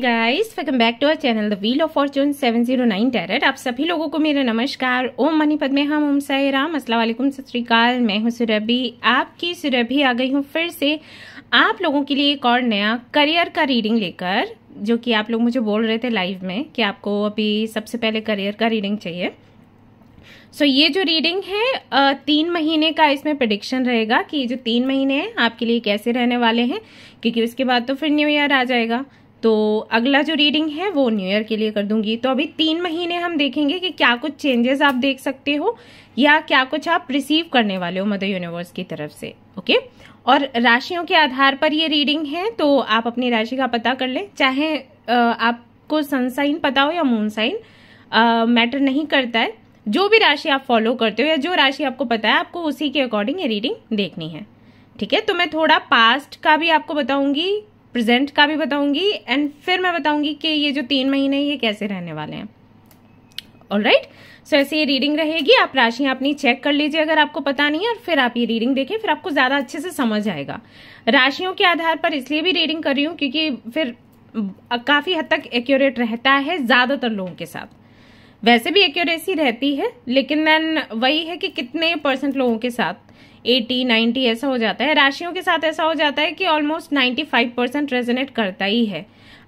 Guys welcome back to our channel the wheel of fortune 709 zero आप सभी लोगों को मेरा नमस्कार ओम मनीपद में हम ओम साई राम अस्सलाम वालेकुम सत मैं हूं सुरभि आपकी सुरभि आ गई हूं फिर से आप लोगों के लिए एक और नया करियर का रीडिंग लेकर जो कि आप लोग मुझे बोल रहे थे लाइव में कि आपको अभी सबसे पहले करियर का रीडिंग चाहिए सो so, ये जो रीडिंग है तीन महीने का इसमें प्रडिक्शन रहेगा कि जो तीन महीने हैं आपके लिए कैसे रहने वाले हैं क्योंकि उसके बाद तो फिर न्यू ईयर आ जाएगा तो अगला जो रीडिंग है वो न्यू ईयर के लिए कर दूंगी तो अभी तीन महीने हम देखेंगे कि क्या कुछ चेंजेस आप देख सकते हो या क्या कुछ आप रिसीव करने वाले हो मदर यूनिवर्स की तरफ से ओके और राशियों के आधार पर ये रीडिंग है तो आप अपनी राशि का पता कर लें चाहे आपको सनसाइन पता हो या मून साइन मैटर नहीं करता है जो भी राशि आप फॉलो करते हो या जो राशि आपको पता है आपको उसी के अकॉर्डिंग ये रीडिंग देखनी है ठीक है तो मैं थोड़ा पास्ट का भी आपको बताऊंगी प्रेजेंट का भी बताऊंगी एंड फिर मैं बताऊंगी कि ये जो तीन महीने ये कैसे रहने वाले हैं ऑल राइट सो ऐसे ये रीडिंग रहेगी आप राशियाँ अपनी चेक कर लीजिए अगर आपको पता नहीं है और फिर आप ये रीडिंग देखें फिर आपको ज़्यादा अच्छे से समझ आएगा राशियों के आधार पर इसलिए भी रीडिंग कर रही हूं क्योंकि फिर काफ़ी हद तक एक्यूरेट रहता है ज़्यादातर लोगों के साथ वैसे भी एक्यूरेसी रहती है लेकिन देन वही है कि कितने परसेंट लोगों के साथ एटी नाइन्टी ऐसा हो जाता है राशियों के साथ ऐसा हो जाता है कि almost ninety five percent resonate करता ही है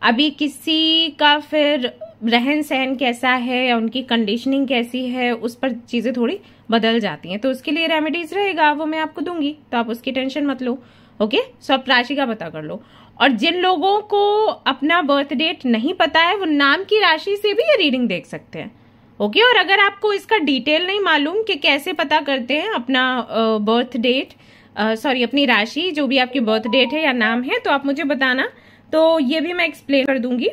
अभी किसी का फिर रहन सहन कैसा है या उनकी कंडीशनिंग कैसी है उस पर चीज़ें थोड़ी बदल जाती हैं तो उसके लिए रेमेडीज रहेगा वो मैं आपको दूंगी तो आप उसकी टेंशन मत लो ओके सो आप राशि का पता कर लो और जिन लोगों को अपना बर्थ डेट नहीं पता है वो नाम की राशि से भी ये रीडिंग देख सकते हैं ओके और अगर आपको इसका डिटेल नहीं मालूम कि कैसे पता करते हैं अपना बर्थ डेट सॉरी अपनी राशि जो भी आपकी बर्थ डेट है या नाम है तो आप मुझे बताना तो ये भी मैं एक्सप्लेन कर दूंगी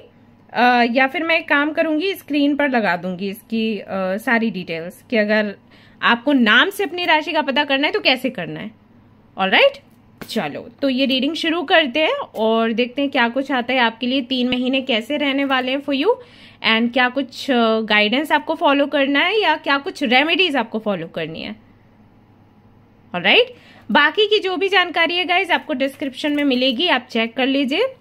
आ, या फिर मैं एक काम करूंगी स्क्रीन पर लगा दूंगी इसकी आ, सारी डिटेल्स कि अगर आपको नाम से अपनी राशि का पता करना है तो कैसे करना है ऑल right? चलो तो ये रीडिंग शुरू करते हैं और देखते हैं क्या कुछ आता है आपके लिए तीन महीने कैसे रहने वाले हैं फॉर यू एंड क्या कुछ गाइडेंस आपको फॉलो करना है या क्या कुछ रेमेडीज आपको फॉलो करनी है राइट बाकी की जो भी जानकारी है गाइज आपको डिस्क्रिप्शन में मिलेगी आप चेक कर लीजिए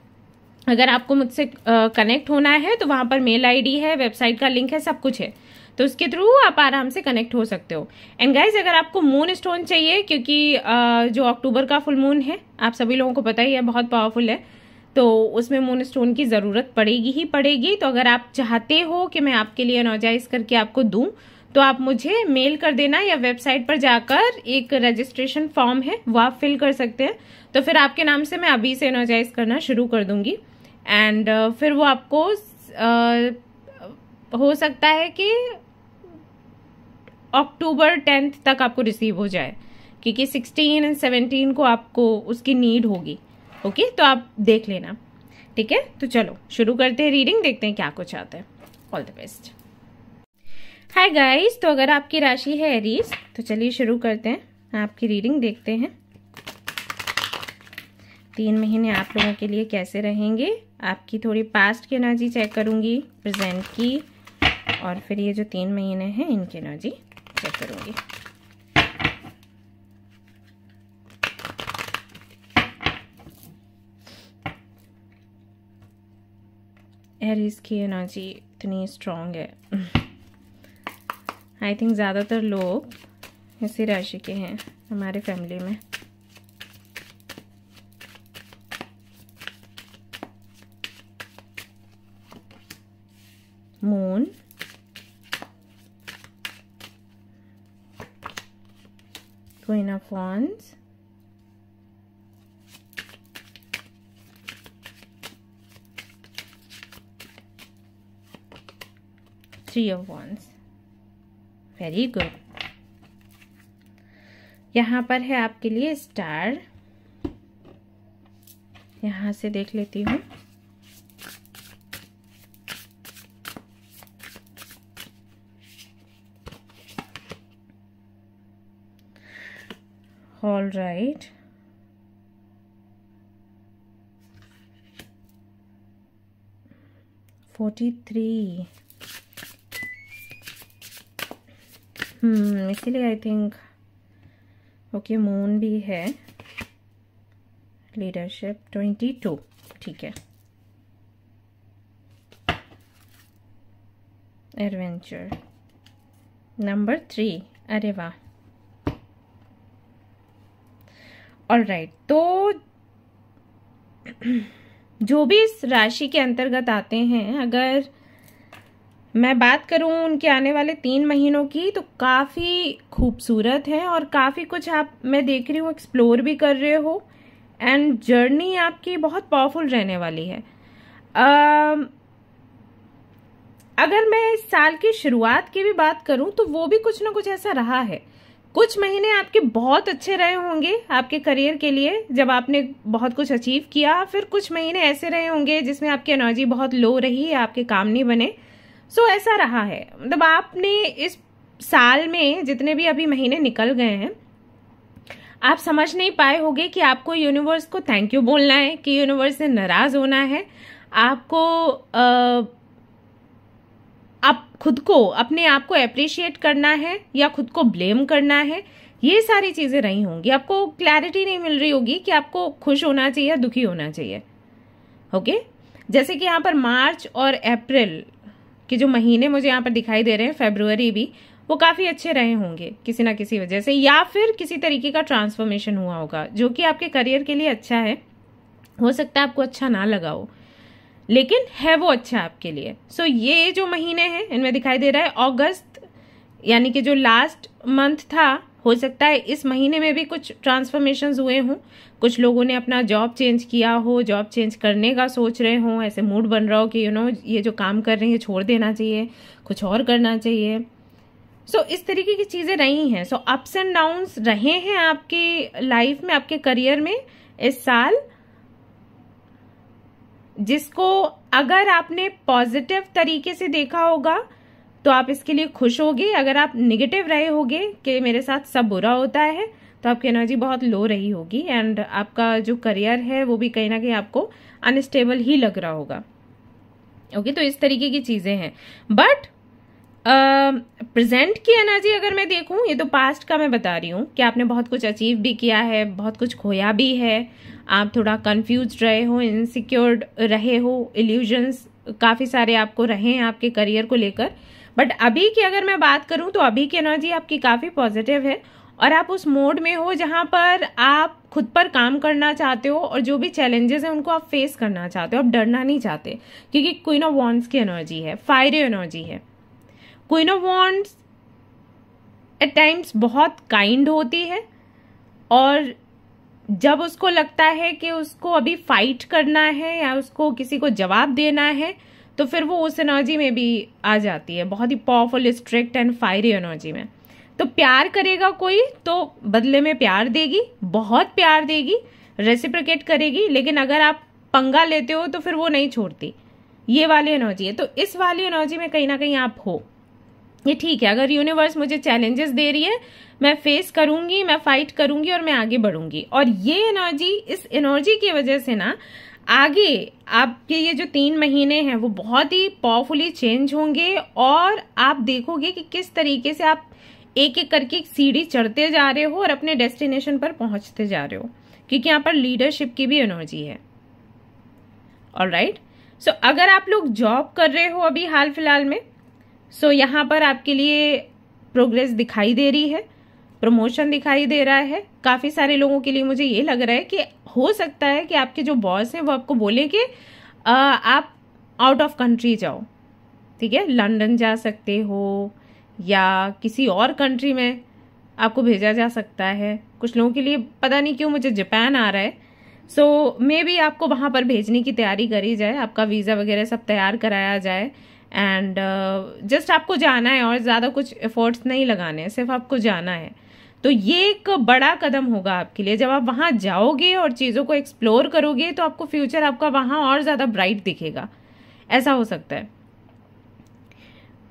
अगर आपको मुझसे कनेक्ट होना है तो वहां पर मेल आईडी है वेबसाइट का लिंक है सब कुछ है तो उसके थ्रू आप आराम से कनेक्ट हो सकते हो एंड गाइज अगर आपको मून स्टोन चाहिए क्योंकि आ, जो अक्टूबर का फुल मून है आप सभी लोगों को पता ही है बहुत पावरफुल है तो उसमें मोन स्टोन की ज़रूरत पड़ेगी ही पड़ेगी तो अगर आप चाहते हो कि मैं आपके लिए अनोजाइज करके आपको दूँ तो आप मुझे मेल कर देना या वेबसाइट पर जाकर एक रजिस्ट्रेशन फॉर्म है वो आप फिल कर सकते हैं तो फिर आपके नाम से मैं अभी से अनोजाइज करना शुरू कर दूंगी एंड uh, फिर वो आपको uh, हो सकता है कि अक्टूबर टेंथ तक आपको रिसीव हो जाए क्योंकि सिक्सटीन एंड सेवेंटीन को आपको उसकी नीड होगी ओके तो आप देख लेना ठीक है तो चलो शुरू करते हैं रीडिंग देखते हैं क्या कुछ आता है all the best hi guys तो अगर आपकी राशि है एरीज तो चलिए शुरू करते हैं आपकी रीडिंग देखते हैं तीन महीने आप लोगों के लिए कैसे रहेंगे आपकी थोड़ी पास्ट की एनर्जी चेक करूंगी प्रेजेंट की और फिर ये जो तीन महीने हैं इनकी एनर्जी चेक करूंगी एरिस की एनर्जी इतनी स्ट्रॉन्ग है आई थिंक ज़्यादातर लोग इसी राशि के हैं हमारे फैमिली में moon queen of wands three of wands very good यहां पर है आपके लिए स्टार यहां से देख लेती हूं all right forty three Hmm, इसीलिए आई थिंक ओके मून भी है लीडरशिप ट्वेंटी टू ठीक है एडवेंचर नंबर थ्री अरे वाह और राइट तो जो भी इस राशि के अंतर्गत आते हैं अगर मैं बात करूं उनके आने वाले तीन महीनों की तो काफ़ी खूबसूरत है और काफ़ी कुछ आप मैं देख रही हूँ एक्सप्लोर भी कर रहे हो एंड जर्नी आपकी बहुत पावरफुल रहने वाली है uh, अगर मैं इस साल की शुरुआत की भी बात करूं तो वो भी कुछ ना कुछ ऐसा रहा है कुछ महीने आपके बहुत अच्छे रहे होंगे आपके करियर के लिए जब आपने बहुत कुछ अचीव किया फिर कुछ महीने ऐसे रहे होंगे जिसमें आपकी एनर्जी बहुत लो रही आपके काम नहीं बने सो ऐसा रहा है मतलब आपने इस साल में जितने भी अभी महीने निकल गए हैं आप समझ नहीं पाए होगे कि आपको यूनिवर्स को थैंक यू बोलना है कि यूनिवर्स से नाराज़ होना है आपको आ, आप खुद को अपने आप को अप्रिशिएट करना है या खुद को ब्लेम करना है ये सारी चीज़ें रही होंगी आपको क्लैरिटी नहीं मिल रही होगी कि आपको खुश होना चाहिए या दुखी होना चाहिए ओके जैसे कि यहाँ पर मार्च और अप्रैल कि जो महीने मुझे यहाँ पर दिखाई दे रहे हैं फेब्रुवरी भी वो काफ़ी अच्छे रहे होंगे किसी ना किसी वजह से या फिर किसी तरीके का ट्रांसफॉर्मेशन हुआ होगा जो कि आपके करियर के लिए अच्छा है हो सकता है आपको अच्छा ना लगा हो लेकिन है वो अच्छा आपके लिए सो so, ये जो महीने हैं इनमें दिखाई दे रहा है अगस्त यानी कि जो लास्ट मंथ था हो सकता है इस महीने में भी कुछ ट्रांसफॉर्मेशन हुए हों कुछ लोगों ने अपना जॉब चेंज किया हो जॉब चेंज करने का सोच रहे हों ऐसे मूड बन रहा हो कि यू नो ये जो काम कर रहे हैं छोड़ देना चाहिए कुछ और करना चाहिए सो so, इस तरीके की चीज़ें रही हैं सो अप्स एंड डाउन्स रहे हैं आपके लाइफ में आपके करियर में इस साल जिसको अगर आपने पॉजिटिव तरीके से देखा होगा तो आप इसके लिए खुश होगे अगर आप निगेटिव रहे होगे कि मेरे साथ सब बुरा होता है तो आपकी एनर्जी बहुत लो रही होगी एंड आपका जो करियर है वो भी कहीं ना कहीं आपको अनस्टेबल ही लग रहा होगा ओके okay, तो इस तरीके की चीज़ें हैं बट प्रेजेंट uh, की एनर्जी अगर मैं देखूं ये तो पास्ट का मैं बता रही हूँ कि आपने बहुत कुछ अचीव भी किया है बहुत कुछ खोया भी है आप थोड़ा कंफ्यूज रहे हो इनसिक्योर्ड रहे हो इल्यूजन्स काफ़ी सारे आपको रहे हैं आपके करियर को लेकर बट अभी की अगर मैं बात करूँ तो अभी की एनर्जी आपकी काफ़ी पॉजिटिव है और आप उस मोड में हो जहाँ पर आप खुद पर काम करना चाहते हो और जो भी चैलेंजेस हैं उनको आप फेस करना चाहते हो आप डरना नहीं चाहते क्योंकि क्वीन ऑफ वॉन्ट्स की एनर्जी है फायर एनर्जी है queen of wands at times बहुत काइंड होती है और जब उसको लगता है कि उसको अभी फाइट करना है या उसको किसी को जवाब देना है तो फिर वो उस एनर्जी में भी आ जाती है बहुत ही powerful strict and fiery energy में तो प्यार करेगा कोई तो बदले में प्यार देगी बहुत प्यार देगी रेसिप्रिकेट करेगी लेकिन अगर आप पंगा लेते हो तो फिर वो नहीं छोड़ती ये वाली एनर्जी है तो इस वाली एनर्जी में कहीं ना कहीं आप हो ये ठीक है अगर यूनिवर्स मुझे चैलेंजेस दे रही है मैं फेस करूंगी मैं फाइट करूंगी और मैं आगे बढ़ूंगी और ये एनर्जी इस एनर्जी की वजह से ना आगे आपके ये जो तीन महीने हैं वो बहुत ही पावरफुली चेंज होंगे और आप देखोगे कि किस तरीके से आप एक एक करके सीढ़ी चढ़ते जा रहे हो और अपने डेस्टिनेशन पर पहुंचते जा रहे हो क्योंकि यहाँ पर लीडरशिप की भी एनर्जी है और राइट सो अगर आप लोग जॉब कर रहे हो अभी हाल फिलहाल में सो so यहाँ पर आपके लिए प्रोग्रेस दिखाई दे रही है प्रमोशन दिखाई दे रहा है काफ़ी सारे लोगों के लिए मुझे ये लग रहा है कि हो सकता है कि आपके जो बॉस हैं वो आपको बोले कि आप आउट ऑफ कंट्री जाओ ठीक है लंदन जा सकते हो या किसी और कंट्री में आपको भेजा जा सकता है कुछ लोगों के लिए पता नहीं क्यों मुझे जापान आ रहा है सो मे बी आपको वहाँ पर भेजने की तैयारी करी जाए आपका वीज़ा वगैरह सब तैयार कराया जाए एंड जस्ट uh, आपको जाना है और ज़्यादा कुछ एफर्ट्स नहीं लगाने हैं सिर्फ आपको जाना है तो ये एक बड़ा कदम होगा आपके लिए जब आप वहां जाओगे और चीज़ों को एक्सप्लोर करोगे तो आपको फ्यूचर आपका वहां और ज़्यादा ब्राइट दिखेगा ऐसा हो सकता है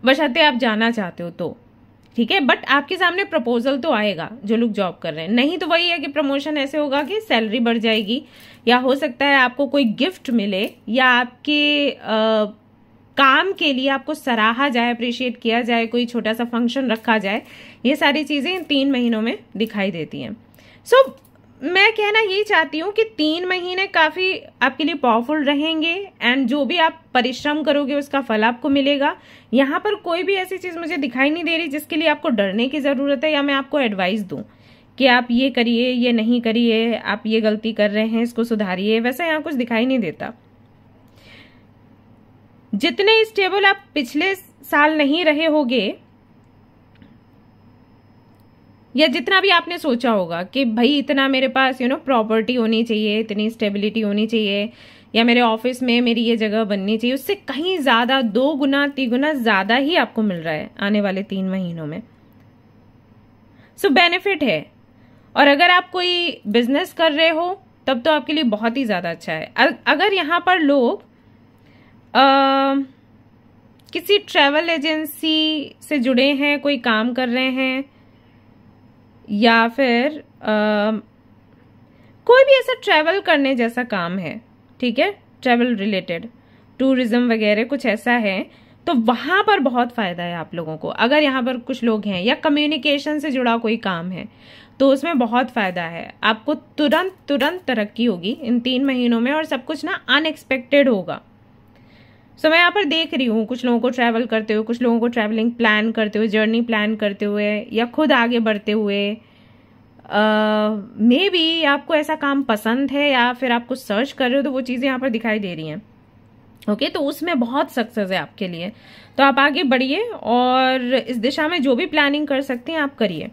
बशाते आप जाना चाहते हो तो ठीक है बट आपके सामने प्रपोजल तो आएगा जो लोग जॉब कर रहे हैं नहीं तो वही है कि प्रमोशन ऐसे होगा कि सैलरी बढ़ जाएगी या हो सकता है आपको कोई गिफ्ट मिले या आपके आ, काम के लिए आपको सराहा जाए अप्रिशिएट किया जाए कोई छोटा सा फंक्शन रखा जाए ये सारी चीज़ें इन तीन महीनों में दिखाई देती हैं सो so, मैं कहना यही चाहती हूँ कि तीन महीने काफ़ी आपके लिए पावरफुल रहेंगे एंड जो भी आप परिश्रम करोगे उसका फल आपको मिलेगा यहाँ पर कोई भी ऐसी चीज़ मुझे दिखाई नहीं दे रही जिसके लिए आपको डरने की ज़रूरत है या मैं आपको एडवाइस दूँ कि आप ये करिए ये नहीं करिए आप ये गलती कर रहे हैं इसको सुधारिए वैसा यहाँ कुछ दिखाई नहीं देता जितने स्टेबल आप पिछले साल नहीं रहे होंगे या जितना भी आपने सोचा होगा कि भाई इतना मेरे पास यू नो प्रॉपर्टी होनी चाहिए इतनी स्टेबिलिटी होनी चाहिए या मेरे ऑफिस में मेरी ये जगह बननी चाहिए उससे कहीं ज़्यादा दो गुना तीन गुना ज़्यादा ही आपको मिल रहा है आने वाले तीन महीनों में सो so, बेनिफिट है और अगर आप कोई बिजनेस कर रहे हो तब तो आपके लिए बहुत ही ज़्यादा अच्छा है अगर यहाँ पर लोग किसी ट्रैवल एजेंसी से जुड़े हैं कोई काम कर रहे हैं या फिर आ, कोई भी ऐसा ट्रैवल करने जैसा काम है ठीक है ट्रैवल रिलेटेड टूरिज्म वगैरह कुछ ऐसा है तो वहाँ पर बहुत फ़ायदा है आप लोगों को अगर यहाँ पर कुछ लोग हैं या कम्युनिकेशन से जुड़ा कोई काम है तो उसमें बहुत फ़ायदा है आपको तुरंत तुरंत तरक्की होगी इन तीन महीनों में और सब कुछ ना अनएक्सपेक्टेड होगा सो so, मैं यहाँ पर देख रही हूँ कुछ लोगों को ट्रैवल करते हुए कुछ लोगों को ट्रैवलिंग प्लान करते हुए जर्नी प्लान करते हुए या खुद आगे बढ़ते हुए मे uh, बी आपको ऐसा काम पसंद है या फिर आप कुछ सर्च कर रहे हो तो वो चीज़ें यहाँ पर दिखाई दे रही हैं ओके okay, तो उसमें बहुत सक्सेस है आपके लिए तो आप आगे बढ़िए और इस दिशा में जो भी प्लानिंग कर सकते हैं आप करिए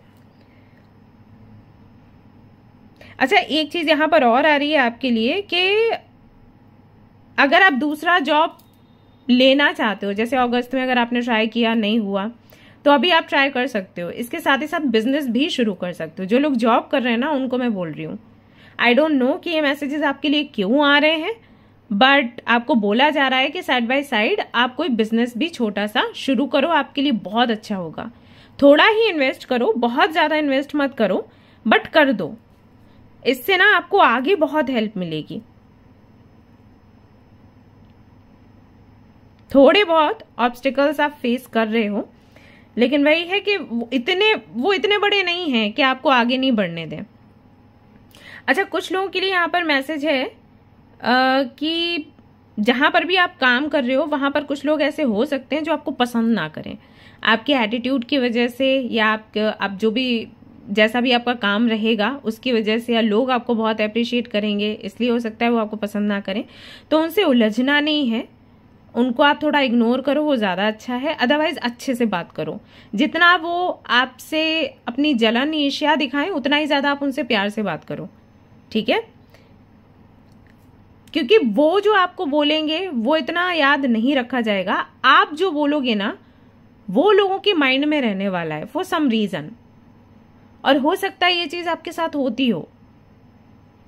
अच्छा एक चीज़ यहाँ पर और आ रही है आपके लिए कि अगर आप दूसरा जॉब लेना चाहते हो जैसे अगस्त में अगर आपने ट्राई किया नहीं हुआ तो अभी आप ट्राई कर सकते हो इसके साथ ही साथ बिजनेस भी शुरू कर सकते हो जो लोग जॉब कर रहे हैं ना उनको मैं बोल रही हूँ आई डोंट नो कि ये मैसेजेस आपके लिए क्यों आ रहे हैं बट आपको बोला जा रहा है कि साइड बाय साइड आप कोई बिजनेस भी छोटा सा शुरू करो आपके लिए बहुत अच्छा होगा थोड़ा ही इन्वेस्ट करो बहुत ज़्यादा इन्वेस्ट मत करो बट कर दो इससे ना आपको आगे बहुत हेल्प मिलेगी थोड़े बहुत ऑब्स्टिकल्स आप फेस कर रहे हो लेकिन वही है कि इतने वो इतने बड़े नहीं हैं कि आपको आगे नहीं बढ़ने दें अच्छा कुछ लोगों के लिए यहाँ पर मैसेज है आ, कि जहाँ पर भी आप काम कर रहे हो वहाँ पर कुछ लोग ऐसे हो सकते हैं जो आपको पसंद ना करें आपके एटीट्यूड की वजह से या आप आप जो भी जैसा भी आपका काम रहेगा उसकी वजह से या लोग आपको बहुत अप्रिशिएट करेंगे इसलिए हो सकता है वो आपको पसंद ना करें तो उनसे उलझना नहीं है उनको आप थोड़ा इग्नोर करो वो ज़्यादा अच्छा है अदरवाइज़ अच्छे से बात करो जितना वो आपसे अपनी जलन ईर्ष्या दिखाएं उतना ही ज़्यादा आप उनसे प्यार से बात करो ठीक है क्योंकि वो जो आपको बोलेंगे वो इतना याद नहीं रखा जाएगा आप जो बोलोगे ना वो लोगों के माइंड में रहने वाला है फॉर सम रीज़न और हो सकता है ये चीज़ आपके साथ होती हो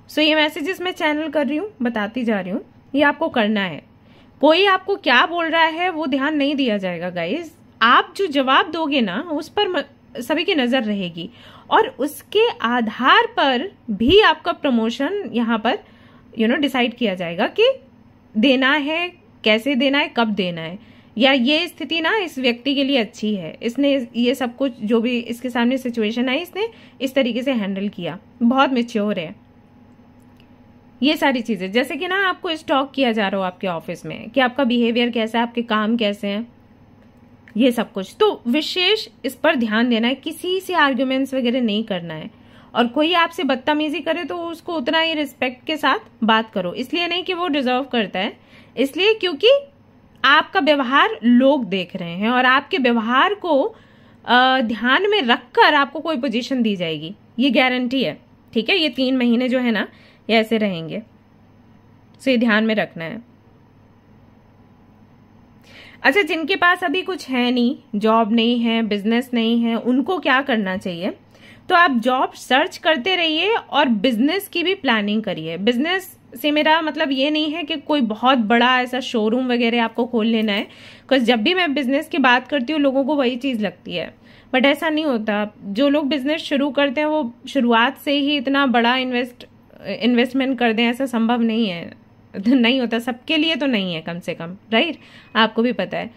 सो so, ये मैसेजेस मैं चैनल कर रही हूं बताती जा रही हूं ये आपको करना है कोई आपको क्या बोल रहा है वो ध्यान नहीं दिया जाएगा गाइज आप जो जवाब दोगे ना उस पर सभी की नज़र रहेगी और उसके आधार पर भी आपका प्रमोशन यहाँ पर यू नो डिसाइड किया जाएगा कि देना है कैसे देना है कब देना है या ये स्थिति ना इस व्यक्ति के लिए अच्छी है इसने ये सब कुछ जो भी इसके सामने सिचुएशन आई इसने इस तरीके से हैंडल किया बहुत मेच्योर है ये सारी चीज़ें जैसे कि ना आपको स्टॉक किया जा रहा हो आपके ऑफिस में कि आपका बिहेवियर कैसा है आपके काम कैसे हैं ये सब कुछ तो विशेष इस पर ध्यान देना है किसी से आर्ग्यूमेंट्स वगैरह नहीं करना है और कोई आपसे बदतमीजी करे तो उसको उतना ही रिस्पेक्ट के साथ बात करो इसलिए नहीं कि वो डिजर्व करता है इसलिए क्योंकि आपका व्यवहार लोग देख रहे हैं और आपके व्यवहार को ध्यान में रखकर आपको कोई पोजीशन दी जाएगी ये गारंटी है ठीक है ये तीन महीने जो है ना ये ऐसे रहेंगे सो ये ध्यान में रखना है अच्छा जिनके पास अभी कुछ है नहीं जॉब नहीं है बिजनेस नहीं है उनको क्या करना चाहिए तो आप जॉब सर्च करते रहिए और बिजनेस की भी प्लानिंग करिए बिजनेस से मेरा मतलब ये नहीं है कि कोई बहुत बड़ा ऐसा शोरूम वगैरह आपको खोल लेना है बिकॉज जब भी मैं बिजनेस की बात करती हूँ लोगों को वही चीज़ लगती है बट ऐसा नहीं होता जो लोग बिजनेस शुरू करते हैं वो शुरुआत से ही इतना बड़ा इन्वेस्ट इन्वेस्टमेंट कर दें ऐसा संभव नहीं है तो नहीं होता सबके लिए तो नहीं है कम से कम राइट आपको भी पता है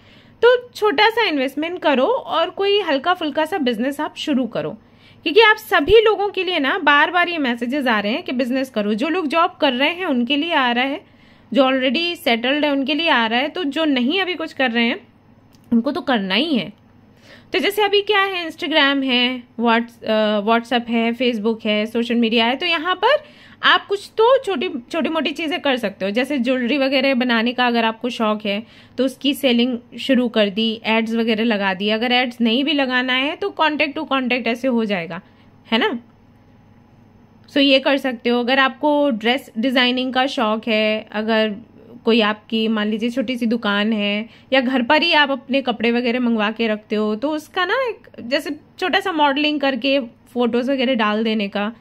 तो छोटा सा इन्वेस्टमेंट करो और कोई हल्का फुल्का सा बिजनेस आप शुरू करो क्योंकि आप सभी लोगों के लिए ना बार बार ये मैसेजेस आ रहे हैं कि बिजनेस करो जो लोग जॉब कर रहे हैं उनके लिए आ रहा है जो ऑलरेडी सेटल्ड है उनके लिए आ रहा है तो जो नहीं अभी कुछ कर रहे हैं उनको तो करना ही है तो जैसे अभी क्या है इंस्टाग्राम है व्हाट्स व्हाट्सअप है फेसबुक है सोशल मीडिया है तो यहाँ पर आप कुछ तो छोटी छोटी मोटी चीज़ें कर सकते हो जैसे ज्वेलरी वगैरह बनाने का अगर आपको शौक है तो उसकी सेलिंग शुरू कर दी एड्स वगैरह लगा दी अगर एड्स नहीं भी लगाना है तो कॉन्टैक्ट टू कॉन्टैक्ट ऐसे हो जाएगा है ना सो so ये कर सकते हो अगर आपको ड्रेस डिज़ाइनिंग का शौक है अगर कोई आपकी मान लीजिए छोटी सी दुकान है या घर पर ही आप अपने कपड़े वगैरह मंगवा के रखते हो तो उसका ना एक जैसे छोटा सा मॉडलिंग करके फोटोज़ वगैरह डाल देने का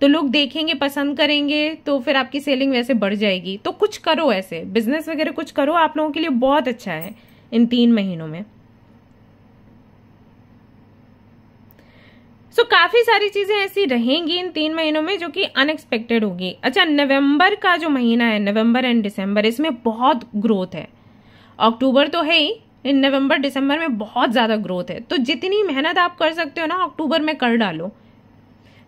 तो लोग देखेंगे पसंद करेंगे तो फिर आपकी सेलिंग वैसे बढ़ जाएगी तो कुछ करो ऐसे बिजनेस वगैरह कुछ करो आप लोगों के लिए बहुत अच्छा है इन तीन महीनों में सो so, काफ़ी सारी चीज़ें ऐसी रहेंगी इन तीन महीनों में जो कि अनएक्सपेक्टेड होगी अच्छा नवंबर का जो महीना है नवंबर एंड दिसंबर इसमें बहुत ग्रोथ है अक्टूबर तो है ही इन नवंबर दिसंबर में बहुत ज़्यादा ग्रोथ है तो जितनी मेहनत आप कर सकते हो ना अक्टूबर में कर डालो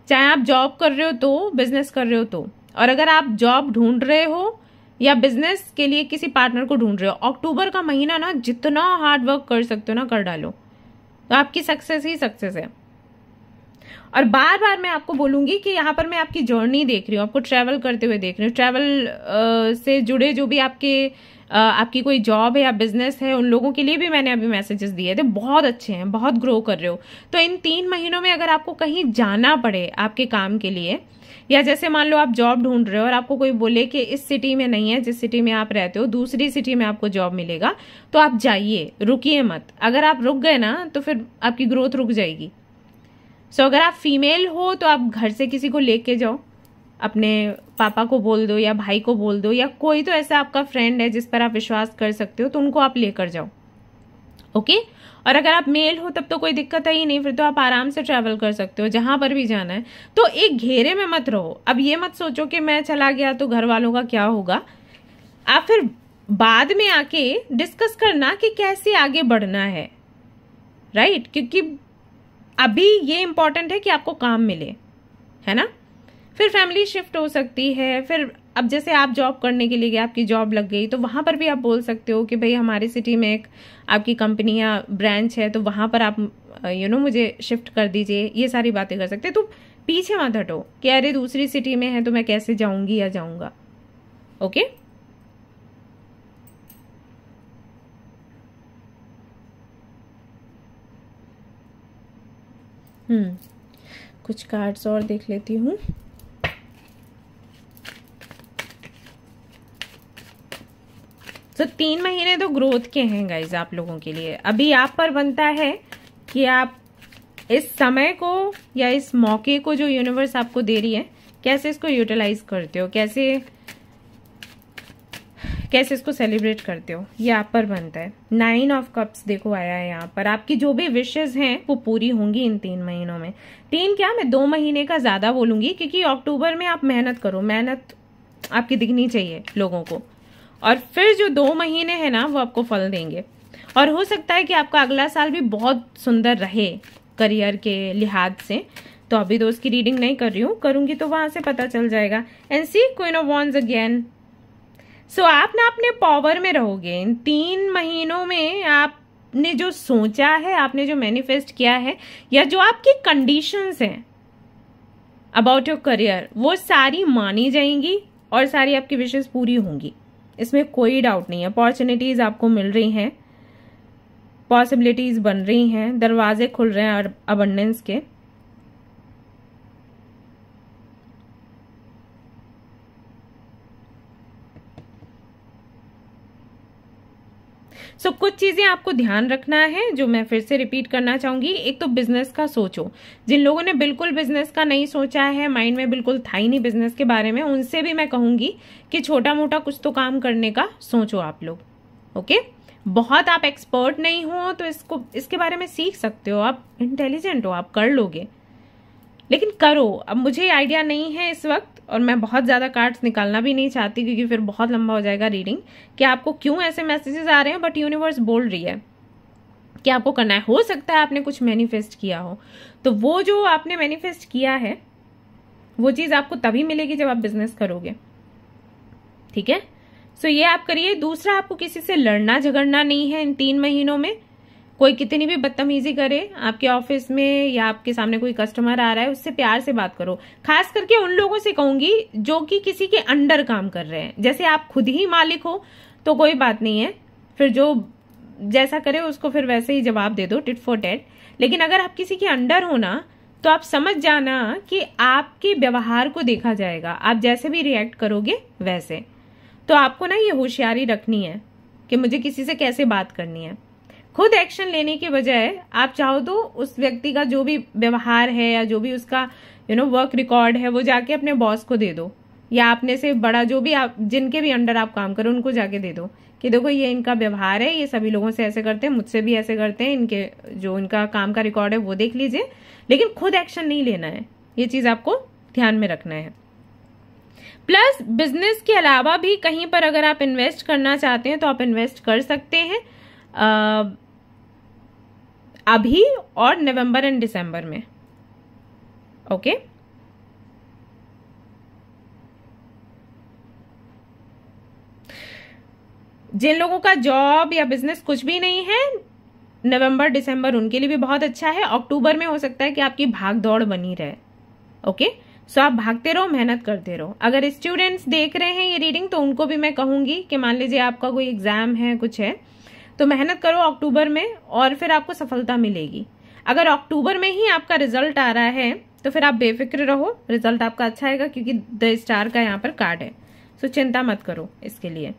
चाहे आप जॉब कर रहे हो तो बिजनेस कर रहे हो तो और अगर आप जॉब ढूंढ रहे हो या बिजनेस के लिए किसी पार्टनर को ढूंढ रहे हो अक्टूबर का महीना ना जितना हार्ड वर्क कर सकते हो ना कर डालो तो आपकी सक्सेस ही सक्सेस है और बार बार मैं आपको बोलूंगी कि यहाँ पर मैं आपकी जर्नी देख रही हूँ आपको ट्रैवल करते हुए देख रही हूँ ट्रैवल से जुड़े जो भी आपके आपकी कोई जॉब है या बिजनेस है उन लोगों के लिए भी मैंने अभी मैसेजेस दिए थे बहुत अच्छे हैं बहुत ग्रो कर रहे हो तो इन तीन महीनों में अगर आपको कहीं जाना पड़े आपके काम के लिए या जैसे मान लो आप जॉब ढूंढ रहे हो और आपको कोई बोले कि इस सिटी में नहीं है जिस सिटी में आप रहते हो दूसरी सिटी में आपको जॉब मिलेगा तो आप जाइए रुकिए मत अगर आप रुक गए ना तो फिर आपकी ग्रोथ रुक जाएगी सो so, अगर आप फीमेल हो तो आप घर से किसी को लेके जाओ अपने पापा को बोल दो या भाई को बोल दो या कोई तो ऐसा आपका फ्रेंड है जिस पर आप विश्वास कर सकते हो तो उनको आप लेकर जाओ ओके और अगर आप मेल हो तब तो कोई दिक्कत है ही नहीं फिर तो आप आराम से ट्रैवल कर सकते हो जहां पर भी जाना है तो एक घेरे में मत रहो अब ये मत सोचो कि मैं चला गया तो घर वालों का क्या होगा आप फिर बाद में आके डिस्कस करना कि कैसे आगे बढ़ना है राइट right? क्योंकि अभी ये इम्पॉर्टेंट है कि आपको काम मिले है ना फिर फैमिली शिफ्ट हो सकती है फिर अब जैसे आप जॉब करने के लिए गए आपकी जॉब लग गई तो वहाँ पर भी आप बोल सकते हो कि भाई हमारे सिटी में एक आपकी कंपनी या ब्रांच है तो वहाँ पर आप यू नो मुझे शिफ्ट कर दीजिए ये सारी बातें कर सकते हैं तो पीछे मत हटो कि अरे दूसरी सिटी में है तो मैं कैसे जाऊँगी या जाऊँगा ओके okay? हम्म, कुछ कार्ड्स और देख लेती हूँ तो तीन महीने तो ग्रोथ के हैं गाइज आप लोगों के लिए अभी आप पर बनता है कि आप इस समय को या इस मौके को जो यूनिवर्स आपको दे रही है कैसे इसको यूटिलाइज करते हो कैसे कैसे इसको सेलिब्रेट करते हो ये आप पर बनता है नाइन ऑफ कप्स देखो आया है यहाँ पर आपकी जो भी विशेष हैं वो पूरी होंगी इन तीन महीनों में तीन क्या मैं दो महीने का ज़्यादा बोलूंगी क्योंकि अक्टूबर में आप मेहनत करो मेहनत आपकी दिखनी चाहिए लोगों को और फिर जो दो महीने हैं ना वो आपको फल देंगे और हो सकता है कि आपका अगला साल भी बहुत सुंदर रहे करियर के लिहाज से तो अभी तो उसकी रीडिंग नहीं कर रही हूँ करूंगी तो वहां से पता चल जाएगा and see queen of wands again so so, आप ना अपने पावर में रहोगे इन तीन महीनों में आपने जो सोचा है आपने जो मैनिफेस्ट किया है या जो आपकी कंडीशंस हैं अबाउट योर करियर वो सारी मानी जाएंगी और सारी आपकी विशेष पूरी होंगी इसमें कोई डाउट नहीं है अपॉर्चुनिटीज़ आपको मिल रही हैं पॉसिबिलिटीज़ बन रही हैं दरवाजे खुल रहे हैं अबंडेंस के सो so, कुछ चीज़ें आपको ध्यान रखना है जो मैं फिर से रिपीट करना चाहूंगी एक तो बिजनेस का सोचो जिन लोगों ने बिल्कुल बिजनेस का नहीं सोचा है माइंड में बिल्कुल था ही नहीं बिजनेस के बारे में उनसे भी मैं कहूंगी कि छोटा मोटा कुछ तो काम करने का सोचो आप लोग ओके okay? बहुत आप एक्सपर्ट नहीं हो तो इसको इसके बारे में सीख सकते हो आप इंटेलिजेंट हो आप कर लोगे लेकिन करो अब मुझे आइडिया नहीं है इस वक्त और मैं बहुत ज़्यादा कार्ड्स निकालना भी नहीं चाहती क्योंकि फिर बहुत लंबा हो जाएगा रीडिंग कि आपको क्यों ऐसे मैसेजेस आ रहे हैं बट यूनिवर्स बोल रही है कि आपको करना है हो सकता है आपने कुछ मैनिफेस्ट किया हो तो वो जो आपने मैनिफेस्ट किया है वो चीज़ आपको तभी मिलेगी जब आप बिजनेस करोगे ठीक है सो so ये आप करिए दूसरा आपको किसी से लड़ना झगड़ना नहीं है इन तीन महीनों में कोई कितनी भी बदतमीजी करे आपके ऑफिस में या आपके सामने कोई कस्टमर आ रहा है उससे प्यार से बात करो खास करके उन लोगों से कहूंगी जो कि किसी के अंडर काम कर रहे हैं जैसे आप खुद ही मालिक हो तो कोई बात नहीं है फिर जो जैसा करे उसको फिर वैसे ही जवाब दे दो टिट फॉर टेट लेकिन अगर आप किसी के अंडर हो ना तो आप समझ जाना कि आपके व्यवहार को देखा जाएगा आप जैसे भी रिएक्ट करोगे वैसे तो आपको ना ये होशियारी रखनी है कि मुझे किसी से कैसे बात करनी है खुद एक्शन लेने के बजाय आप चाहो तो उस व्यक्ति का जो भी व्यवहार है या जो भी उसका यू नो वर्क रिकॉर्ड है वो जाके अपने बॉस को दे दो या अपने से बड़ा जो भी आप जिनके भी अंडर आप काम करो उनको जाके दे दो कि देखो ये इनका व्यवहार है ये सभी लोगों से ऐसे करते हैं मुझसे भी ऐसे करते हैं इनके जो इनका काम का रिकॉर्ड है वो देख लीजिए लेकिन खुद एक्शन नहीं लेना है ये चीज़ आपको ध्यान में रखना है प्लस बिजनेस के अलावा भी कहीं पर अगर आप इन्वेस्ट करना चाहते हैं तो आप इन्वेस्ट कर सकते हैं अभी और नवंबर एंड दिसंबर में ओके जिन लोगों का जॉब या बिजनेस कुछ भी नहीं है नवंबर दिसंबर उनके लिए भी बहुत अच्छा है अक्टूबर में हो सकता है कि आपकी भाग दौड़ बनी रहे ओके सो आप भागते रहो मेहनत करते रहो अगर स्टूडेंट्स देख रहे हैं ये रीडिंग तो उनको भी मैं कहूंगी कि मान लीजिए आपका कोई एग्जाम है कुछ है तो मेहनत करो अक्टूबर में और फिर आपको सफलता मिलेगी अगर अक्टूबर में ही आपका रिजल्ट आ रहा है तो फिर आप बेफिक्र रहो रिजल्ट आपका अच्छा आएगा क्योंकि द स्टार का यहाँ पर कार्ड है सो चिंता मत करो इसके लिए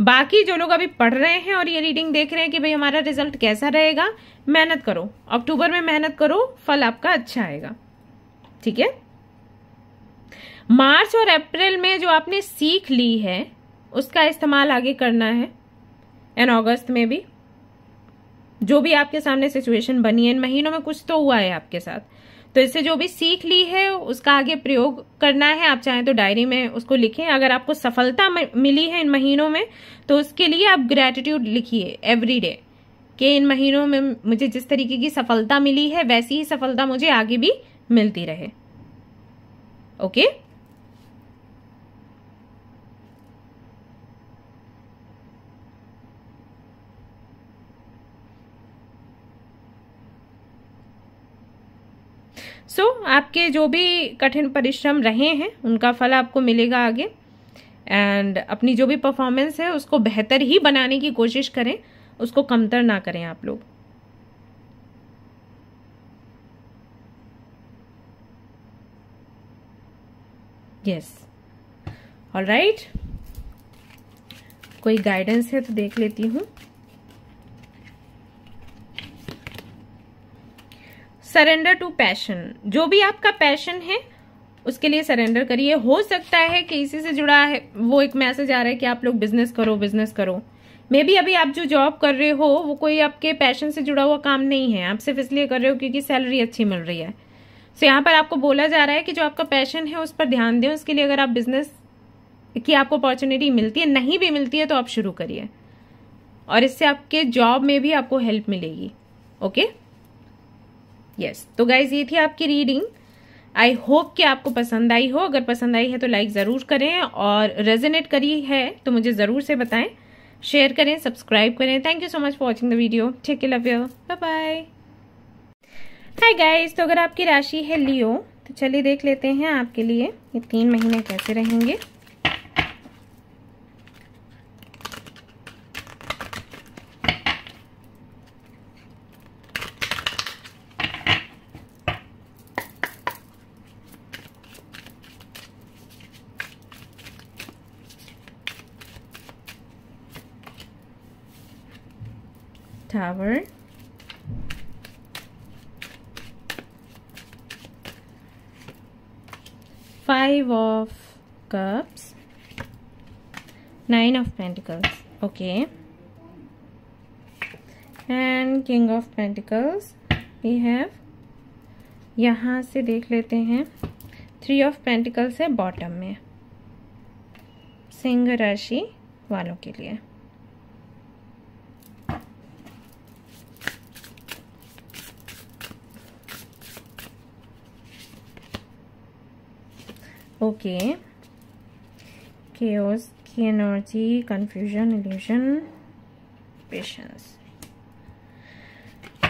बाकी जो लोग अभी पढ़ रहे हैं और ये रीडिंग देख रहे हैं कि भाई हमारा रिजल्ट कैसा रहेगा मेहनत करो अक्टूबर में मेहनत करो फल आपका अच्छा आएगा ठीक है मार्च और अप्रैल में जो आपने सीख ली है उसका इस्तेमाल आगे करना है एंड अगस्त में भी जो भी आपके सामने सिचुएशन बनी है इन महीनों में कुछ तो हुआ है आपके साथ तो इससे जो भी सीख ली है उसका आगे प्रयोग करना है आप चाहें तो डायरी में उसको लिखें अगर आपको सफलता मिली है इन महीनों में तो उसके लिए आप ग्रेटिट्यूड लिखिए एवरी डे कि इन महीनों में मुझे जिस तरीके की सफलता मिली है वैसी ही सफलता मुझे आगे भी मिलती रहे ओके okay? सो so, आपके जो भी कठिन परिश्रम रहे हैं उनका फल आपको मिलेगा आगे एंड अपनी जो भी परफॉर्मेंस है उसको बेहतर ही बनाने की कोशिश करें उसको कमतर ना करें आप लोग यस ऑल राइट कोई गाइडेंस है तो देख लेती हूँ सरेंडर टू पैशन जो भी आपका पैशन है उसके लिए सरेंडर करिए हो सकता है कि इसी से जुड़ा है वो एक मैसेज आ रहा है कि आप लोग बिजनेस करो बिजनेस करो मे बी अभी आप जो जॉब कर रहे हो वो कोई आपके पैशन से जुड़ा हुआ काम नहीं है आप सिर्फ इसलिए कर रहे हो क्योंकि सैलरी अच्छी मिल रही है सो so, यहाँ पर आपको बोला जा रहा है कि जो आपका पैशन है उस पर ध्यान दें उसके लिए अगर आप बिजनेस की आपको अपॉर्चुनिटी मिलती है नहीं भी मिलती है तो आप शुरू करिए और इससे आपके जॉब में भी आपको हेल्प मिलेगी ओके okay? यस तो गाइज ये थी आपकी रीडिंग आई होप कि आपको पसंद आई हो अगर पसंद आई है तो लाइक ज़रूर करें और रेजोनेट करी है तो मुझे ज़रूर से बताएं शेयर करें सब्सक्राइब करें thank you so much for watching the video ठीक love you bye bye hi guys तो अगर आपकी राशि है लियो तो चलिए देख लेते हैं आपके लिए ये तीन महीने कैसे रहेंगे tower five of cups nine of pentacles okay and king of pentacles we have यहाँ से देख लेते हैं थ्री ऑफ पेंटिकल्स है बॉटम में सिंह राशि वालों के लिए ओके केओस की energy confusion illusion patience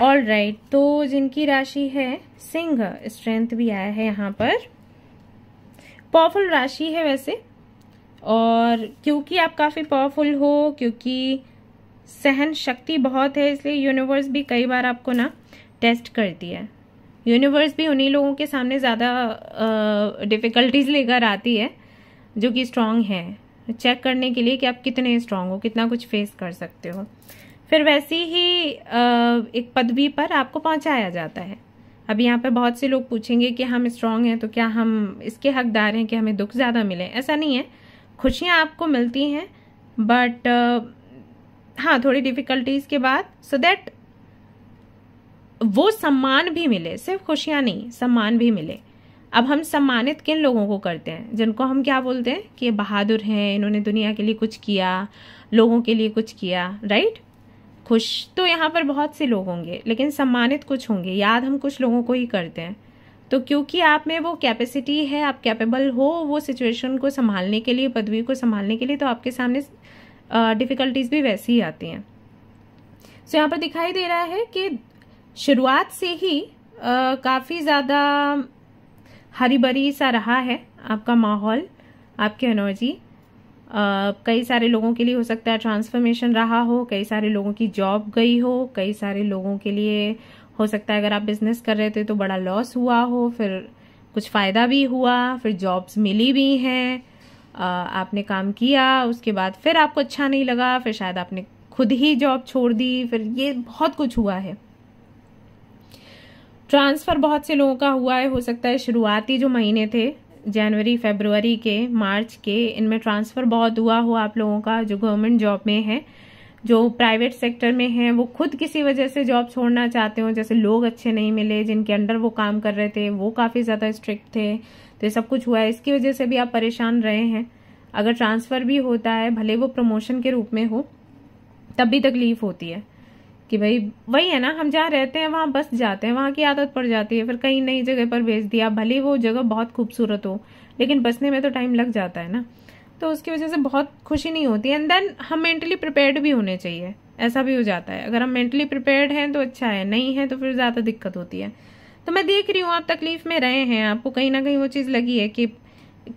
all right तो जिनकी राशि है सिंह स्ट्रेंथ भी आया है यहाँ पर पावरफुल राशि है वैसे और क्योंकि आप काफ़ी पावरफुल हो क्योंकि सहन शक्ति बहुत है इसलिए यूनिवर्स भी कई बार आपको ना टेस्ट करती है यूनिवर्स भी उन्हीं लोगों के सामने ज़्यादा डिफ़िकल्टीज लेकर आती है जो कि स्ट्रांग हैं चेक करने के लिए कि आप कितने स्ट्रांग हो कितना कुछ फेस कर सकते हो फिर वैसी ही आ, एक पदवी पर आपको पहुंचाया जाता है अब यहाँ पर बहुत से लोग पूछेंगे कि हम स्ट्रांग हैं तो क्या हम इसके हकदार हैं कि हमें दुख ज़्यादा मिले ऐसा नहीं है खुशियाँ आपको मिलती हैं बट हाँ थोड़ी डिफ़िकल्टीज़ के बाद सो so दैट वो सम्मान भी मिले सिर्फ खुशियाँ नहीं सम्मान भी मिले अब हम सम्मानित किन लोगों को करते हैं जिनको हम क्या बोलते हैं कि ये बहादुर हैं इन्होंने दुनिया के लिए कुछ किया लोगों के लिए कुछ किया राइट खुश तो यहाँ पर बहुत से लोग होंगे लेकिन सम्मानित कुछ होंगे याद हम कुछ लोगों को ही करते हैं तो क्योंकि आप में वो कैपेसिटी है आप कैपेबल हो वो सिचुएशन को संभालने के लिए पदवी को संभालने के लिए तो आपके सामने डिफ़िकल्टीज भी वैसी ही आती हैं सो so, यहाँ पर दिखाई दे रहा है कि शुरुआत से ही काफ़ी ज़्यादा हरी भरी सा रहा है आपका माहौल आपकी एनर्जी कई सारे लोगों के लिए हो सकता है ट्रांसफॉर्मेशन रहा हो कई सारे लोगों की जॉब गई हो कई सारे लोगों के लिए हो सकता है अगर आप बिजनेस कर रहे थे तो बड़ा लॉस हुआ हो फिर कुछ फ़ायदा भी हुआ फिर जॉब्स मिली भी हैं आपने काम किया उसके बाद फिर आपको अच्छा नहीं लगा फिर शायद आपने खुद ही जॉब छोड़ दी फिर ये बहुत कुछ हुआ है ट्रांसफ़र बहुत से लोगों का हुआ है हो सकता है शुरुआती जो महीने थे जनवरी फेबरवरी के मार्च के इनमें ट्रांसफ़र बहुत हुआ हो आप लोगों का जो गवर्नमेंट जॉब में है जो प्राइवेट सेक्टर में हैं वो खुद किसी वजह से जॉब छोड़ना चाहते हो जैसे लोग अच्छे नहीं मिले जिनके अंडर वो काम कर रहे थे वो काफ़ी ज़्यादा स्ट्रिक्ट थे तो ये सब कुछ हुआ है इसकी वजह से भी आप परेशान रहे हैं अगर ट्रांसफ़र भी होता है भले वो प्रमोशन के रूप में हो तब भी तकलीफ होती है कि भाई वही है ना हम जहाँ रहते हैं वहाँ बस जाते हैं वहाँ की आदत पड़ जाती है फिर कहीं नई जगह पर भेज दिया भले वो जगह बहुत खूबसूरत हो लेकिन बसने में तो टाइम लग जाता है ना तो उसकी वजह से बहुत खुशी नहीं होती एंड देन हम मेंटली प्रिपेयर्ड भी होने चाहिए ऐसा भी हो जाता है अगर हम मेंटली प्रिपेयर्ड हैं तो अच्छा है नहीं है तो फिर ज़्यादा दिक्कत होती है तो मैं देख रही हूँ आप तकलीफ़ में रहे हैं आपको कहीं ना कहीं वो चीज़ लगी है कि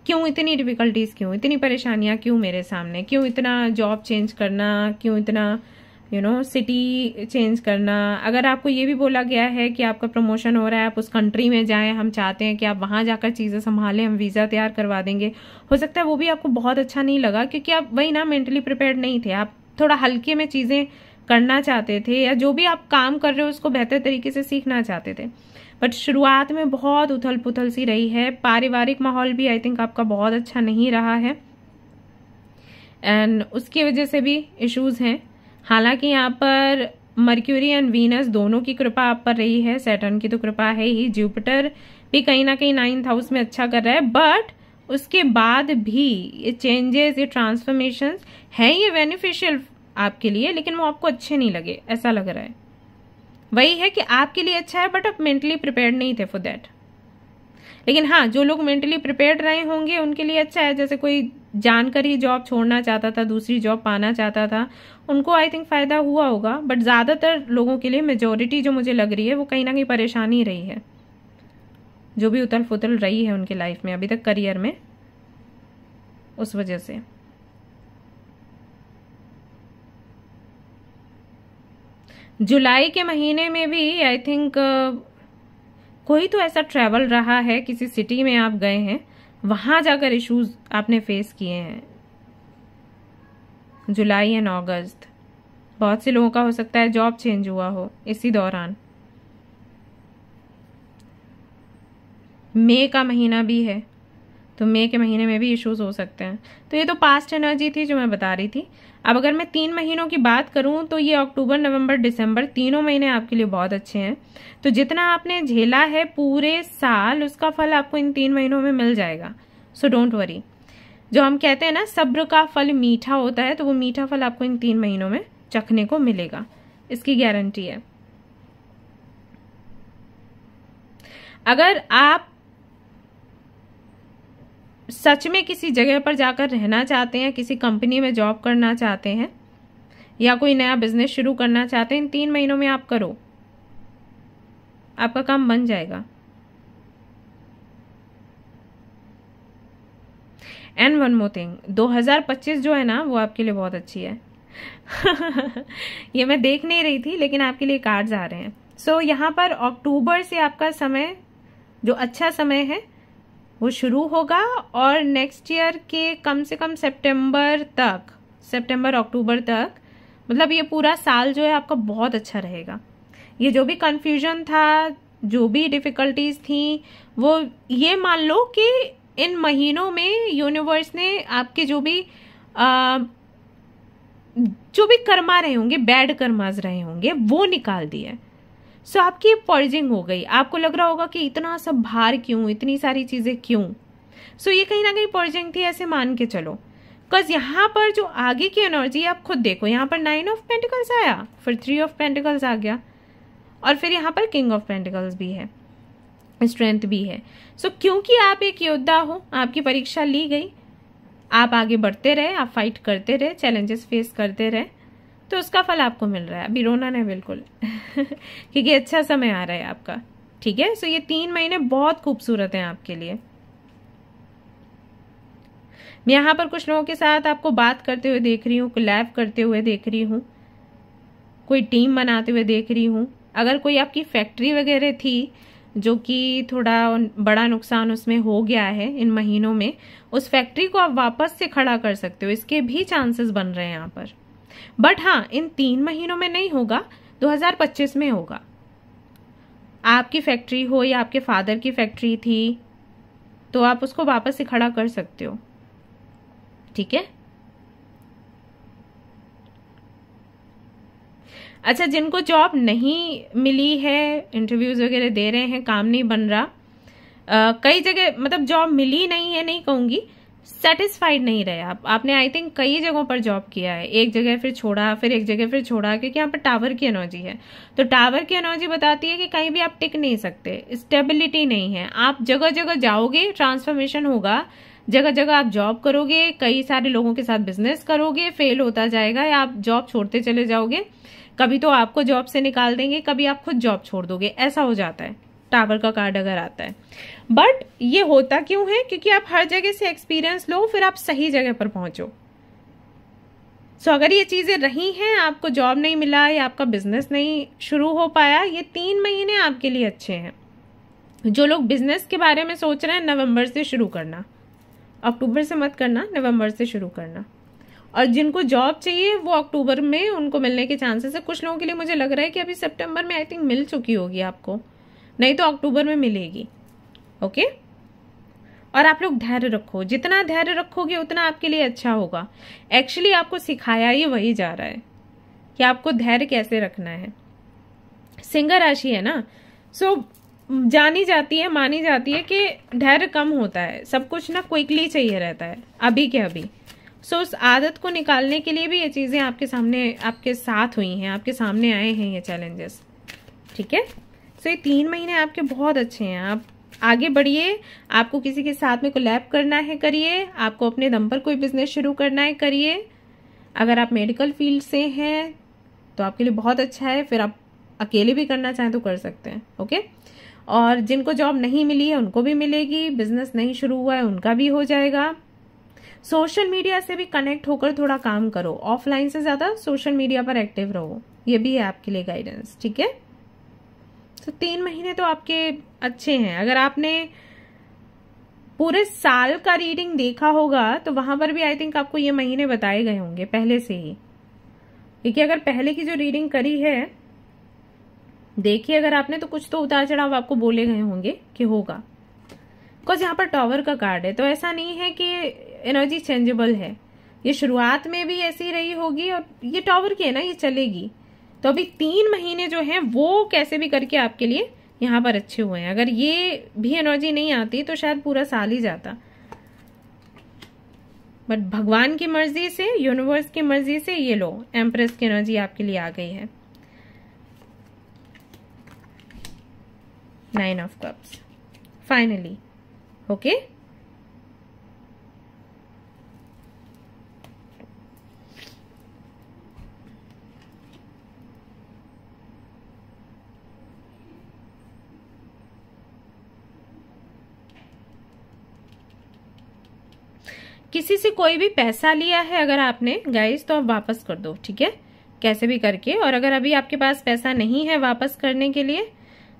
क्यों इतनी डिफ़िकल्टीज़ क्यों इतनी परेशानियाँ क्यों मेरे सामने क्यों इतना जॉब चेंज करना क्यों इतना यू नो सिटी चेंज करना अगर आपको ये भी बोला गया है कि आपका प्रमोशन हो रहा है आप उस कंट्री में जाएं हम चाहते हैं कि आप वहां जाकर चीज़ें संभालें हम वीज़ा तैयार करवा देंगे हो सकता है वो भी आपको बहुत अच्छा नहीं लगा क्योंकि आप वही ना मेंटली प्रिपेयर नहीं थे आप थोड़ा हल्के में चीज़ें करना चाहते थे या जो भी आप काम कर रहे हो उसको बेहतर तरीके से सीखना चाहते थे बट शुरुआत में बहुत उथल पुथल सी रही है पारिवारिक माहौल भी आई थिंक आपका बहुत अच्छा नहीं रहा है एंड उसकी वजह से भी इश्यूज़ हैं हालांकि यहाँ पर मर्क्यूरी एंड वीनस दोनों की कृपा आप पर रही है सैटर्न की तो कृपा है ही जुपिटर भी कहीं ना कहीं नाइन्थ हाउस में अच्छा कर रहा है बट उसके बाद भी ये चेंजेस ये ट्रांसफॉर्मेशन है ये बेनिफिशियल आपके लिए लेकिन वो आपको अच्छे नहीं लगे ऐसा लग रहा है वही है कि आपके लिए अच्छा है बट आप मेंटली प्रिपेयर नहीं थे फॉर देट लेकिन हाँ जो लोग मेंटली प्रिपेयर्ड रहे होंगे उनके लिए अच्छा है जैसे कोई जानकर ही जॉब छोड़ना चाहता था दूसरी जॉब पाना चाहता था उनको आई थिंक फ़ायदा हुआ होगा बट ज़्यादातर लोगों के लिए मेजोरिटी जो मुझे लग रही है वो कहीं ना कहीं परेशानी रही है जो भी उथल फुथल रही है उनके लाइफ में अभी तक करियर में उस वजह से जुलाई के महीने में भी आई थिंक कोई तो ऐसा ट्रैवल रहा है किसी सिटी में आप गए हैं वहां जाकर इश्यूज आपने फेस किए हैं जुलाई एंड अगस्त बहुत से लोगों का हो सकता है जॉब चेंज हुआ हो इसी दौरान मई का महीना भी है तो मई के महीने में भी इश्यूज हो सकते हैं तो ये तो पास्ट एनर्जी थी जो मैं बता रही थी अब अगर मैं तीन महीनों की बात करूँ तो ये अक्टूबर नवंबर दिसंबर तीनों महीने आपके लिए बहुत अच्छे हैं तो जितना आपने झेला है पूरे साल उसका फल आपको इन तीन महीनों में मिल जाएगा सो डोंट वरी जो हम कहते हैं ना सब्र का फल मीठा होता है तो वो मीठा फल आपको इन तीन महीनों में चखने को मिलेगा इसकी गारंटी है अगर आप सच में किसी जगह पर जाकर रहना चाहते हैं किसी कंपनी में जॉब करना चाहते हैं या कोई नया बिजनेस शुरू करना चाहते हैं इन तीन महीनों में आप करो आपका काम बन जाएगा एंड वन मोर थिंग 2025 जो है ना वो आपके लिए बहुत अच्छी है ये मैं देख नहीं रही थी लेकिन आपके लिए कार्ड्स आ रहे हैं सो so, यहाँ पर अक्टूबर से आपका समय जो अच्छा समय है वो शुरू होगा और नेक्स्ट ईयर के कम से कम सितंबर तक सितंबर अक्टूबर तक मतलब ये पूरा साल जो है आपका बहुत अच्छा रहेगा ये जो भी कन्फ्यूजन था जो भी डिफ़िकल्टीज थी वो ये मान लो कि इन महीनों में यूनिवर्स ने आपके जो भी आ, जो भी कर्मा रहे होंगे बैड कर्माज रहे होंगे वो निकाल दिए सो आपकी पॉइजिंग हो गई आपको लग रहा होगा कि इतना सब भार क्यों इतनी सारी चीज़ें क्यों सो ये कहीं ना कहीं पॉइजिंग थी ऐसे मान के चलो बिकॉज यहाँ पर जो आगे की एनर्जी आप खुद देखो यहाँ पर नाइन ऑफ पेंटिकल्स आया फिर थ्री ऑफ पेंटिकल्स आ गया और फिर यहाँ पर किंग ऑफ पेंटिकल्स भी है स्ट्रेंथ भी है सो so, क्योंकि आप एक योद्धा हो आपकी परीक्षा ली गई आप आगे बढ़ते रहे आप फाइट करते रहे चैलेंजेस फेस करते रहे तो उसका फल आपको मिल रहा है अभी रोना नहीं बिल्कुल क्योंकि अच्छा समय आ रहा है आपका ठीक है सो ये तीन महीने बहुत खूबसूरत हैं आपके लिए मैं यहाँ पर कुछ लोगों के साथ आपको बात करते हुए देख रही हूँ लैब करते हुए देख रही हूँ कोई टीम बनाते हुए देख रही हूँ अगर कोई आपकी फैक्ट्री वगैरह थी जो कि थोड़ा बड़ा नुकसान उसमें हो गया है इन महीनों में उस फैक्ट्री को आप वापस से खड़ा कर सकते हो इसके भी चांसेस बन रहे हैं यहाँ पर बट हाँ इन तीन महीनों में नहीं होगा 2025 में होगा आपकी फैक्ट्री हो या आपके फादर की फैक्ट्री थी तो आप उसको वापस से खड़ा कर सकते हो ठीक है अच्छा जिनको जॉब नहीं मिली है इंटरव्यूज़ वगैरह दे रहे हैं काम नहीं बन रहा आ, कई जगह मतलब जॉब मिली नहीं है नहीं कहूंगी सेटिस्फाइड नहीं रहे आप आपने आई थिंक कई जगहों पर जॉब किया है एक जगह फिर छोड़ा फिर एक जगह फिर छोड़ा क्योंकि यहाँ पर टावर की एनर्जी है तो टावर की एनर्जी बताती है कि कहीं भी आप टिक नहीं सकते स्टेबिलिटी नहीं है आप जगह जगह जाओगे ट्रांसफॉर्मेशन होगा जगह जगह आप जॉब करोगे कई सारे लोगों के साथ बिजनेस करोगे फेल होता जाएगा या आप जॉब छोड़ते चले जाओगे कभी तो आपको जॉब से निकाल देंगे कभी आप खुद जॉब छोड़ दोगे ऐसा हो जाता है टावर का कार्ड अगर आता है बट ये होता क्यों है क्योंकि आप हर जगह से एक्सपीरियंस लो फिर आप सही जगह पर पहुंचो सो so, अगर ये चीज़ें रही हैं आपको जॉब नहीं मिला या आपका बिजनेस नहीं शुरू हो पाया ये तीन महीने आपके लिए अच्छे हैं जो लोग बिजनेस के बारे में सोच रहे हैं नवंबर से शुरू करना अक्टूबर से मत करना नवंबर से शुरू करना और जिनको जॉब चाहिए वो अक्टूबर में उनको मिलने के चांसेस है कुछ लोगों के लिए मुझे लग रहा है कि अभी सितंबर में आई थिंक मिल चुकी होगी आपको नहीं तो अक्टूबर में मिलेगी ओके और आप लोग धैर्य रखो जितना धैर्य रखोगे उतना आपके लिए अच्छा होगा एक्चुअली आपको सिखाया ही वही जा रहा है कि आपको धैर्य कैसे रखना है सिंह राशि है ना सो so, जानी जाती है मानी जाती है कि धैर्य कम होता है सब कुछ ना क्विकली चाहिए रहता है अभी के अभी सो so, उस आदत को निकालने के लिए भी ये चीज़ें आपके सामने आपके साथ हुई हैं आपके सामने आए हैं ये चैलेंजेस ठीक है सो so, ये तीन महीने आपके बहुत अच्छे हैं आप आगे बढ़िए आपको किसी के साथ में कोलैब करना है करिए आपको अपने दम पर कोई बिजनेस शुरू करना है करिए अगर आप मेडिकल फील्ड से हैं तो आपके लिए बहुत अच्छा है फिर आप अकेले भी करना चाहें तो कर सकते हैं ओके और जिनको जॉब नहीं मिली है उनको भी मिलेगी बिजनेस नहीं शुरू हुआ है उनका भी हो जाएगा सोशल मीडिया से भी कनेक्ट होकर थोड़ा काम करो ऑफलाइन से ज़्यादा सोशल मीडिया पर एक्टिव रहो ये भी है आपके लिए गाइडेंस ठीक है तो तीन महीने तो आपके अच्छे हैं अगर आपने पूरे साल का रीडिंग देखा होगा तो वहां पर भी आई थिंक आपको ये महीने बताए गए होंगे पहले से ही क्योंकि अगर पहले की जो रीडिंग करी है देखिए अगर आपने तो कुछ तो उतार चढ़ाव आपको बोले गए होंगे कि होगा बिकॉज यहाँ पर टॉवर का कार्ड है तो ऐसा नहीं है कि एनर्जी चेंजेबल है ये शुरुआत में भी ऐसी रही होगी और ये टॉवर की है ना ये चलेगी तो अभी तीन महीने जो हैं वो कैसे भी करके आपके लिए यहाँ पर अच्छे हुए हैं अगर ये भी एनर्जी नहीं आती तो शायद पूरा साल ही जाता बट भगवान की मर्जी से यूनिवर्स की मर्जी से ये लो एम्प्रेस की एनर्जी आपके लिए आ गई है nine of cups finally okay किसी से कोई भी पैसा लिया है अगर आपने गाइस तो आप वापस कर दो ठीक है कैसे भी करके और अगर अभी आपके पास पैसा नहीं है वापस करने के लिए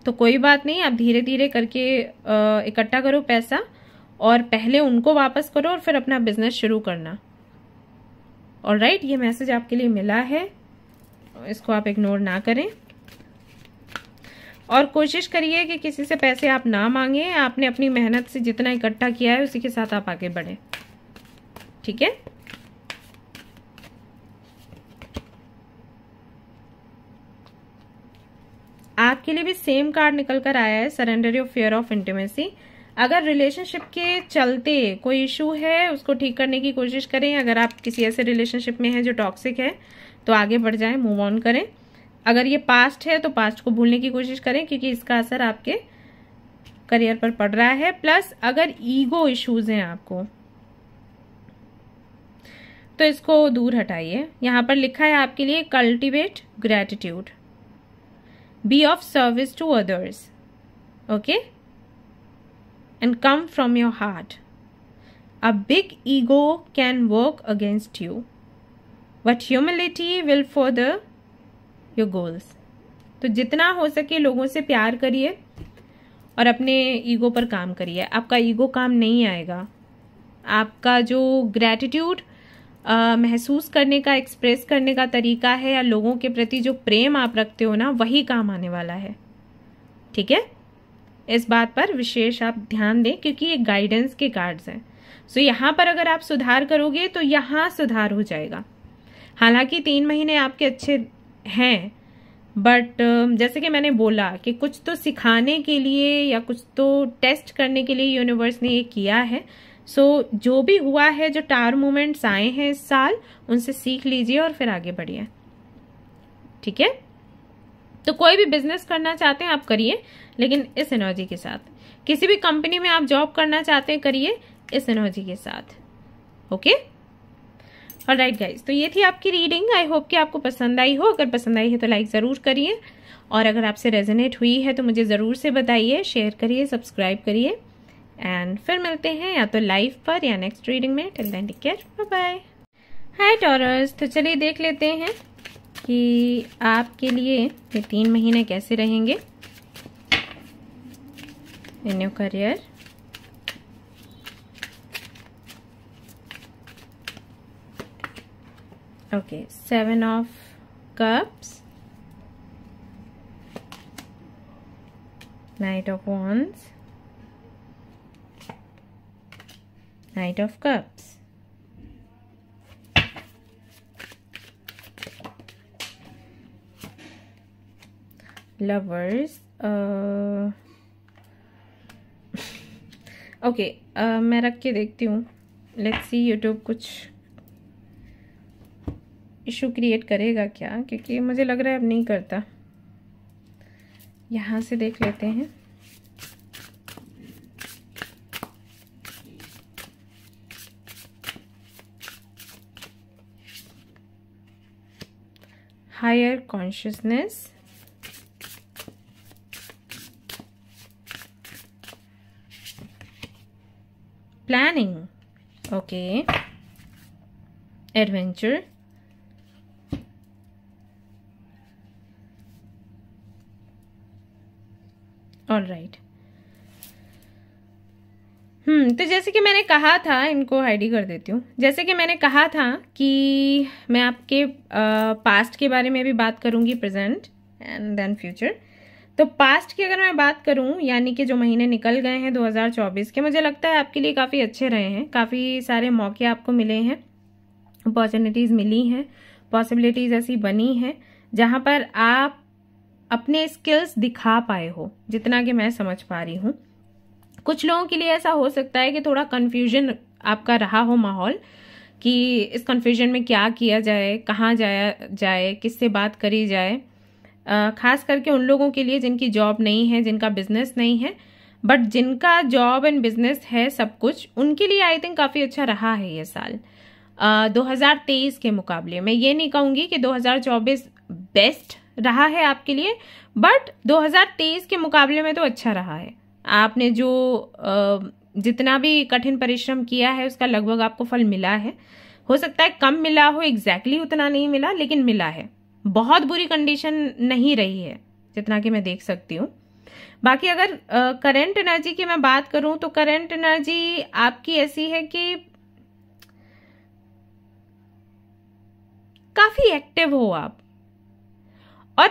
तो कोई बात नहीं आप धीरे धीरे करके इकट्ठा करो पैसा और पहले उनको वापस करो और फिर अपना बिजनेस शुरू करना और राइट ये मैसेज आपके लिए मिला है इसको आप इग्नोर ना करें और कोशिश करिए कि किसी से पैसे आप ना मांगें आपने अपनी मेहनत से जितना इकट्ठा किया है उसी के साथ आप आगे बढ़ें ठीक है आपके लिए भी सेम कार्ड निकल कर आया है surrender your fear of intimacy अगर रिलेशनशिप के चलते कोई इशू है उसको ठीक करने की कोशिश करें अगर आप किसी ऐसे रिलेशनशिप में हैं जो टॉक्सिक है तो आगे बढ़ जाएं मूव ऑन करें अगर ये पास्ट है तो पास्ट को भूलने की कोशिश करें क्योंकि इसका असर आपके करियर पर पड़ रहा है प्लस अगर ईगो इश्यूज हैं आपको तो इसको दूर हटाइए यहाँ पर लिखा है आपके लिए cultivate gratitude be of service to others okay and come from your heart a big ego can work against you but humility will for the your goals तो जितना हो सके लोगों से प्यार करिए और अपने ईगो पर काम करिए आपका ईगो काम नहीं आएगा आपका जो ग्रैटिट्यूड महसूस करने का एक्सप्रेस करने का तरीका है या लोगों के प्रति जो प्रेम आप रखते हो ना वही काम आने वाला है ठीक है इस बात पर विशेष आप ध्यान दें क्योंकि ये गाइडेंस के कार्ड्स हैं सो यहाँ पर अगर आप सुधार करोगे तो यहाँ सुधार हो जाएगा हालांकि तीन महीने आपके अच्छे हैं बट जैसे कि मैंने बोला कि कुछ तो सिखाने के लिए या कुछ तो टेस्ट करने के लिए यूनिवर्स ने ये किया है सो so, जो भी हुआ है जो टार मूवमेंट्स आए हैं इस साल उनसे सीख लीजिए और फिर आगे बढ़िए ठीक है तो कोई भी बिजनेस करना चाहते हैं आप करिए लेकिन इस एनर्जी के साथ किसी भी कंपनी में आप जॉब करना चाहते हैं करिए इस एनर्जी के साथ ओके और राइट गाइज तो ये थी आपकी रीडिंग आई होप कि आपको पसंद आई हो अगर पसंद आई है तो लाइक ज़रूर करिए और अगर आपसे रेजोनेट हुई है तो मुझे ज़रूर से बताइए शेयर करिए सब्सक्राइब करिए एंड फिर मिलते हैं या तो लाइव पर या नेक्स्ट रीडिंग में till then take care bye bye hi Taurus तो चलिए देख लेते हैं कि आपके लिए ये तीन महीने कैसे रहेंगे in your career okay seven of cups knight of wands Knight of Cups. Lovers. Uh, okay okay, uh, मैं रख के देखती हूँ लेट्स सी यूट्यूब कुछ इशू क्रिएट करेगा क्या क्योंकि मुझे लग रहा है अब नहीं करता यहाँ से देख लेते हैं higher consciousness planning okay adventure all right हम्म, तो जैसे कि मैंने कहा था इनको हाइडी कर देती हूँ जैसे कि मैंने कहा था कि मैं आपके पास्ट के बारे में भी बात करूँगी प्रेजेंट एंड देन फ्यूचर तो पास्ट की अगर मैं बात करूँ यानी कि जो महीने निकल गए हैं 2024 के मुझे लगता है आपके लिए काफ़ी अच्छे रहे हैं काफ़ी सारे मौके आपको मिले हैं अपॉर्चुनिटीज़ मिली हैं पॉसिबिलिटीज़ ऐसी बनी हैं जहाँ पर आप अपने स्किल्स दिखा पाए हो जितना कि मैं समझ पा रही हूँ कुछ लोगों के लिए ऐसा हो सकता है कि थोड़ा कन्फ्यूजन आपका रहा हो माहौल कि इस कन्फ्यूजन में क्या किया जाए कहाँ जाया जाए किससे बात करी जाए ख़ास करके उन लोगों के लिए जिनकी जॉब नहीं है जिनका बिजनेस नहीं है बट जिनका जॉब एंड बिजनेस है सब कुछ उनके लिए आई थिंक काफ़ी अच्छा रहा है ये साल आ, 2023 के मुकाबले मैं ये नहीं कहूँगी कि 2024 बेस्ट रहा है आपके लिए बट 2023 के मुकाबले में तो अच्छा रहा है आपने जो जितना भी कठिन परिश्रम किया है उसका लगभग आपको फल मिला है हो सकता है कम मिला हो एग्जैक्टली exactly उतना नहीं मिला लेकिन मिला है बहुत बुरी कंडीशन नहीं रही है जितना कि मैं देख सकती हूँ बाकी अगर करंट एनर्जी की मैं बात करूं तो करंट एनर्जी आपकी ऐसी है कि काफी एक्टिव हो आप और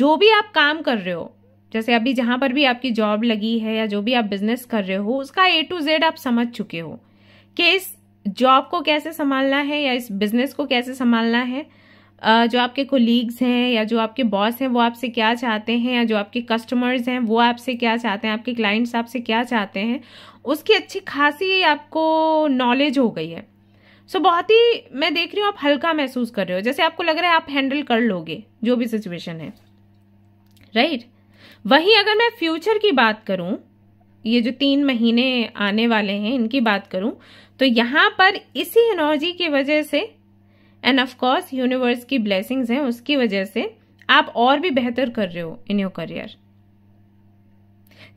जो भी आप काम कर रहे हो जैसे अभी जहाँ पर भी आपकी जॉब लगी है या जो भी आप बिजनेस कर रहे हो उसका ए टू जेड आप समझ चुके हो कि इस जॉब को कैसे संभालना है या इस बिजनेस को कैसे संभालना है जो आपके कोलीग्स हैं या जो आपके बॉस हैं वो आपसे क्या चाहते हैं या जो आपके कस्टमर्स हैं वो आपसे क्या चाहते हैं आपके क्लाइंट्स आपसे क्या चाहते हैं उसकी अच्छी खासी आपको नॉलेज हो गई है सो so, बहुत ही मैं देख रही हूँ आप हल्का महसूस कर रहे हो जैसे आपको लग रहा है आप हैंडल कर लोगे जो भी सिचुएशन है राइट right? वहीं अगर मैं फ्यूचर की बात करूं ये जो तीन महीने आने वाले हैं इनकी बात करूं तो यहां पर इसी एनर्जी की वजह से एंड ऑफ कोर्स यूनिवर्स की ब्लेसिंग्स हैं उसकी वजह से आप और भी बेहतर कर रहे हो इन योर करियर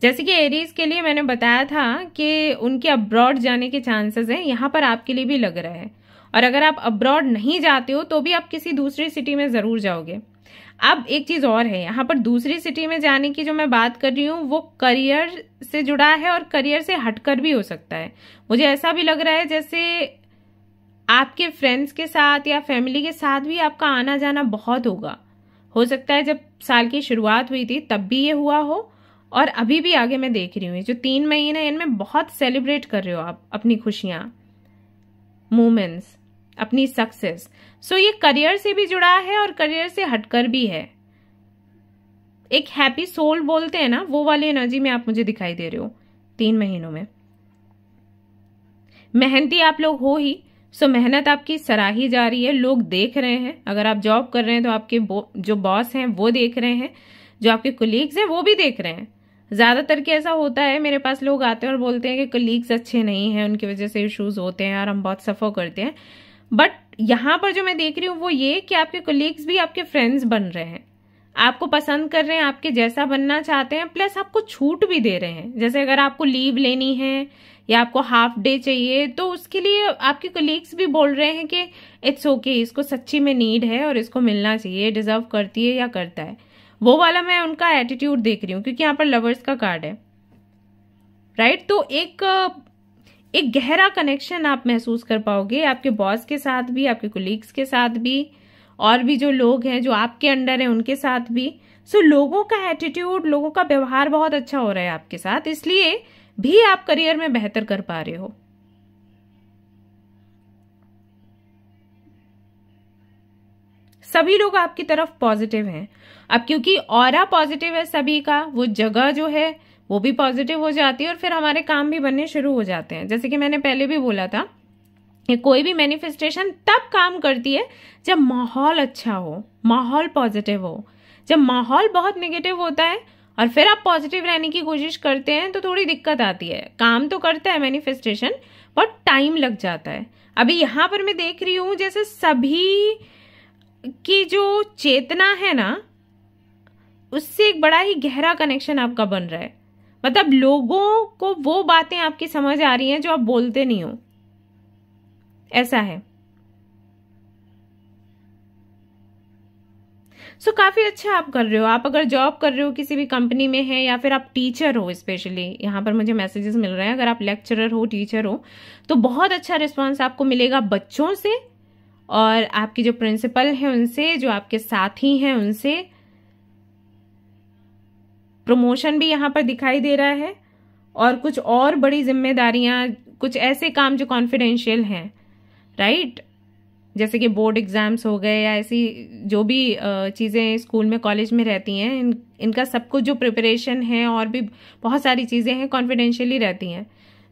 जैसे कि एरीज के लिए मैंने बताया था कि उनके अब्रॉड जाने के चांसेस हैं यहाँ पर आपके लिए भी लग रहा है और अगर आप अब्रॉड नहीं जाते हो तो भी आप किसी दूसरी सिटी में ज़रूर जाओगे अब एक चीज़ और है यहाँ पर दूसरी सिटी में जाने की जो मैं बात कर रही हूँ वो करियर से जुड़ा है और करियर से हटकर भी हो सकता है मुझे ऐसा भी लग रहा है जैसे आपके फ्रेंड्स के साथ या फैमिली के साथ भी आपका आना जाना बहुत होगा हो सकता है जब साल की शुरुआत हुई थी तब भी ये हुआ हो और अभी भी आगे मैं देख रही हूँ जो तीन महीने इनमें बहुत सेलिब्रेट कर रहे हो आप अपनी खुशियाँ मोमेंट्स अपनी सक्सेस सो ये करियर से भी जुड़ा है और करियर से हटकर भी है एक हैप्पी सोल बोलते हैं ना वो वाली एनर्जी में आप मुझे दिखाई दे रहे हो तीन महीनों में मेहनती आप लोग हो ही सो मेहनत आपकी सराही जा रही है लोग देख रहे हैं अगर आप जॉब कर रहे हैं तो आपके जो बॉस हैं वो देख रहे हैं जो आपके कोलीग्स हैं वो भी देख रहे हैं ज़्यादातर के ऐसा होता है मेरे पास लोग आते हैं और बोलते हैं कि कलीग्स अच्छे नहीं हैं उनकी वजह से इशूज होते हैं और हम बहुत सफ़र करते हैं बट यहाँ पर जो मैं देख रही हूँ वो ये कि आपके कोलीग्स भी आपके फ्रेंड्स बन रहे हैं आपको पसंद कर रहे हैं आपके जैसा बनना चाहते हैं प्लस आपको छूट भी दे रहे हैं जैसे अगर आपको लीव लेनी है या आपको हाफ डे चाहिए तो उसके लिए आपके कोलीग्स भी बोल रहे हैं कि इट्स ओके okay, इसको सच्ची में नीड है और इसको मिलना चाहिए डिजर्व करती है या करता है वो वाला मैं उनका एटीट्यूड देख रही हूँ क्योंकि यहाँ पर लवर्स का कार्ड है राइट right? तो एक एक गहरा कनेक्शन आप महसूस कर पाओगे आपके बॉस के साथ भी आपके कोलीग्स के साथ भी और भी जो लोग हैं जो आपके अंडर हैं उनके साथ भी सो so, लोगों का एटीट्यूड लोगों का व्यवहार बहुत अच्छा हो रहा है आपके साथ इसलिए भी आप करियर में बेहतर कर पा रहे हो सभी लोग आपकी तरफ पॉजिटिव हैं अब क्योंकि और पॉजिटिव है सभी का वो जगह जो है वो भी पॉजिटिव हो जाती है और फिर हमारे काम भी बनने शुरू हो जाते हैं जैसे कि मैंने पहले भी बोला था कि कोई भी मैनिफेस्टेशन तब काम करती है जब माहौल अच्छा हो माहौल पॉजिटिव हो जब माहौल बहुत निगेटिव होता है और फिर आप पॉजिटिव रहने की कोशिश करते हैं तो थोड़ी दिक्कत आती है काम तो करता है मैनिफेस्टेशन बट टाइम लग जाता है अभी यहाँ पर मैं देख रही हूँ जैसे सभी की जो चेतना है ना उससे एक बड़ा ही गहरा कनेक्शन आपका बन रहा है मतलब लोगों को वो बातें आपकी समझ आ रही हैं जो आप बोलते नहीं हो ऐसा है सो so, काफ़ी अच्छा आप कर रहे हो आप अगर जॉब कर रहे हो किसी भी कंपनी में है या फिर आप टीचर हो स्पेशली यहां पर मुझे मैसेजेस मिल रहे हैं अगर आप लेक्चरर हो टीचर हो तो बहुत अच्छा रिस्पांस आपको मिलेगा बच्चों से और आपकी जो प्रिंसिपल हैं उनसे जो आपके साथी हैं उनसे प्रमोशन भी यहाँ पर दिखाई दे रहा है और कुछ और बड़ी जिम्मेदारियाँ कुछ ऐसे काम जो कॉन्फिडेंशियल हैं राइट जैसे कि बोर्ड एग्ज़ाम्स हो गए या ऐसी जो भी चीज़ें स्कूल में कॉलेज में रहती हैं इन इनका सब कुछ जो प्रिपरेशन है और भी बहुत सारी चीज़ें हैं कॉन्फिडेंशियली रहती हैं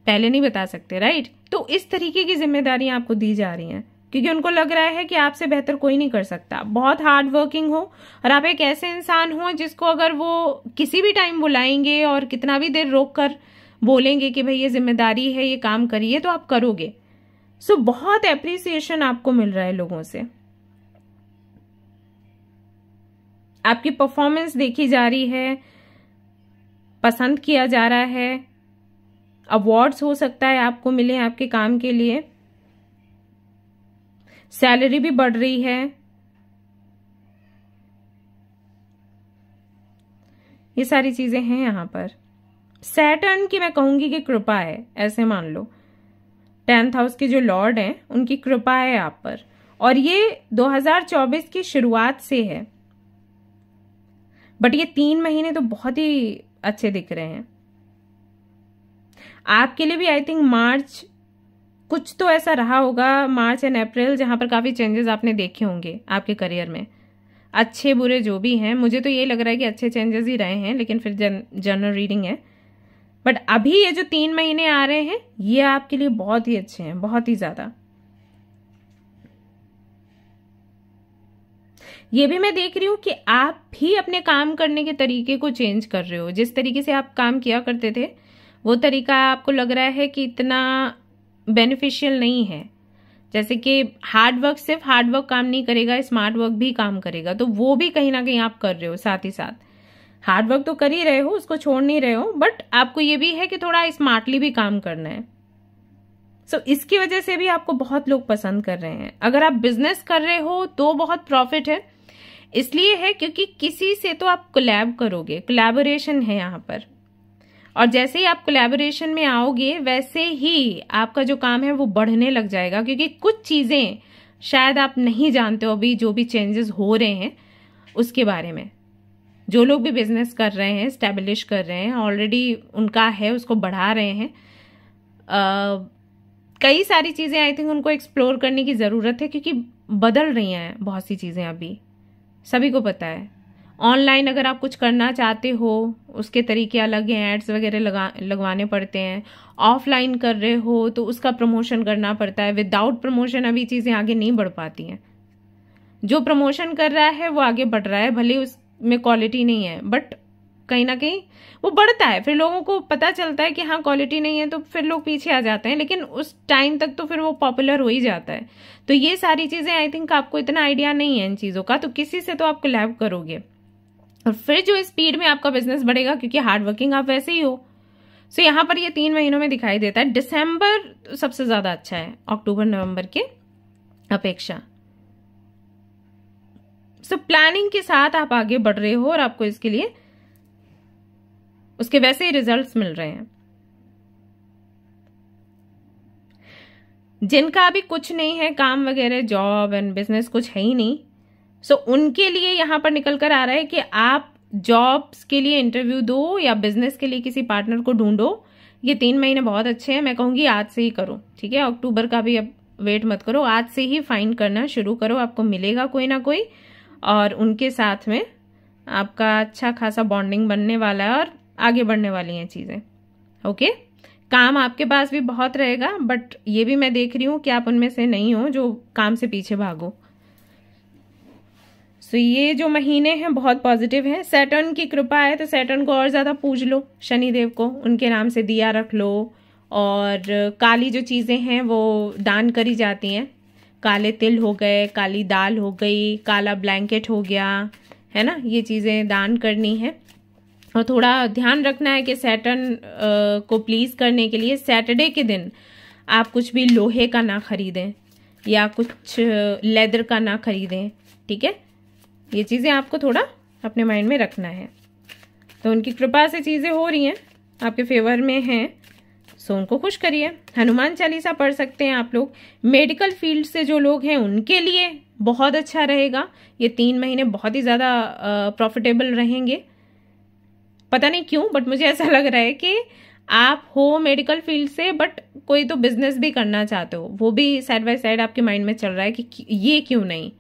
पहले नहीं बता सकते राइट तो इस तरीके की जिम्मेदारियाँ आपको दी जा रही हैं क्योंकि उनको लग रहा है कि आपसे बेहतर कोई नहीं कर सकता बहुत हार्ड वर्किंग हो और आप एक ऐसे इंसान हो जिसको अगर वो किसी भी टाइम बुलाएंगे और कितना भी देर रोक कर बोलेंगे कि भाई ये जिम्मेदारी है ये काम करिए तो आप करोगे सो so, बहुत एप्रिसिएशन आपको मिल रहा है लोगों से आपकी परफॉर्मेंस देखी जा रही है पसंद किया जा रहा है अवार्ड्स हो सकता है आपको मिले आपके काम के लिए सैलरी भी बढ़ रही है ये सारी चीज़ें हैं यहां पर सैटर्न की मैं कहूंगी कि कृपा है ऐसे मान लो टेंथ हाउस के जो लॉर्ड हैं उनकी कृपा है आप पर और ये 2024 की शुरुआत से है बट ये तीन महीने तो बहुत ही अच्छे दिख रहे हैं आपके लिए भी आई थिंक मार्च कुछ तो ऐसा रहा होगा मार्च एंड अप्रैल जहाँ पर काफ़ी चेंजेस आपने देखे होंगे आपके करियर में अच्छे बुरे जो भी हैं मुझे तो ये लग रहा है कि अच्छे चेंजेस ही रहे हैं लेकिन फिर जन जनरल रीडिंग है बट अभी ये जो तीन महीने आ रहे हैं ये आपके लिए बहुत ही अच्छे हैं बहुत ही ज़्यादा ये भी मैं देख रही हूँ कि आप भी अपने काम करने के तरीके को चेंज कर रहे हो जिस तरीके से आप काम किया करते थे वो तरीका आपको लग रहा है कि इतना बेनिफिशियल नहीं है जैसे कि हार्ड वर्क सिर्फ हार्ड वर्क काम नहीं करेगा स्मार्ट वर्क भी काम करेगा तो वो भी कहीं ना कहीं आप कर रहे हो साथ ही साथ हार्ड वर्क तो कर ही रहे हो उसको छोड़ नहीं रहे हो बट आपको ये भी है कि थोड़ा स्मार्टली भी काम करना है सो so, इसकी वजह से भी आपको बहुत लोग पसंद कर रहे हैं अगर आप बिजनेस कर रहे हो तो बहुत प्रॉफिट है इसलिए है क्योंकि किसी से तो आप कोलैब करोगे कोलैबोरेशन है यहाँ पर और जैसे ही आप कोलेबोरेशन में आओगे वैसे ही आपका जो काम है वो बढ़ने लग जाएगा क्योंकि कुछ चीज़ें शायद आप नहीं जानते हो अभी जो भी चेंजेस हो रहे हैं उसके बारे में जो लोग भी बिजनेस कर रहे हैं स्टेब्लिश कर रहे हैं ऑलरेडी उनका है उसको बढ़ा रहे हैं आ, कई सारी चीज़ें आई थिंक उनको एक्सप्लोर करने की ज़रूरत है क्योंकि बदल रही हैं बहुत सी चीज़ें अभी सभी को पता है ऑनलाइन अगर आप कुछ करना चाहते हो उसके तरीके अलग हैं एड्स वगैरह लगा लगवाने पड़ते हैं ऑफलाइन कर रहे हो तो उसका प्रमोशन करना पड़ता है विदाउट प्रमोशन अभी चीज़ें आगे नहीं बढ़ पाती हैं जो प्रमोशन कर रहा है वो आगे बढ़ रहा है भले उसमें क्वालिटी नहीं है बट कहीं ना कहीं वो बढ़ता है फिर लोगों को पता चलता है कि हाँ क्वालिटी नहीं है तो फिर लोग पीछे आ जाते हैं लेकिन उस टाइम तक तो फिर वो पॉपुलर हो ही जाता है तो ये सारी चीज़ें आई थिंक आपको इतना आइडिया नहीं है इन चीज़ों का तो किसी से तो आप लैब करोगे और फिर जो स्पीड में आपका बिजनेस बढ़ेगा क्योंकि हार्डवर्किंग आप वैसे ही हो सो so, यहाँ पर ये तीन महीनों में दिखाई देता है दिसंबर सबसे ज़्यादा अच्छा है अक्टूबर नवंबर के अपेक्षा सो so, प्लानिंग के साथ आप आगे बढ़ रहे हो और आपको इसके लिए उसके वैसे ही रिजल्ट्स मिल रहे हैं जिनका अभी कुछ नहीं है काम वगैरह जॉब एंड बिजनेस कुछ है ही नहीं सो so, उनके लिए यहाँ पर निकल कर आ रहा है कि आप जॉब्स के लिए इंटरव्यू दो या बिजनेस के लिए किसी पार्टनर को ढूंढो ये तीन महीने बहुत अच्छे हैं मैं कहूँगी आज से ही करो ठीक है अक्टूबर का भी अब वेट मत करो आज से ही फाइंड करना शुरू करो आपको मिलेगा कोई ना कोई और उनके साथ में आपका अच्छा खासा बॉन्डिंग बनने वाला है और आगे बढ़ने वाली हैं चीज़ें ओके काम आपके पास भी बहुत रहेगा बट ये भी मैं देख रही हूँ कि आप उनमें से नहीं हो जो काम से पीछे भागो सो so, ये जो महीने हैं बहुत पॉजिटिव हैं सैटर्न की कृपा है तो सैटर्न को और ज़्यादा पूज लो शनिदेव को उनके नाम से दिया रख लो और काली जो चीज़ें हैं वो दान करी जाती हैं काले तिल हो गए काली दाल हो गई काला ब्लैंकेट हो गया है ना ये चीज़ें दान करनी है और थोड़ा ध्यान रखना है कि सैटर्न को प्लीज़ करने के लिए सैटरडे के दिन आप कुछ भी लोहे का ना खरीदें या कुछ लेदर का ना खरीदें ठीक है ये चीज़ें आपको थोड़ा अपने माइंड में रखना है तो उनकी कृपा से चीज़ें हो रही हैं आपके फेवर में हैं सो उनको खुश करिए हनुमान चालीसा पढ़ सकते हैं आप लोग मेडिकल फील्ड से जो लोग हैं उनके लिए बहुत अच्छा रहेगा ये तीन महीने बहुत ही ज़्यादा प्रॉफिटेबल रहेंगे पता नहीं क्यों बट मुझे ऐसा लग रहा है कि आप हो मेडिकल फील्ड से बट कोई तो बिजनेस भी करना चाहते हो वो भी साइड बाय साइड आपके माइंड में चल रहा है कि ये क्यों नहीं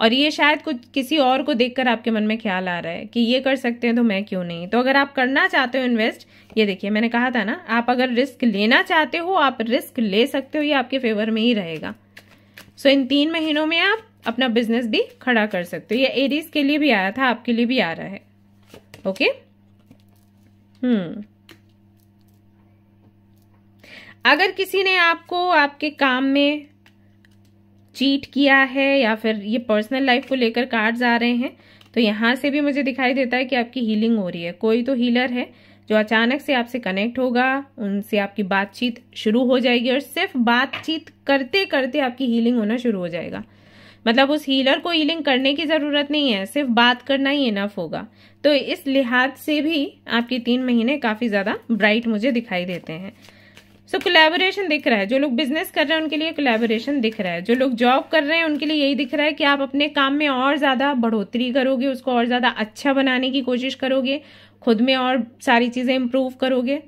और ये शायद कुछ किसी और को देखकर आपके मन में ख्याल आ रहा है कि ये कर सकते हैं तो मैं क्यों नहीं तो अगर आप करना चाहते हो इन्वेस्ट ये देखिए मैंने कहा था ना आप अगर रिस्क लेना चाहते हो आप रिस्क ले सकते हो ये आपके फेवर में ही रहेगा सो इन तीन महीनों में आप अपना बिजनेस भी खड़ा कर सकते हो ये एरीज के लिए भी आया था आपके लिए भी आ रहा है ओके हम्म hmm. अगर किसी ने आपको आपके काम में चीट किया है या फिर ये पर्सनल लाइफ को लेकर कार्ड्स आ रहे हैं तो यहाँ से भी मुझे दिखाई देता है कि आपकी हीलिंग हो रही है कोई तो हीलर है जो अचानक से आपसे कनेक्ट होगा उनसे आपकी बातचीत शुरू हो जाएगी और सिर्फ बातचीत करते करते आपकी हीलिंग होना शुरू हो जाएगा मतलब उस हीलर को हीलिंग करने की ज़रूरत नहीं है सिर्फ बात करना ही इनफ होगा तो इस लिहाज से भी आपके तीन महीने काफ़ी ज़्यादा ब्राइट मुझे दिखाई देते हैं सो so, कोलेबोरेशन दिख रहा है जो लोग बिजनेस कर रहे हैं उनके लिए कोलेबोरेशन दिख रहा है जो लोग जॉब कर रहे हैं उनके लिए यही दिख रहा है कि आप अपने काम में और ज़्यादा बढ़ोतरी करोगे उसको और ज़्यादा अच्छा बनाने की कोशिश करोगे खुद में और सारी चीज़ें इम्प्रूव करोगे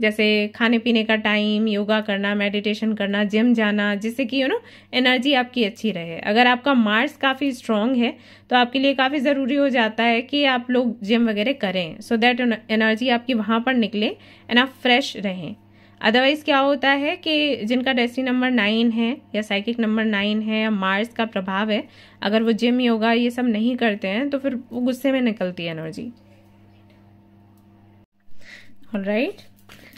जैसे खाने पीने का टाइम योगा करना मेडिटेशन करना जिम जाना जिससे कि यू नो एनर्जी आपकी अच्छी रहे अगर आपका मार्स काफ़ी स्ट्रांग है तो आपके लिए काफ़ी ज़रूरी हो जाता है कि आप लोग जिम वगैरह करें सो दैट एनर्जी आपकी वहाँ पर निकले एंड आप फ्रेश रहें अदरवाइज़ क्या होता है कि जिनका डेस्टिनी नंबर नाइन है या साइकिक नंबर नाइन है या मार्स का प्रभाव है अगर वो जिम योगा ये सब नहीं करते हैं तो फिर वो गुस्से में निकलती है energy right right.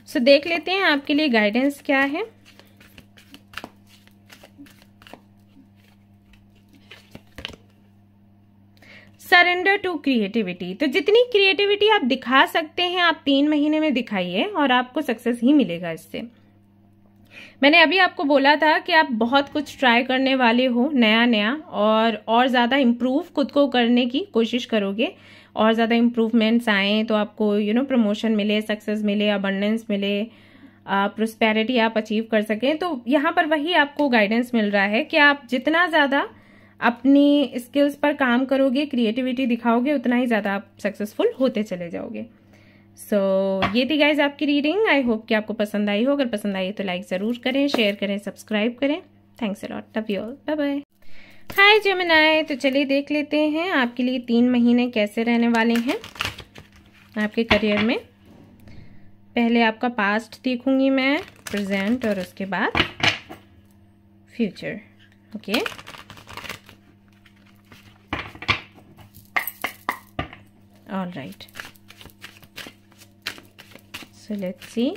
So so, देख लेते हैं आपके लिए गाइडेंस क्या है सरेंडर टू क्रिएटिविटी तो जितनी क्रिएटिविटी आप दिखा सकते हैं आप तीन महीने में दिखाइए और आपको सक्सेस ही मिलेगा इससे मैंने अभी आपको बोला था कि आप बहुत कुछ ट्राई करने वाले हो नया नया और और ज़्यादा इम्प्रूव खुद को करने की कोशिश करोगे और ज़्यादा इम्प्रूवमेंट्स आए तो आपको यू नो प्रमोशन मिले सक्सेस मिले अबंडेंस मिले प्रोस्पेरिटी आप अचीव कर सकें तो यहाँ पर वही आपको गाइडेंस मिल रहा है कि आप जितना ज़्यादा अपनी स्किल्स पर काम करोगे क्रिएटिविटी दिखाओगे उतना ही ज़्यादा आप सक्सेसफुल होते चले जाओगे सो so, ये थी गाइज आपकी रीडिंग आई होप कि आपको पसंद आई हो अगर पसंद आई तो लाइक ज़रूर करें शेयर करें सब्सक्राइब करें thanks a lot love you all bye bye hi आए तो चलिए देख लेते हैं आपके लिए तीन महीने कैसे रहने वाले हैं आपके करियर में पहले आपका पास्ट देखूंगी मैं प्रेजेंट और उसके बाद future okay okay? all right so let's see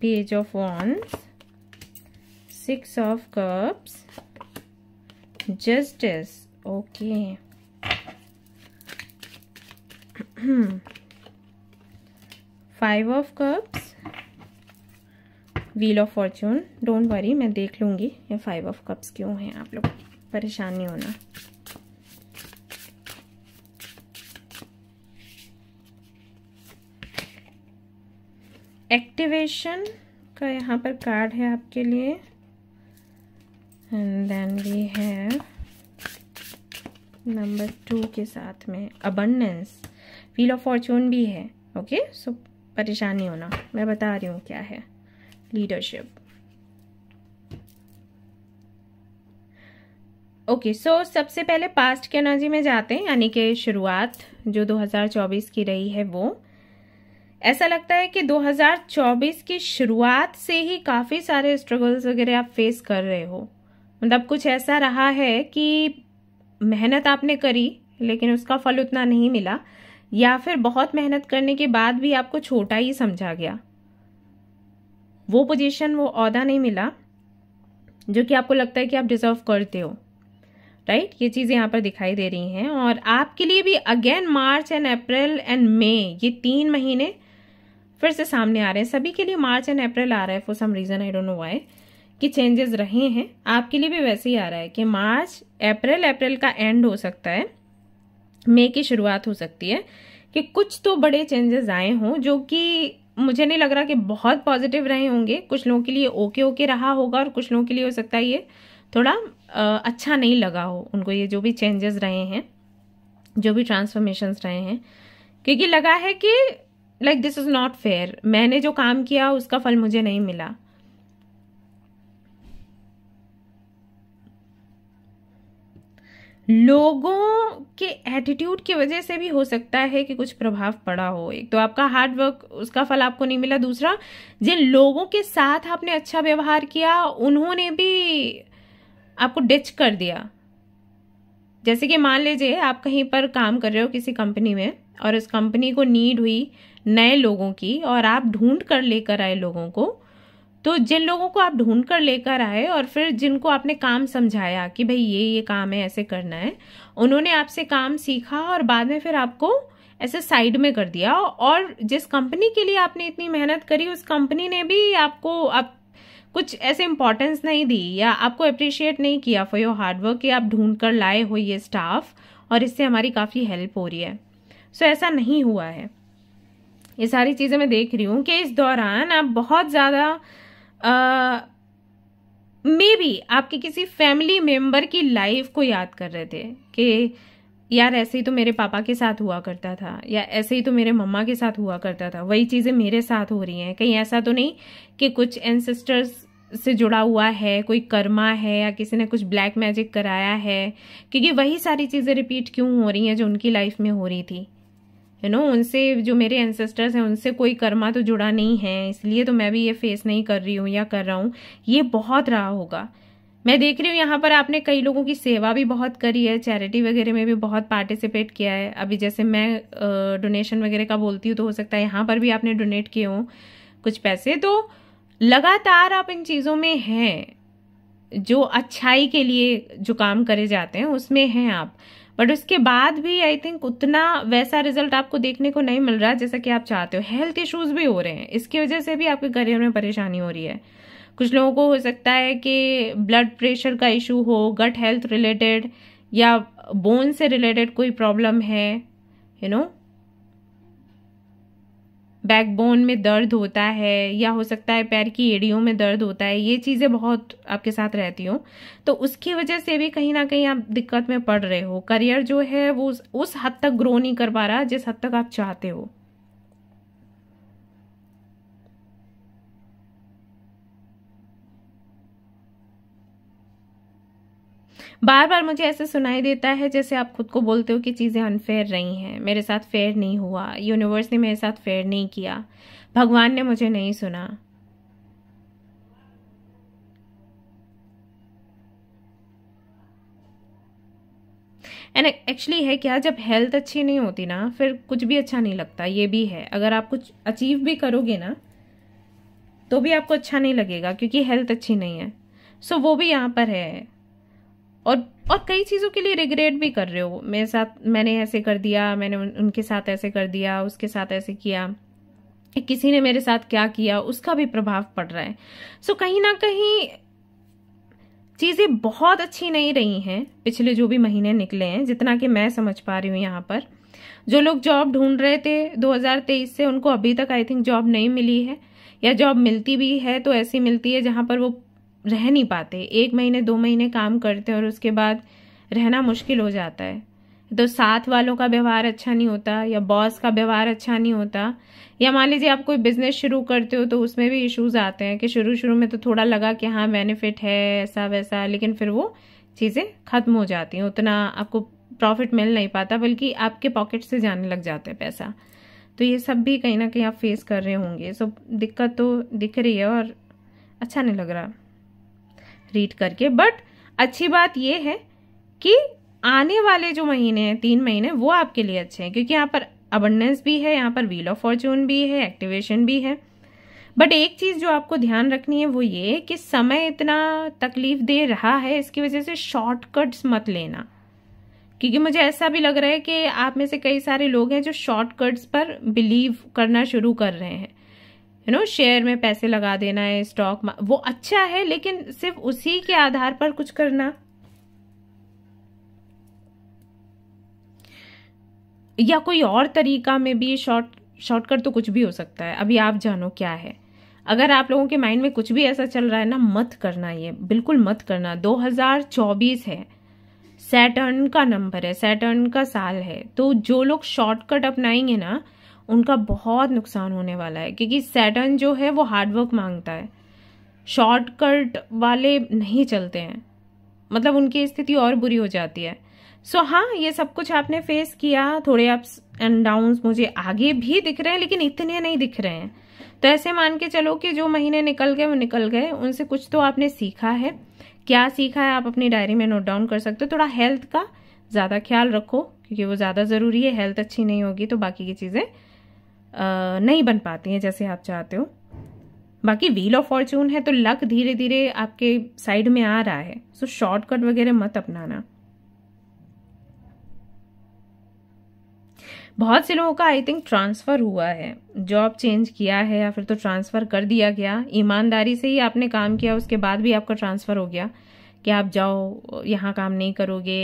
page of wands six of cups justice okay five of cups wheel of fortune don't worry मैं देख लूंगी ये फाइव ऑफ कप्स क्यों हैं आप लोग परेशान नहीं होना एक्टिवेशन का यहाँ पर कार्ड है आपके लिए and then we have number two के साथ में अबंडेंस व्हील ऑफ फॉर्चून भी है ओके सो परेशान नहीं होना मैं बता रही हूँ क्या है leadership okay okay, so so सबसे पहले पास्ट के एनर्जी में जाते हैं यानी कि शुरुआत जो 2024 की रही है वो ऐसा लगता है कि 2024 की शुरुआत से ही काफ़ी सारे स्ट्रगल्स वगैरह आप फेस कर रहे हो मतलब कुछ ऐसा रहा है कि मेहनत आपने करी लेकिन उसका फल उतना नहीं मिला या फिर बहुत मेहनत करने के बाद भी आपको छोटा ही समझा गया वो पोजीशन वो अहदा नहीं मिला जो कि आपको लगता है कि आप डिज़र्व करते हो राइट right? ये चीज़ें यहाँ पर दिखाई दे रही हैं और आपके लिए भी again March and April and May ये तीन महीने फिर से सामने आ रहे हैं सभी के लिए मार्च एंड अप्रैल आ रहा है for some reason I don't know why कि चेंजेस रहे हैं आपके लिए भी वैसे ही आ रहा है कि मार्च अप्रैल अप्रैल का एंड हो सकता है मे की शुरुआत हो सकती है कि कुछ तो बड़े चेंजेस आए हों जो कि मुझे नहीं लग रहा कि बहुत पॉजिटिव रहे होंगे कुछ लोगों के लिए ओके ओके रहा होगा और कुछ लोगों के लिए हो सकता है ये थोड़ा अच्छा नहीं लगा हो उनको ये जो भी चेंजेस रहे हैं जो भी ट्रांसफॉर्मेशंस रहे हैं क्योंकि लगा है कि like this is not fair मैंने जो काम किया उसका फल मुझे नहीं मिला लोगों के एटीट्यूड की वजह से भी हो सकता है कि कुछ प्रभाव पड़ा हो एक तो आपका हार्ड वर्क उसका फल आपको नहीं मिला दूसरा जिन लोगों के साथ आपने अच्छा व्यवहार किया उन्होंने भी आपको डिच कर दिया जैसे कि मान लीजिए आप कहीं पर काम कर रहे हो किसी कंपनी में और उस कंपनी को नीड हुई नए लोगों की और आप ढूंढ कर लेकर आए लोगों को तो जिन लोगों को आप ढूंढ कर लेकर आए और फिर जिनको आपने काम समझाया कि भाई ये ये काम है ऐसे करना है उन्होंने आपसे काम सीखा और बाद में फिर आपको ऐसे साइड में कर दिया और जिस कंपनी के लिए आपने इतनी मेहनत करी उस कंपनी ने भी आपको आप कुछ ऐसे इंपॉर्टेंस नहीं दी या आपको अप्रिशिएट नहीं किया फॉर योर हार्डवर्क कि आप ढूंढ कर लाए हो ये स्टाफ और इससे हमारी काफ़ी हेल्प हो रही है सो so, ऐसा नहीं हुआ है ये सारी चीज़ें मैं देख रही हूँ कि इस दौरान आप बहुत ज़्यादा मे बी आपके किसी फैमिली मेम्बर की लाइफ को याद कर रहे थे कि यार ऐसे ही तो मेरे पापा के साथ हुआ करता था या ऐसे ही तो मेरे मम्मा के साथ हुआ करता था वही चीज़ें मेरे साथ हो रही हैं कहीं ऐसा तो नहीं कि कुछ एनसेस्टर्स से जुड़ा हुआ है कोई कर्मा है या किसी ने कुछ ब्लैक मैजिक कराया है क्योंकि वही सारी चीज़ें रिपीट क्यों हो रही हैं जो उनकी लाइफ में हो रही थी यू नो उनसे जो मेरे एंसेस्टर्स हैं उनसे कोई कर्मा तो जुड़ा नहीं है इसलिए तो मैं भी ये फेस नहीं कर रही हूँ या कर रहा हूँ ये बहुत रहा होगा मैं देख रही हूँ यहाँ पर आपने कई लोगों की सेवा भी बहुत करी है चैरिटी वगैरह में भी बहुत पार्टिसिपेट किया है अभी जैसे मैं डोनेशन वगैरह का बोलती हूँ तो हो सकता है यहाँ पर भी आपने डोनेट किए हों कुछ पैसे तो लगातार आप इन चीज़ों में हैं जो अच्छाई के लिए जो काम करे जाते हैं उसमें हैं आप बट उसके बाद भी आई थिंक उतना वैसा रिजल्ट आपको देखने को नहीं मिल रहा जैसा कि आप चाहते हो हेल्थ इश्यूज भी हो रहे हैं इसकी वजह से भी आपके करियर में परेशानी हो रही है कुछ लोगों को हो सकता है कि ब्लड प्रेशर का इशू हो गट हेल्थ रिलेटेड या बोन से रिलेटेड कोई प्रॉब्लम है you you know know? Backbone में दर्द होता है या हो सकता है पैर की एड़ियों में दर्द होता है ये चीज़ें बहुत आपके साथ रहती हो तो उसकी वजह से भी कहीं ना कहीं आप दिक्कत में पड़ रहे हो करियर जो है वो उस हद तक ग्रो नहीं कर पा रहा जिस हद तक आप चाहते हो बार बार मुझे ऐसे सुनाई देता है जैसे आप खुद को बोलते हो कि चीज़ें अनफेयर रही हैं मेरे साथ फेयर नहीं हुआ यूनिवर्स ने मेरे साथ फेयर नहीं किया भगवान ने मुझे नहीं सुना एंड एक्चुअली है क्या जब हेल्थ अच्छी नहीं होती ना फिर कुछ भी अच्छा नहीं लगता ये भी है अगर आप कुछ अचीव भी करोगे ना तो भी आपको अच्छा नहीं लगेगा क्योंकि हेल्थ अच्छी नहीं है सो so, वो भी यहाँ पर है और और कई चीज़ों के लिए रिग्रेट भी कर रहे हो मेरे साथ मैंने ऐसे कर दिया मैंने उन, उनके साथ ऐसे कर दिया उसके साथ ऐसे किया किसी ने मेरे साथ क्या किया उसका भी प्रभाव पड़ रहा है सो कहीं ना कहीं चीज़ें बहुत अच्छी नहीं रही हैं पिछले जो भी महीने निकले हैं जितना कि मैं समझ पा रही हूँ यहाँ पर जो लोग जॉब ढूंढ रहे थे 2023 से उनको अभी तक आई थिंक जॉब नहीं मिली है या जॉब मिलती भी है तो ऐसी मिलती है जहाँ पर वो रह नहीं पाते एक महीने दो महीने काम करते हैं और उसके बाद रहना मुश्किल हो जाता है तो साथ वालों का व्यवहार अच्छा नहीं होता या बॉस का व्यवहार अच्छा नहीं होता या मान लीजिए आप कोई बिजनेस शुरू करते हो तो उसमें भी इश्यूज आते हैं कि शुरू शुरू में तो थोड़ा लगा कि हाँ बेनिफिट है ऐसा वैसा लेकिन फिर वो चीज़ें खत्म हो जाती हैं उतना आपको प्रॉफिट मिल नहीं पाता बल्कि आपके पॉकेट से जाने लग जाता है पैसा तो ये सब भी कहीं ना कहीं आप फेस कर रहे होंगे सो दिक्कत तो दिख रही है और अच्छा नहीं लग रहा रीड करके बट अच्छी बात यह है कि आने वाले जो महीने हैं तीन महीने वो आपके लिए अच्छे हैं क्योंकि यहाँ पर अबंडेंस भी है यहाँ पर व्हील ऑफ फॉर्चून भी है एक्टिवेशन भी है बट एक चीज़ जो आपको ध्यान रखनी है वो ये कि समय इतना तकलीफ दे रहा है इसकी वजह से शॉर्टकट्स मत लेना क्योंकि मुझे ऐसा भी लग रहा है कि आप में से कई सारे लोग हैं जो शॉर्टकट्स पर बिलीव करना शुरू कर रहे हैं यू नो शेयर में पैसे लगा देना है स्टॉक वो अच्छा है लेकिन सिर्फ उसी के आधार पर कुछ करना या कोई और तरीका में भी शॉर्ट शॉर्टकट तो कुछ भी हो सकता है अभी आप जानो क्या है अगर आप लोगों के माइंड में कुछ भी ऐसा चल रहा है ना मत करना ये बिल्कुल मत करना 2024 है सैटर्न का नंबर है सैटर्न का साल है तो जो लोग शॉर्टकट अपनाएंगे ना उनका बहुत नुकसान होने वाला है क्योंकि सैटर्न जो है वो हार्डवर्क मांगता है शॉर्टकट वाले नहीं चलते हैं मतलब उनकी स्थिति और बुरी हो जाती है सो so, हाँ ये सब कुछ आपने फेस किया थोड़े अप्स एंड डाउन्स मुझे आगे भी दिख रहे हैं लेकिन इतने नहीं दिख रहे हैं तो ऐसे मान के चलो कि जो महीने निकल गए वो निकल गए उनसे कुछ तो आपने सीखा है क्या सीखा है आप अपनी डायरी में नोट डाउन कर सकते हो थोड़ा हेल्थ का ज़्यादा ख्याल रखो क्योंकि वो ज़्यादा ज़रूरी है हेल्थ अच्छी नहीं होगी तो बाकी की चीज़ें नहीं बन पाती हैं जैसे आप चाहते हो बाकी व्हील ऑफ फॉर्चून है तो लक धीरे धीरे आपके साइड में आ रहा है सो शॉर्टकट वगैरह मत अपनाना बहुत से लोगों का आई थिंक ट्रांसफ़र हुआ है जॉब चेंज किया है या फिर तो ट्रांसफ़र कर दिया गया ईमानदारी से ही आपने काम किया उसके बाद भी आपका ट्रांसफ़र हो गया कि आप जाओ यहाँ काम नहीं करोगे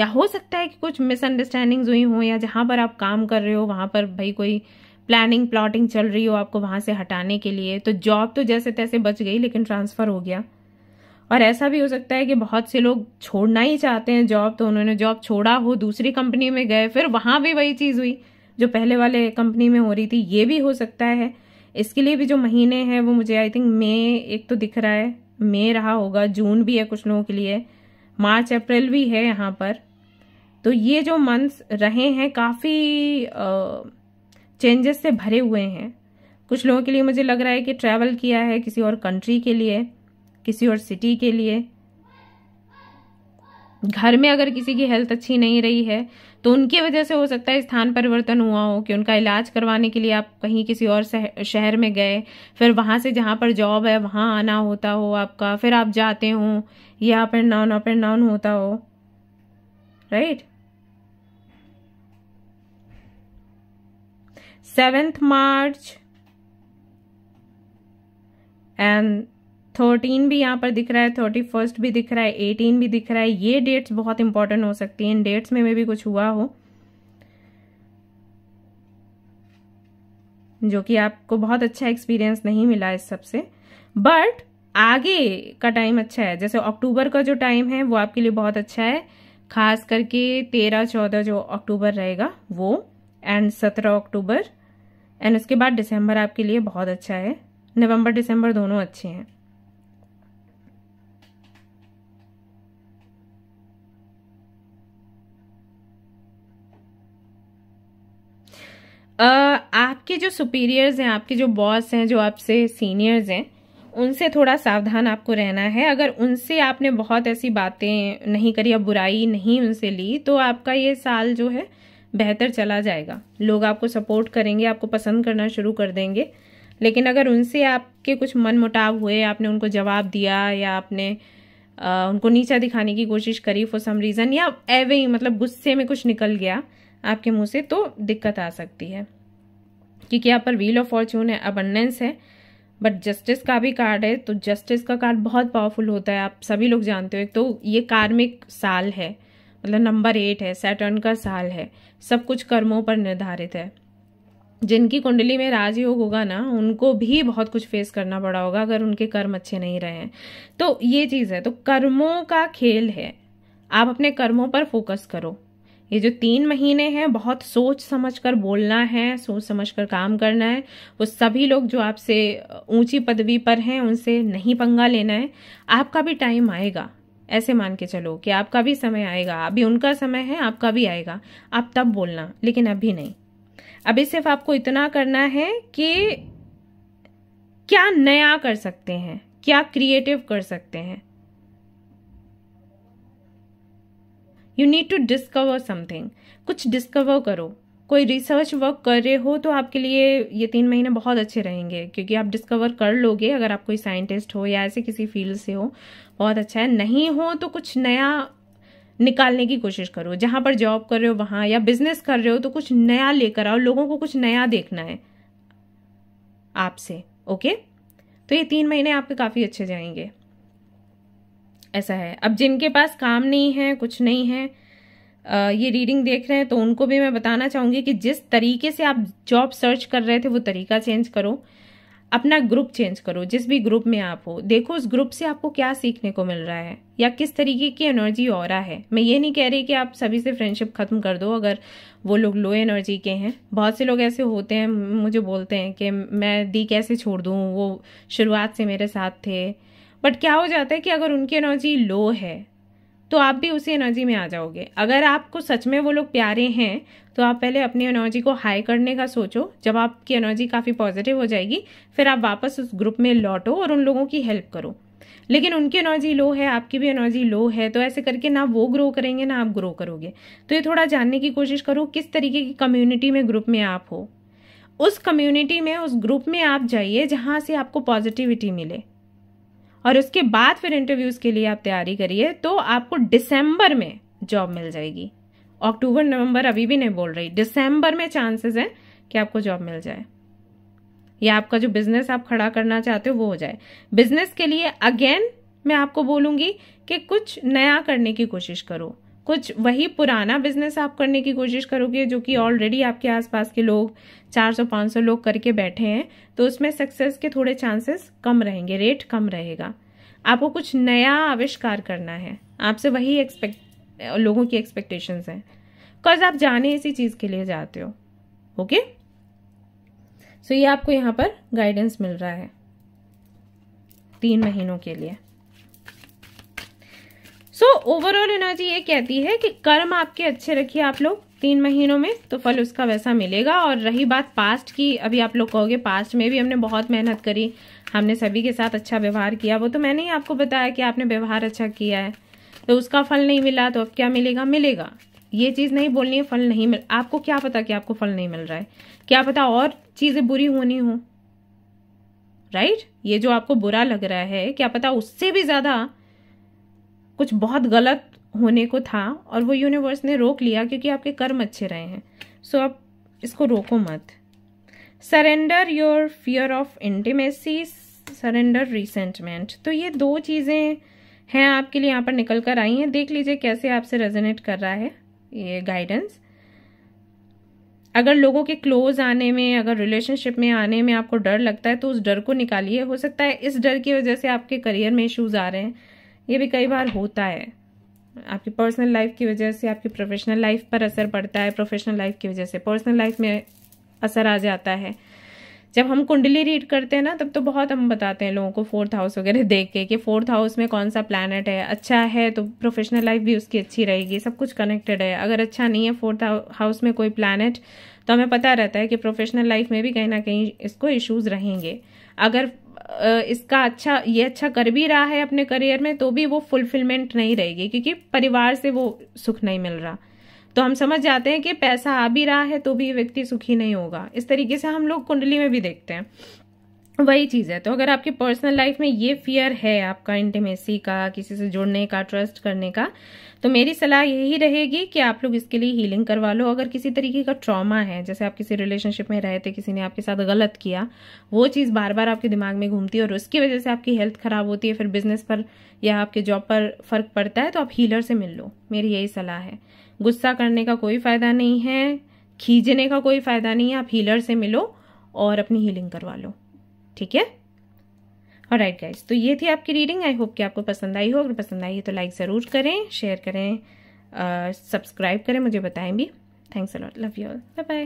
या हो सकता है कि कुछ मिसअंडरस्टैंडिंग्स हुई हों या जहाँ पर आप काम कर रहे हो वहाँ पर भाई कोई प्लानिंग प्लॉटिंग चल रही हो आपको वहाँ से हटाने के लिए तो जॉब तो जैसे तैसे बच गई लेकिन ट्रांसफ़र हो गया और ऐसा भी हो सकता है कि बहुत से लोग छोड़ना ही चाहते हैं जॉब तो उन्होंने जॉब छोड़ा हो दूसरी कंपनी में गए फिर वहाँ भी वही चीज़ हुई जो पहले वाले कंपनी में हो रही थी ये भी हो सकता है इसके लिए भी जो महीने हैं वो मुझे आई थिंक मई एक तो दिख रहा है मई रहा होगा जून भी है कुछ लोगों के लिए मार्च अप्रैल भी है यहाँ पर तो ये जो मंथ्स रहे हैं काफ़ी चेंजेस से भरे हुए हैं कुछ लोगों के लिए मुझे लग रहा है कि ट्रैवल किया है किसी और कंट्री के लिए किसी और सिटी के लिए घर में अगर किसी की हेल्थ अच्छी नहीं रही है तो उनकी वजह से हो सकता है स्थान परिवर्तन हुआ हो कि उनका इलाज करवाने के लिए आप कहीं किसी और शहर में गए फिर वहाँ से जहाँ पर जॉब है वहाँ आना होता हो आपका फिर आप जाते हो या up and down up and down होता हो right seventh March and thirteen भी यहाँ पर दिख रहा है थर्टी फर्स्ट भी दिख रहा है एटीन भी दिख रहा है ये डेट्स बहुत इंपॉर्टेंट हो सकती हैं इन डेट्स में, मे भी कुछ हुआ हो जो कि आपको बहुत अच्छा एक्सपीरियंस नहीं मिला इस सब से बट आगे का टाइम अच्छा है जैसे अक्टूबर का जो टाइम है वो आपके लिए बहुत अच्छा है खास करके तेरह चौदह जो अक्टूबर रहेगा वो एंड सत्रह अक्टूबर एंड उसके बाद दिसंबर आपके लिए बहुत अच्छा है नवंबर दिसंबर दोनों अच्छे हैं आपके जो सुपीरियर्स हैं आपके जो बॉस हैं जो आपसे सीनियर्स हैं उनसे थोड़ा सावधान आपको रहना है अगर उनसे आपने बहुत ऐसी बातें नहीं करी या बुराई नहीं उनसे ली तो आपका ये साल जो है बेहतर चला जाएगा लोग आपको सपोर्ट करेंगे आपको पसंद करना शुरू कर देंगे लेकिन अगर उनसे आपके कुछ मन मुटाव हुए आपने उनको जवाब दिया या आपने आ, उनको नीचा दिखाने की कोशिश करी फॉर सम रीज़न या एवे ही मतलब गुस्से में कुछ निकल गया आपके मुंह से तो दिक्कत आ सकती है क्योंकि यहाँ पर व्हील ऑफ फॉर्च्यून है अबंडेंस है बट जस्टिस का भी कार्ड है तो जस्टिस का कार्ड बहुत पावरफुल होता है आप सभी लोग जानते हो एक तो ये कार्मिक साल है मतलब नंबर एट है सैटर्न का साल है सब कुछ कर्मों पर निर्धारित है जिनकी कुंडली में राजयोग होगा ना उनको भी बहुत कुछ फेस करना पड़ा होगा अगर उनके कर्म अच्छे नहीं रहे हैं तो ये चीज़ है तो कर्मों का खेल है आप अपने कर्मों पर फोकस करो ये जो तीन महीने हैं बहुत सोच समझ कर बोलना है सोच समझ कर काम करना है वो सभी लोग जो आपसे ऊंची पदवी पर हैं उनसे नहीं पंगा लेना है आपका भी टाइम आएगा ऐसे मान के चलो कि आपका भी समय आएगा अभी उनका समय है आपका भी आएगा आप तब बोलना लेकिन अभी नहीं अभी सिर्फ आपको इतना करना है कि क्या नया कर सकते हैं क्या क्रिएटिव कर सकते हैं you need to discover something कुछ डिस्कवर करो कोई रिसर्च वर्क कर रहे हो तो आपके लिए ये तीन महीने बहुत अच्छे रहेंगे क्योंकि आप डिस्कवर कर लोगे अगर आप कोई साइंटिस्ट हो या ऐसे किसी फील्ड से हो बहुत अच्छा है नहीं हो तो कुछ नया निकालने की कोशिश करो जहाँ पर जॉब कर रहे हो वहाँ या बिजनेस कर रहे हो तो कुछ नया लेकर आओ लोगों को कुछ नया देखना है आपसे ओके तो ये तीन महीने आपके काफ़ी अच्छे जाएंगे ऐसा है अब जिनके पास काम नहीं है कुछ नहीं है ये रीडिंग देख रहे हैं तो उनको भी मैं बताना चाहूँगी कि जिस तरीके से आप जॉब सर्च कर रहे थे वो तरीका चेंज करो अपना ग्रुप चेंज करो जिस भी ग्रुप में आप हो देखो उस ग्रुप से आपको क्या सीखने को मिल रहा है या किस तरीके की एनर्जी और है मैं ये नहीं कह रही कि आप सभी से फ्रेंडशिप ख़त्म कर दो अगर वो लोग लो एनर्जी के हैं बहुत से लोग ऐसे होते हैं मुझे बोलते हैं कि मैं दी कैसे छोड़ दूँ वो शुरुआत से मेरे साथ थे बट क्या हो जाता है कि अगर उनकी एनर्जी लो है तो आप भी उसी एनर्जी में आ जाओगे अगर आपको सच में वो लोग प्यारे हैं तो आप पहले अपनी एनर्जी को हाई करने का सोचो जब आपकी एनर्जी काफ़ी पॉजिटिव हो जाएगी फिर आप वापस उस ग्रुप में लौटो और उन लोगों की हेल्प करो लेकिन उनकी एनर्जी लो है आपकी भी एनर्जी लो है तो ऐसे करके ना वो ग्रो करेंगे ना आप ग्रो करोगे तो ये थोड़ा जानने की कोशिश करो किस तरीके की कम्युनिटी में ग्रुप में आप हो उस कम्युनिटी में उस ग्रुप में आप जाइए जहाँ से आपको पॉजिटिविटी मिले और उसके बाद फिर इंटरव्यूज़ के लिए आप तैयारी करिए तो आपको दिसंबर में जॉब मिल जाएगी अक्टूबर नवंबर अभी भी नहीं बोल रही दिसंबर में चांसेस हैं कि आपको जॉब मिल जाए या आपका जो बिजनेस आप खड़ा करना चाहते हो वो हो जाए बिजनेस के लिए अगेन मैं आपको बोलूंगी कि कुछ नया करने की कोशिश करो कुछ वही पुराना बिजनेस आप करने की कोशिश करोगे जो कि ऑलरेडी आपके आसपास के लोग 400-500 लोग करके बैठे हैं तो उसमें सक्सेस के थोड़े चांसेस कम रहेंगे रेट कम रहेगा आपको कुछ नया आविष्कार करना है आपसे वही एक्सपेक्ट लोगों की एक्सपेक्टेशंस हैं बिकॉज आप जाने इसी चीज़ के लिए जाते हो ओके सो ये आपको यहाँ पर गाइडेंस मिल रहा है तीन महीनों के लिए सो ओवरऑल एनर्जी ये कहती है कि कर्म आपके अच्छे रखिए आप लोग तीन महीनों में तो फल उसका वैसा मिलेगा और रही बात पास्ट की अभी आप लोग कहोगे पास्ट में भी हमने बहुत मेहनत करी हमने सभी के साथ अच्छा व्यवहार किया वो तो मैंने ही आपको बताया कि आपने व्यवहार अच्छा किया है तो उसका फल नहीं मिला तो अब क्या मिलेगा मिलेगा ये चीज़ नहीं बोलनी है फल नहीं मिल आपको क्या पता कि आपको फल नहीं मिल रहा है क्या पता और चीज़ें बुरी होनी हो राइट ये जो आपको बुरा लग रहा है क्या पता उससे भी ज़्यादा कुछ बहुत गलत होने को था और वो यूनिवर्स ने रोक लिया क्योंकि आपके कर्म अच्छे रहे हैं सो so, आप इसको रोको मत surrender your fear of intimacy surrender resentment तो ये दो चीज़ें हैं आपके लिए यहाँ पर निकल कर आई हैं देख लीजिए कैसे आपसे रेजोनेट कर रहा है ये गाइडेंस अगर लोगों के क्लोज आने में अगर रिलेशनशिप में आने में आपको डर लगता है तो उस डर को निकालिए हो सकता है इस डर की वजह से आपके करियर में इश्यूज आ रहे हैं ये भी कई बार होता है आपकी पर्सनल लाइफ की वजह से आपकी प्रोफेशनल लाइफ पर असर पड़ता है प्रोफेशनल लाइफ की वजह से पर्सनल लाइफ में असर आ जाता है जब हम कुंडली रीड करते हैं ना तब तो बहुत हम बताते हैं लोगों को फोर्थ हाउस वगैरह देख के कि फोर्थ हाउस में कौन सा प्लानट है अच्छा है तो प्रोफेशनल लाइफ भी उसकी अच्छी रहेगी सब कुछ कनेक्टेड है अगर अच्छा नहीं है फोर्थ हाउस में कोई प्लानट तो हमें पता रहता है कि प्रोफेशनल लाइफ में भी कहीं ना कहीं इसको इश्यूज़ रहेंगे अगर इसका अच्छा ये अच्छा कर भी रहा है अपने करियर में तो भी वो फुलफिलमेंट नहीं रहेगी क्योंकि परिवार से वो सुख नहीं मिल रहा तो हम समझ जाते हैं कि पैसा आ भी रहा है तो भी व्यक्ति सुखी नहीं होगा इस तरीके से हम लोग कुंडली में भी देखते हैं वही चीज़ है तो अगर आपके पर्सनल लाइफ में ये फियर है आपका इंटीमेसी का किसी से जुड़ने का ट्रस्ट करने का तो मेरी सलाह यही रहेगी कि आप लोग इसके लिए हीलिंग करवा लो अगर किसी तरीके का ट्रॉमा है जैसे आप किसी रिलेशनशिप में रहे थे किसी ने आपके साथ गलत किया वो चीज़ बार बार आपके दिमाग में घूमती है और उसकी वजह से आपकी हेल्थ खराब होती है फिर बिजनेस पर या आपके जॉब पर फर्क पड़ता है तो आप हीलर से मिल लो मेरी यही सलाह है गुस्सा करने का कोई फ़ायदा नहीं है खींचने का कोई फ़ायदा नहीं है आप हीलर से मिलो और अपनी हीलिंग करवा लो ठीक है और राइट गाइज तो ये थी आपकी रीडिंग आई होप कि आपको पसंद आई हो अगर पसंद आई है तो लाइक ज़रूर करें शेयर करें सब्सक्राइब करें मुझे बताएं भी thanks a lot love you all bye bye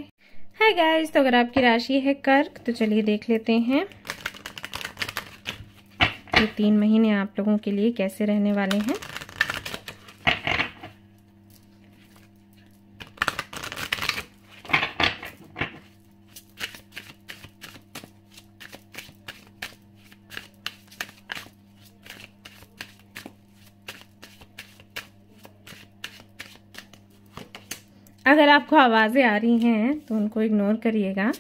hi guys तो अगर आपकी राशि है कर्क तो चलिए देख लेते हैं ये तीन महीने आप लोगों के लिए कैसे रहने वाले हैं अगर आपको आवाज़ें आ रही हैं तो उनको इग्नोर करिएगा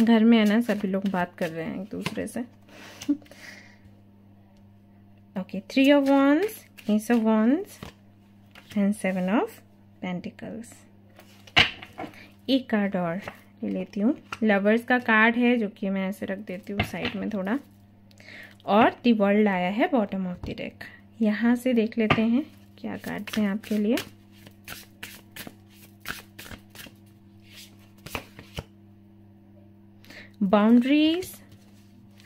घर में है ना सभी लोग बात कर रहे हैं एक दूसरे से okay three of wands ace of wands and seven of pentacles एक कार्ड और ले लेती हूँ लवर्स का कार्ड है जो कि मैं ऐसे रख देती हूँ साइड में थोड़ा और दी वर्ल्ड आया है बॉटम ऑफ द डेक यहाँ से देख लेते हैं क्या कार्ड्स हैं आपके लिए बाउंड्रीज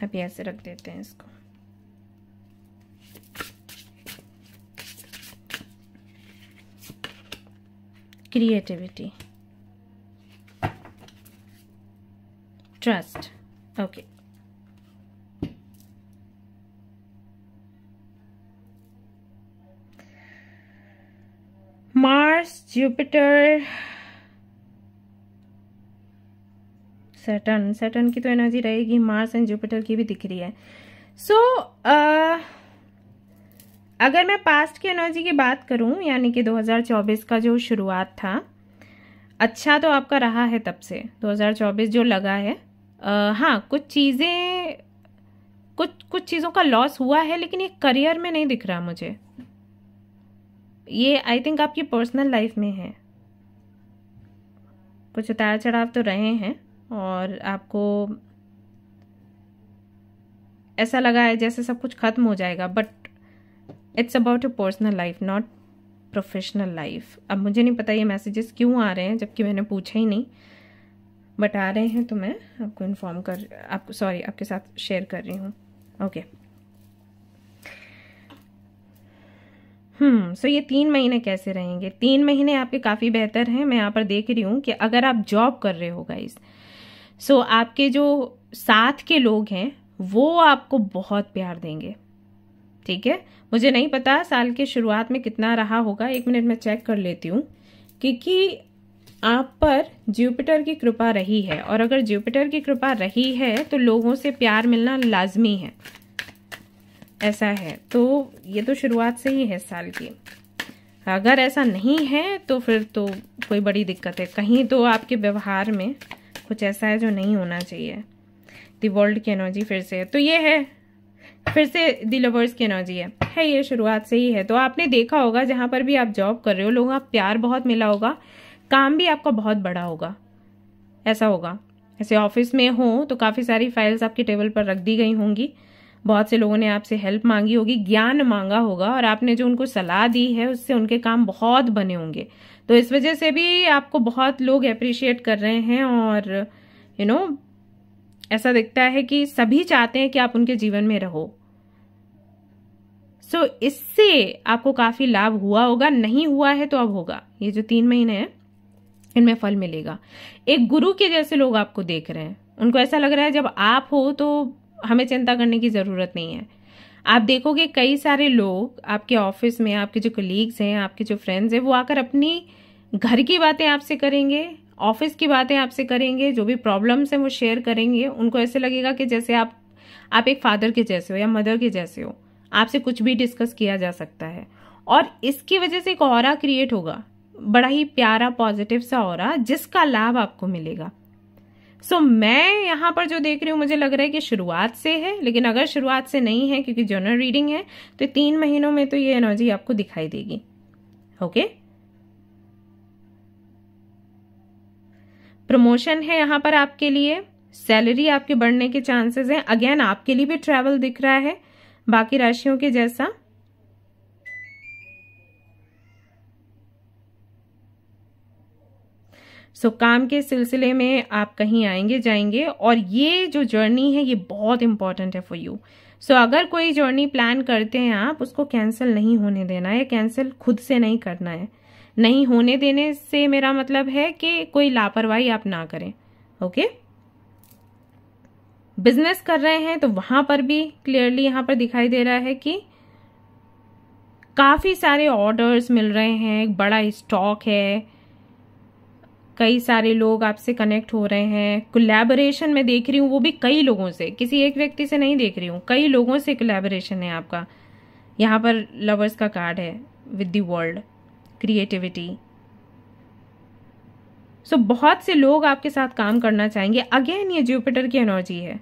अभी ऐसे रख देते हैं इसको creativity trust okay Mars Jupiter Saturn Saturn की तो एनर्जी रहेगी मार्स एंड जुपिटर की भी दिख रही है सो so, uh, अगर मैं पास्ट की एनर्जी की बात करूं यानी कि 2024 का जो शुरुआत था अच्छा तो आपका रहा है तब से 2024 जो लगा है uh, हाँ कुछ चीज़ें कुछ कुछ चीज़ों का लॉस हुआ है लेकिन ये करियर में नहीं दिख रहा मुझे ये आई थिंक आपकी पर्सनल लाइफ में है कुछ उतार चढ़ाव तो रहे हैं और आपको ऐसा लगा है जैसे सब कुछ ख़त्म हो जाएगा but it's about your personal life not professional life अब मुझे नहीं पता ये मैसेजेस क्यों आ रहे हैं जबकि मैंने पूछा ही नहीं बट आ रहे हैं तो मैं आपको इन्फॉर्म कर आपको सॉरी आपके साथ शेयर कर रही हूँ ओके हम्म सो ये तीन महीने कैसे रहेंगे तीन महीने आपके काफ़ी बेहतर हैं मैं यहाँ पर देख रही हूँ कि अगर आप जॉब कर रहे हो गाइज़ सो so, आपके जो साथ के लोग हैं वो आपको बहुत प्यार देंगे ठीक है मुझे नहीं पता साल के शुरुआत में कितना रहा होगा एक मिनट मैं चेक कर लेती हूँ क्योंकि आप पर जुपिटर की कृपा रही है और अगर जुपिटर की कृपा रही है तो लोगों से प्यार मिलना लाजमी है ऐसा है तो ये तो शुरुआत से ही है साल की अगर ऐसा नहीं है तो फिर तो कोई बड़ी दिक्कत है कहीं तो आपके व्यवहार में कुछ ऐसा है जो नहीं होना चाहिए दी वर्ल्ड की एनर्जी फिर से तो ये है फिर से दी लवर्स की एनर्जी है है ये शुरुआत से ही है तो आपने देखा होगा जहाँ पर भी आप जॉब कर रहे हो लोगों का प्यार बहुत मिला होगा काम भी आपका बहुत बड़ा होगा ऐसा होगा ऐसे ऑफिस में हो तो काफ़ी सारी फाइल्स आपकी टेबल पर रख दी गई होंगी बहुत से लोगों ने आपसे हेल्प मांगी होगी ज्ञान मांगा होगा और आपने जो उनको सलाह दी है उससे उनके काम बहुत बने होंगे तो इस वजह से भी आपको बहुत लोग अप्रिशिएट कर रहे हैं और यू you नो know, ऐसा दिखता है कि सभी चाहते हैं कि आप उनके जीवन में रहो सो so, इससे आपको काफ़ी लाभ हुआ होगा नहीं हुआ है तो अब होगा ये जो तीन महीने हैं इनमें फल मिलेगा एक गुरु के जैसे लोग आपको देख रहे हैं उनको ऐसा लग रहा है जब आप हो तो हमें चिंता करने की ज़रूरत नहीं है आप देखोगे कई सारे लोग आपके ऑफिस में आपके जो कलीग्स हैं आपके जो फ्रेंड्स हैं वो आकर अपनी घर की बातें आपसे करेंगे ऑफिस की बातें आपसे करेंगे जो भी प्रॉब्लम्स हैं वो शेयर करेंगे उनको ऐसे लगेगा कि जैसे आप आप एक फादर के जैसे हो या मदर के जैसे हो आपसे कुछ भी डिस्कस किया जा सकता है और इसकी वजह से एक और क्रिएट होगा बड़ा ही प्यारा पॉजिटिव सा और जिसका लाभ आपको मिलेगा सो so, मैं यहाँ पर जो देख रही हूँ मुझे लग रहा है कि शुरुआत से है लेकिन अगर शुरुआत से नहीं है क्योंकि जर्नल रीडिंग है तो तीन महीनों में तो ये एनर्जी आपको दिखाई देगी ओके okay? प्रमोशन है यहाँ पर आपके लिए सैलरी आपके बढ़ने के चांसेस हैं अगेन आपके लिए भी ट्रैवल दिख रहा है बाकी राशियों के जैसा सो so, काम के सिलसिले में आप कहीं आएंगे जाएंगे और ये जो जर्नी है ये बहुत इंपॉर्टेंट है फॉर यू सो अगर कोई जर्नी प्लान करते हैं आप उसको कैंसिल नहीं होने देना है कैंसिल खुद से नहीं करना है नहीं होने देने से मेरा मतलब है कि कोई लापरवाही आप ना करें ओके बिजनेस कर रहे हैं तो वहां पर भी क्लियरली यहाँ पर दिखाई दे रहा है कि काफ़ी सारे ऑर्डर्स मिल रहे हैं बड़ा स्टॉक है कई सारे लोग आपसे कनेक्ट हो रहे हैं कोलैबोरेशन में देख रही हूँ वो भी कई लोगों से किसी एक व्यक्ति से नहीं देख रही हूँ कई लोगों से कोलैबोरेशन है आपका यहाँ पर लवर्स का कार्ड है with the world creativity so बहुत से लोग आपके साथ काम करना चाहेंगे अगेन ये जुपिटर की एनर्जी है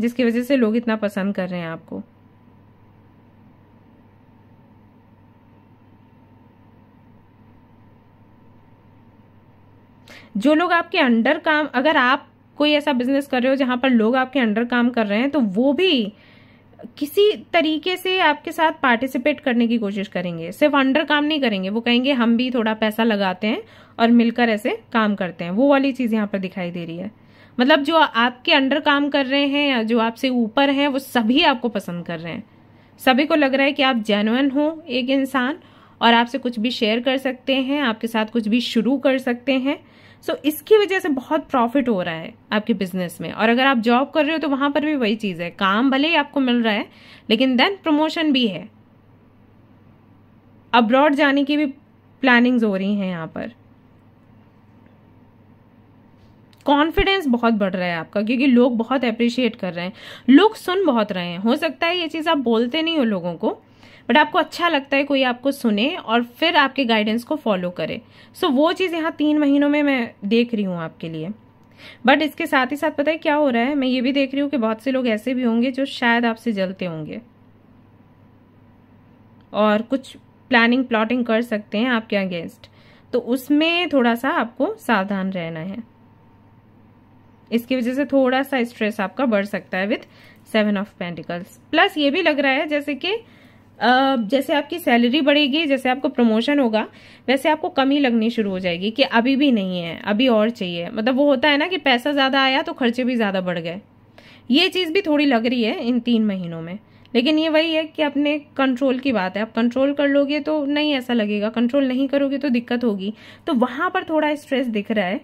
जिसकी वजह से लोग इतना पसंद कर रहे हैं आपको जो लोग आपके अंडर काम अगर आप कोई ऐसा बिजनेस कर रहे हो जहां पर लोग आपके अंडर काम कर रहे हैं तो वो भी किसी तरीके से आपके साथ पार्टिसिपेट करने की कोशिश करेंगे सिर्फ अंडर काम नहीं करेंगे वो कहेंगे हम भी थोड़ा पैसा लगाते हैं और मिलकर ऐसे काम करते हैं वो वाली चीज़ यहाँ पर दिखाई दे रही है मतलब जो आपके अंडर काम कर रहे हैं या जो आपसे ऊपर हैं वो सभी आपको पसंद कर रहे हैं सभी को लग रहा है कि आप जेनुअन हो एक इंसान और आपसे कुछ भी शेयर कर सकते हैं आपके साथ कुछ भी शुरू कर सकते हैं सो so, इसकी वजह से बहुत प्रॉफिट हो रहा है आपके बिजनेस में और अगर आप जॉब कर रहे हो तो वहां पर भी वही चीज़ है काम भले ही आपको मिल रहा है लेकिन देन प्रमोशन भी है अब्रॉड जाने की भी प्लानिंग्स हो रही हैं यहां पर कॉन्फिडेंस बहुत बढ़ रहा है आपका क्योंकि लोग बहुत अप्रिशिएट कर रहे हैं लोग सुन बहुत रहे हैं हो सकता है ये चीज़ आप बोलते नहीं हो लोगों को बट आपको अच्छा लगता है कोई आपको सुने और फिर आपके गाइडेंस को फॉलो करे सो so, वो चीज़ यहाँ तीन महीनों में मैं देख रही हूँ आपके लिए बट इसके साथ ही साथ पता है क्या हो रहा है मैं ये भी देख रही हूँ कि बहुत से लोग ऐसे भी होंगे जो शायद आपसे जलते होंगे और कुछ प्लानिंग प्लॉटिंग कर सकते हैं आपके अगेंस्ट तो उसमें थोड़ा सा आपको सावधान रहना है इसकी वजह से थोड़ा सा स्ट्रेस आपका बढ़ सकता है with seven of pentacles plus ये भी लग रहा है जैसे कि जैसे आपकी सैलरी बढ़ेगी जैसे आपको प्रमोशन होगा वैसे आपको कमी लगनी शुरू हो जाएगी कि अभी भी नहीं है अभी और चाहिए मतलब वो होता है ना कि पैसा ज़्यादा आया तो खर्चे भी ज़्यादा बढ़ गए ये चीज़ भी थोड़ी लग रही है इन तीन महीनों में लेकिन ये वही है कि अपने कंट्रोल की बात है आप कंट्रोल कर लोगे तो नहीं ऐसा लगेगा कंट्रोल नहीं करोगे तो दिक्कत होगी तो वहाँ पर थोड़ा स्ट्रेस दिख रहा है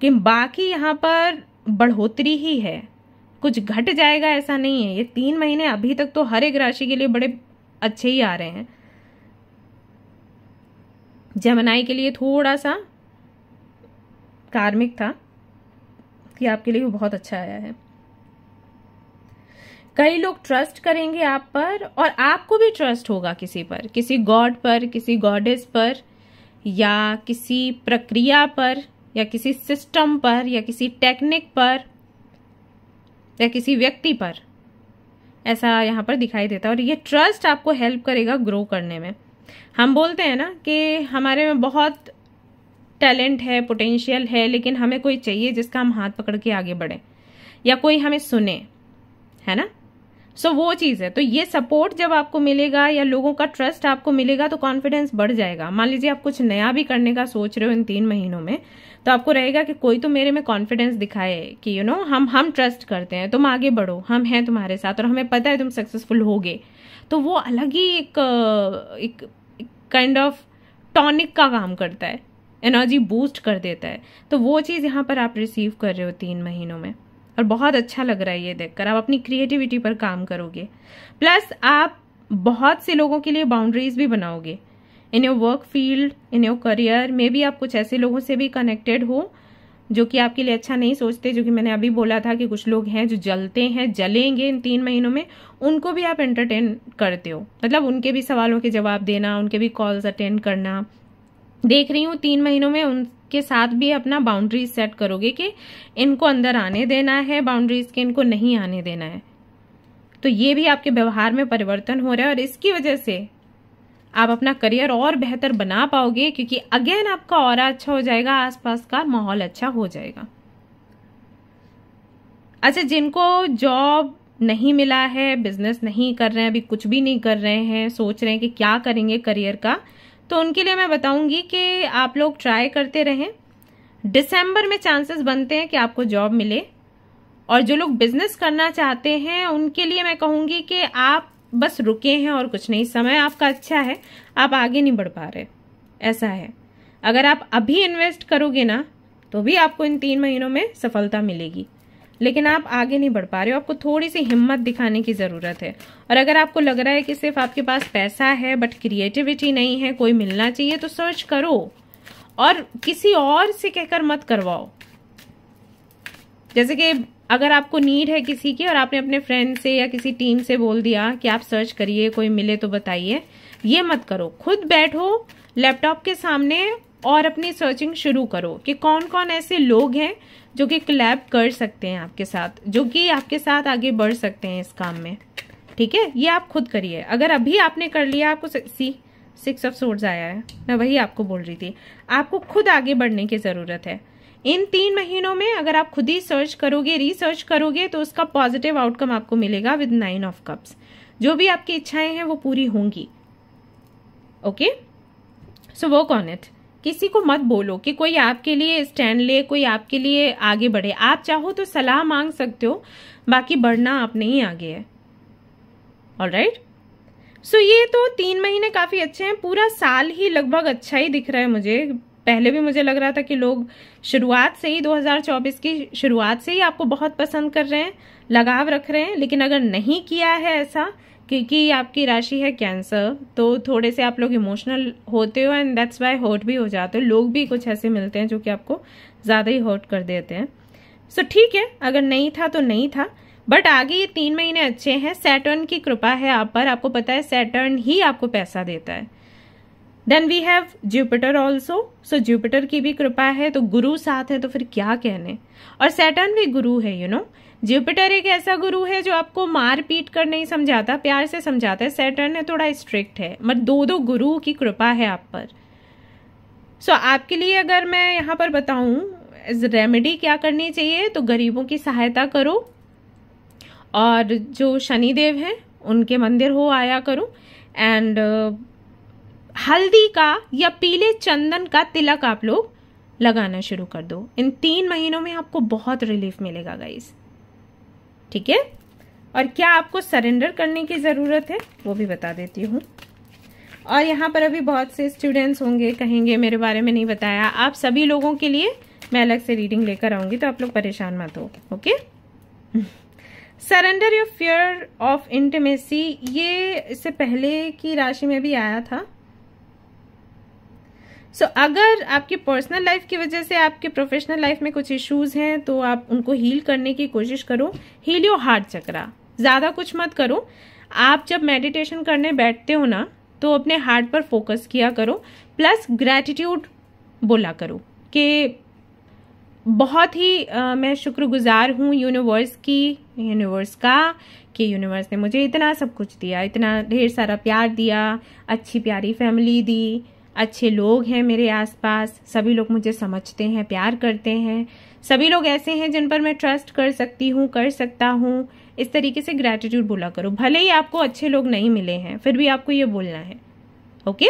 कि बाकी यहाँ पर बढ़ोतरी ही है कुछ घट जाएगा ऐसा नहीं है ये तीन महीने अभी तक तो हर एक राशि के लिए बड़े अच्छे ही आ रहे हैं जमनाई के लिए थोड़ा सा कार्मिक था कि आपके लिए वो बहुत अच्छा आया है कई लोग ट्रस्ट करेंगे आप पर और आपको भी ट्रस्ट होगा किसी पर किसी गॉड पर किसी गॉडेस पर या किसी प्रक्रिया पर या किसी सिस्टम पर या किसी टेक्निक पर या किसी व्यक्ति पर ऐसा यहाँ पर दिखाई देता है और ये ट्रस्ट आपको हेल्प करेगा ग्रो करने में हम बोलते हैं ना कि हमारे में बहुत टैलेंट है पोटेंशियल है लेकिन हमें कोई चाहिए जिसका हम हाथ पकड़ के आगे बढ़ें या कोई हमें सुने है ना सो so, वो चीज़ है तो ये सपोर्ट जब आपको मिलेगा या लोगों का ट्रस्ट आपको मिलेगा तो कॉन्फिडेंस बढ़ जाएगा मान लीजिए आप कुछ नया भी करने का सोच रहे हो इन तीन महीनों में तो आपको रहेगा कि कोई तो मेरे में कॉन्फिडेंस दिखाए कि यू you नो know, हम हम ट्रस्ट करते हैं तुम आगे बढ़ो हम हैं तुम्हारे साथ और हमें पता है तुम सक्सेसफुल होगे तो वो अलग ही एक एक काइंड ऑफ टॉनिक का काम करता है एनर्जी बूस्ट कर देता है तो वो चीज़ यहाँ पर आप रिसीव कर रहे हो तीन महीनों में और बहुत अच्छा लग रहा है ये देखकर आप अपनी क्रिएटिविटी पर काम करोगे प्लस आप बहुत से लोगों के लिए बाउंड्रीज भी बनाओगे in your work field in your career मे भी आप कुछ ऐसे लोगों से भी कनेक्टेड हो जो कि आपके लिए अच्छा नहीं सोचते जो कि मैंने अभी बोला था कि कुछ लोग हैं जो जलते हैं जलेंगे इन तीन महीनों में उनको भी आप एंटरटेन करते हो मतलब उनके भी सवालों के जवाब देना उनके भी कॉल्स अटेंड करना देख रही हूँ तीन महीनों में उनके साथ भी अपना बाउंड्रीज सेट करोगे कि इनको अंदर आने देना है बाउंड्रीज के इनको नहीं आने देना है तो ये भी आपके व्यवहार में परिवर्तन हो रहा है और इसकी वजह से आप अपना करियर और बेहतर बना पाओगे क्योंकि अगेन आपका और अच्छा हो जाएगा आसपास का माहौल अच्छा हो जाएगा अच्छा जिनको जॉब नहीं मिला है बिजनेस नहीं कर रहे हैं अभी कुछ भी नहीं कर रहे हैं सोच रहे हैं कि क्या करेंगे करियर का तो उनके लिए मैं बताऊंगी कि आप लोग ट्राई करते रहें दिसंबर में चांसेस बनते हैं कि आपको जॉब मिले और जो लोग बिजनेस करना चाहते हैं उनके लिए मैं कहूंगी कि आप बस रुके हैं और कुछ नहीं समय आपका अच्छा है आप आगे नहीं बढ़ पा रहे ऐसा है अगर आप अभी इन्वेस्ट करोगे ना तो भी आपको इन तीन महीनों में सफलता मिलेगी लेकिन आप आगे नहीं बढ़ पा रहे हो आपको थोड़ी सी हिम्मत दिखाने की ज़रूरत है और अगर आपको लग रहा है कि सिर्फ आपके पास पैसा है बट क्रिएटिविटी नहीं है कोई मिलना चाहिए तो सर्च करो और किसी और से कहकर मत करवाओ जैसे कि अगर आपको नीड है किसी की और आपने अपने फ्रेंड से या किसी टीम से बोल दिया कि आप सर्च करिए कोई मिले तो बताइए ये मत करो खुद बैठो लैपटॉप के सामने और अपनी सर्चिंग शुरू करो कि कौन कौन ऐसे लोग हैं जो कि क्लैब कर सकते हैं आपके साथ जो कि आपके साथ आगे बढ़ सकते हैं इस काम में ठीक है ये आप खुद करिए अगर अभी आपने कर लिया आपको सी सिक्स ऑफ सोर्स आया है मैं वही आपको बोल रही थी आपको खुद आगे बढ़ने की ज़रूरत है इन तीन महीनों में अगर आप खुद ही सर्च करोगे रिसर्च करोगे तो उसका पॉजिटिव आउटकम आपको मिलेगा विद नाइन ऑफ कप्स जो भी आपकी इच्छाएं हैं वो पूरी होंगी okay so work on it किसी को मत बोलो कि कोई आपके लिए स्टैंड ले कोई आपके लिए आगे बढ़े आप चाहो तो सलाह मांग सकते हो बाकी बढ़ना आप नहीं आगे है ऑल राइट सो ये तो तीन महीने काफ़ी अच्छे हैं पूरा साल ही लगभग अच्छा ही दिख रहा है मुझे पहले भी मुझे लग रहा था कि लोग शुरुआत से ही 2024 की शुरुआत से ही आपको बहुत पसंद कर रहे हैं लगाव रख रहे हैं लेकिन अगर नहीं किया है ऐसा क्योंकि आपकी राशि है कैंसर तो थोड़े से आप लोग इमोशनल होते हो एंड दैट्स वाई हॉट भी हो जाते हो लोग भी कुछ ऐसे मिलते हैं जो कि आपको ज़्यादा ही हॉट कर देते हैं सो so, ठीक है अगर नहीं था तो नहीं था बट आगे ये तीन महीने अच्छे हैं सैटर्न की कृपा है आप पर आपको पता है सैटर्न ही आपको पैसा देता है then we have Jupiter also so Jupiter की भी कृपा है तो गुरु साथ है तो फिर क्या कहने और सैटर्न भी गुरु है यू नो जुपिटर एक ऐसा गुरु है जो आपको मार पीट कर नहीं समझाता प्यार से समझाता है सैटर्न है थोड़ा स्ट्रिक्ट है मत दो दो गुरु की कृपा है आप पर सो so, आपके लिए अगर मैं यहाँ पर बताऊँ रेमेडी क्या करनी चाहिए तो गरीबों की सहायता करो और जो शनिदेव हैं उनके मंदिर हो आया करो एंड हल्दी का या पीले चंदन का तिलक आप लोग लगाना शुरू कर दो इन तीन महीनों में आपको बहुत रिलीफ मिलेगा गाइस ठीक है और क्या आपको सरेंडर करने की ज़रूरत है वो भी बता देती हूँ और यहाँ पर अभी बहुत से स्टूडेंट्स होंगे कहेंगे मेरे बारे में नहीं बताया आप सभी लोगों के लिए मैं अलग से रीडिंग लेकर आऊँगी तो आप लोग परेशान मत हो okay surrender your fear of intimacy ये इससे पहले की राशि में भी आया था सो so, अगर आपकी पर्सनल लाइफ की वजह से आपके प्रोफेशनल लाइफ में कुछ इश्यूज हैं तो आप उनको हील करने की कोशिश करो हील योर हार्ट चक्रा ज़्यादा कुछ मत करो आप जब मेडिटेशन करने बैठते हो ना तो अपने हार्ट पर फोकस किया करो प्लस ग्रैटिट्यूड बोला करो कि बहुत ही आ, मैं शुक्रगुजार हूँ यूनिवर्स की यूनिवर्स का कि यूनिवर्स ने मुझे इतना सब कुछ दिया इतना ढेर सारा प्यार दिया अच्छी प्यारी फैमिली दी अच्छे लोग हैं मेरे आसपास सभी लोग मुझे समझते हैं प्यार करते हैं सभी लोग ऐसे हैं जिन पर मैं ट्रस्ट कर सकती हूँ कर सकता हूँ इस तरीके से ग्रेटिट्यूड बोला करो भले ही आपको अच्छे लोग नहीं मिले हैं फिर भी आपको ये बोलना है ओके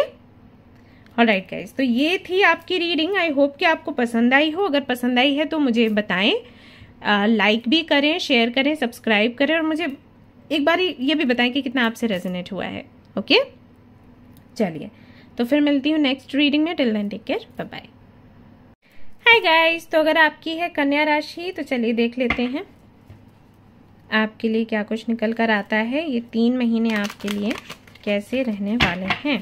ऑल राइट गाइज तो ये थी आपकी रीडिंग आई होप कि आपको पसंद आई हो अगर पसंद आई है तो मुझे बताएं लाइक भी करें शेयर करें सब्सक्राइब करें और मुझे एक बार ये भी बताएं कि कितना आपसे रेजोनेट हुआ है ओके okay? चलिए तो फिर मिलती हूँ नेक्स्ट रीडिंग में till then take care bye bye hi guys तो अगर आपकी है कन्या राशि तो चलिए देख लेते हैं आपके लिए क्या कुछ निकल कर आता है ये तीन महीने आपके लिए कैसे रहने वाले हैं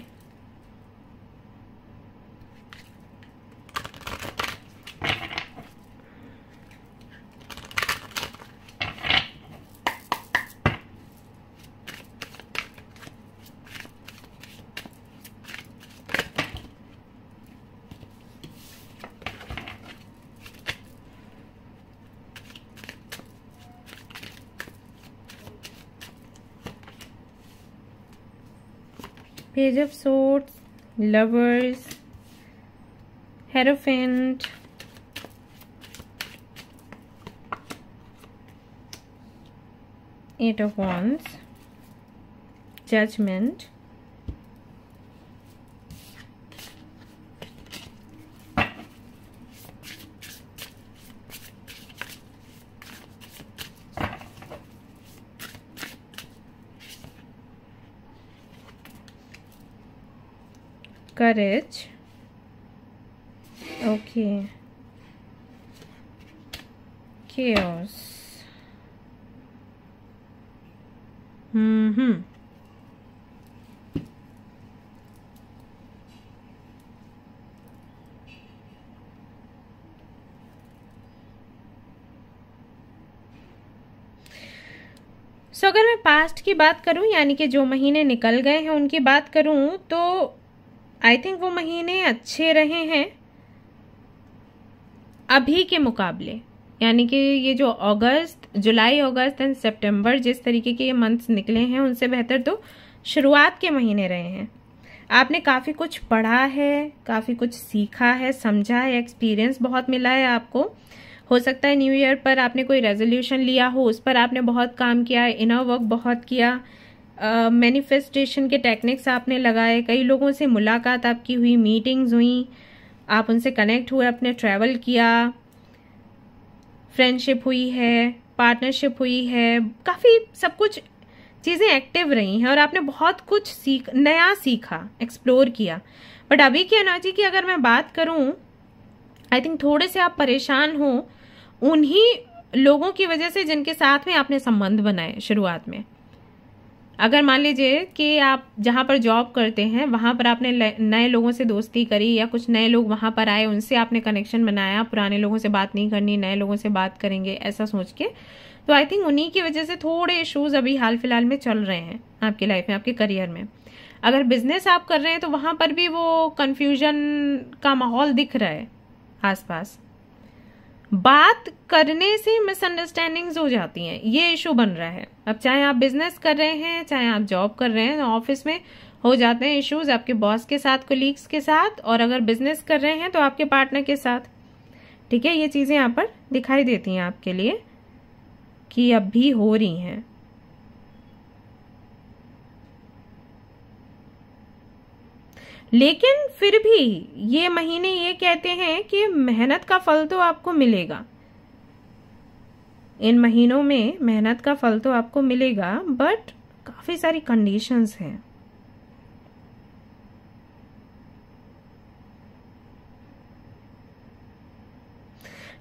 page of swords lovers hierophant eight of wands judgment courage okay chaos mm mm-hmm. So so, अगर मैं पास्ट की बात करूं यानी कि जो महीने निकल गए हैं उनकी बात करूं तो आई थिंक वो महीने अच्छे रहे हैं अभी के मुकाबले यानी कि ये जो अगस्त जुलाई अगस्त एंड सितंबर जिस तरीके के ये मंथ्स निकले हैं उनसे बेहतर तो शुरुआत के महीने रहे हैं आपने काफ़ी कुछ पढ़ा है काफ़ी कुछ सीखा है समझा है एक्सपीरियंस बहुत मिला है आपको हो सकता है न्यू ईयर पर आपने कोई रेजोल्यूशन लिया हो उस पर आपने बहुत काम किया इनर वर्क बहुत किया मैनिफेस्टेशन के टेक्निक्स आपने लगाए कई लोगों से मुलाकात आपकी हुई मीटिंग्स हुई आप उनसे कनेक्ट हुए आपने ट्रैवल किया फ्रेंडशिप हुई है पार्टनरशिप हुई है काफ़ी सब कुछ चीज़ें एक्टिव रही हैं और आपने बहुत कुछ सीख नया सीखा एक्सप्लोर किया बट अभी की एनर्जी की अगर मैं बात करूं आई थिंक थोड़े से आप परेशान हो उन्हीं लोगों की वजह से जिनके साथ में आपने संबंध बनाए शुरुआत में अगर मान लीजिए कि आप जहाँ पर जॉब करते हैं वहाँ पर आपने नए लोगों से दोस्ती करी या कुछ नए लोग वहाँ पर आए उनसे आपने कनेक्शन बनाया पुराने लोगों से बात नहीं करनी नए लोगों से बात करेंगे ऐसा सोच के तो आई थिंक उन्हीं की वजह से थोड़े इश्यूज अभी हाल फिलहाल में चल रहे हैं आपकी लाइफ में आपके करियर में अगर बिजनेस आप कर रहे हैं तो वहाँ पर भी वो कन्फ्यूजन का माहौल दिख रहा है आसपास बात करने से मिसअंडरस्टैंडिंग्स हो जाती हैं ये इशू बन रहा है अब चाहे आप बिजनेस कर रहे हैं चाहे आप जॉब कर रहे हैं ऑफिस में हो जाते हैं इश्यूज आपके बॉस के साथ कोलीग्स के साथ और अगर बिजनेस कर रहे हैं तो आपके पार्टनर के साथ ठीक है ये चीज़ें यहाँ पर दिखाई देती हैं आपके लिए कि अब भी हो रही हैं लेकिन फिर भी ये महीने ये कहते हैं कि मेहनत का फल तो आपको मिलेगा इन महीनों में मेहनत का फल तो आपको मिलेगा बट काफ़ी सारी कंडीशंस हैं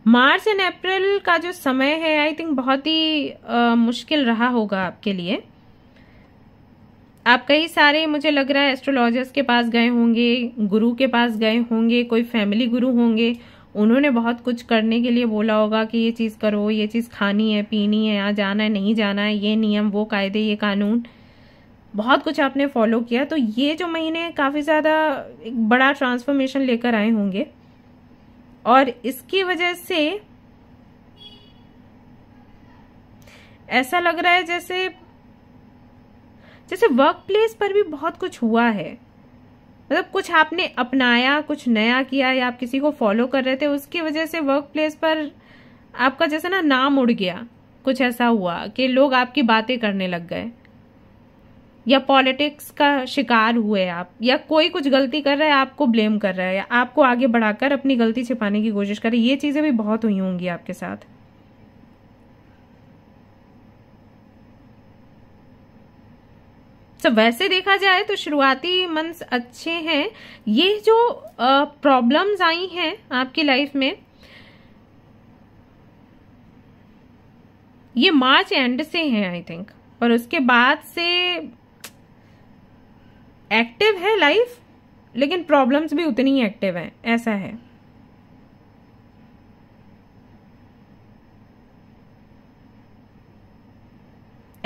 मार्च एंड अप्रैल का जो समय है आई थिंक बहुत ही आ, मुश्किल रहा होगा आपके लिए आप कई सारे मुझे लग रहा है एस्ट्रोलॉजर्स के पास गए होंगे गुरु के पास गए होंगे कोई फैमिली गुरु होंगे उन्होंने बहुत कुछ करने के लिए बोला होगा कि ये चीज़ करो ये चीज़ खानी है पीनी है यहाँ जाना है नहीं जाना है ये नियम वो कायदे ये कानून बहुत कुछ आपने फॉलो किया तो ये जो महीने काफ़ी ज़्यादा एक बड़ा ट्रांसफॉर्मेशन लेकर आए होंगे और इसकी वजह से ऐसा लग रहा है जैसे जैसे वर्क प्लेस पर भी बहुत कुछ हुआ है मतलब कुछ आपने अपनाया कुछ नया किया या आप किसी को फॉलो कर रहे थे उसकी वजह से वर्क प्लेस पर आपका जैसे ना नाम उड़ गया कुछ ऐसा हुआ कि लोग आपकी बातें करने लग गए या पॉलिटिक्स का शिकार हुए आप या कोई कुछ गलती कर रहा है आपको ब्लेम कर रहा है या आपको आगे बढ़ाकर अपनी गलती छिपाने की कोशिश कर रहे है ये चीज़ें भी बहुत हुई होंगी आपके साथ सो तो so, वैसे देखा जाए तो शुरुआती मंथ्स अच्छे हैं ये जो प्रॉब्लम्स आई हैं आपकी लाइफ में ये मार्च एंड से हैं आई थिंक और उसके बाद से एक्टिव है लाइफ लेकिन प्रॉब्लम्स भी उतनी ही एक्टिव हैं ऐसा है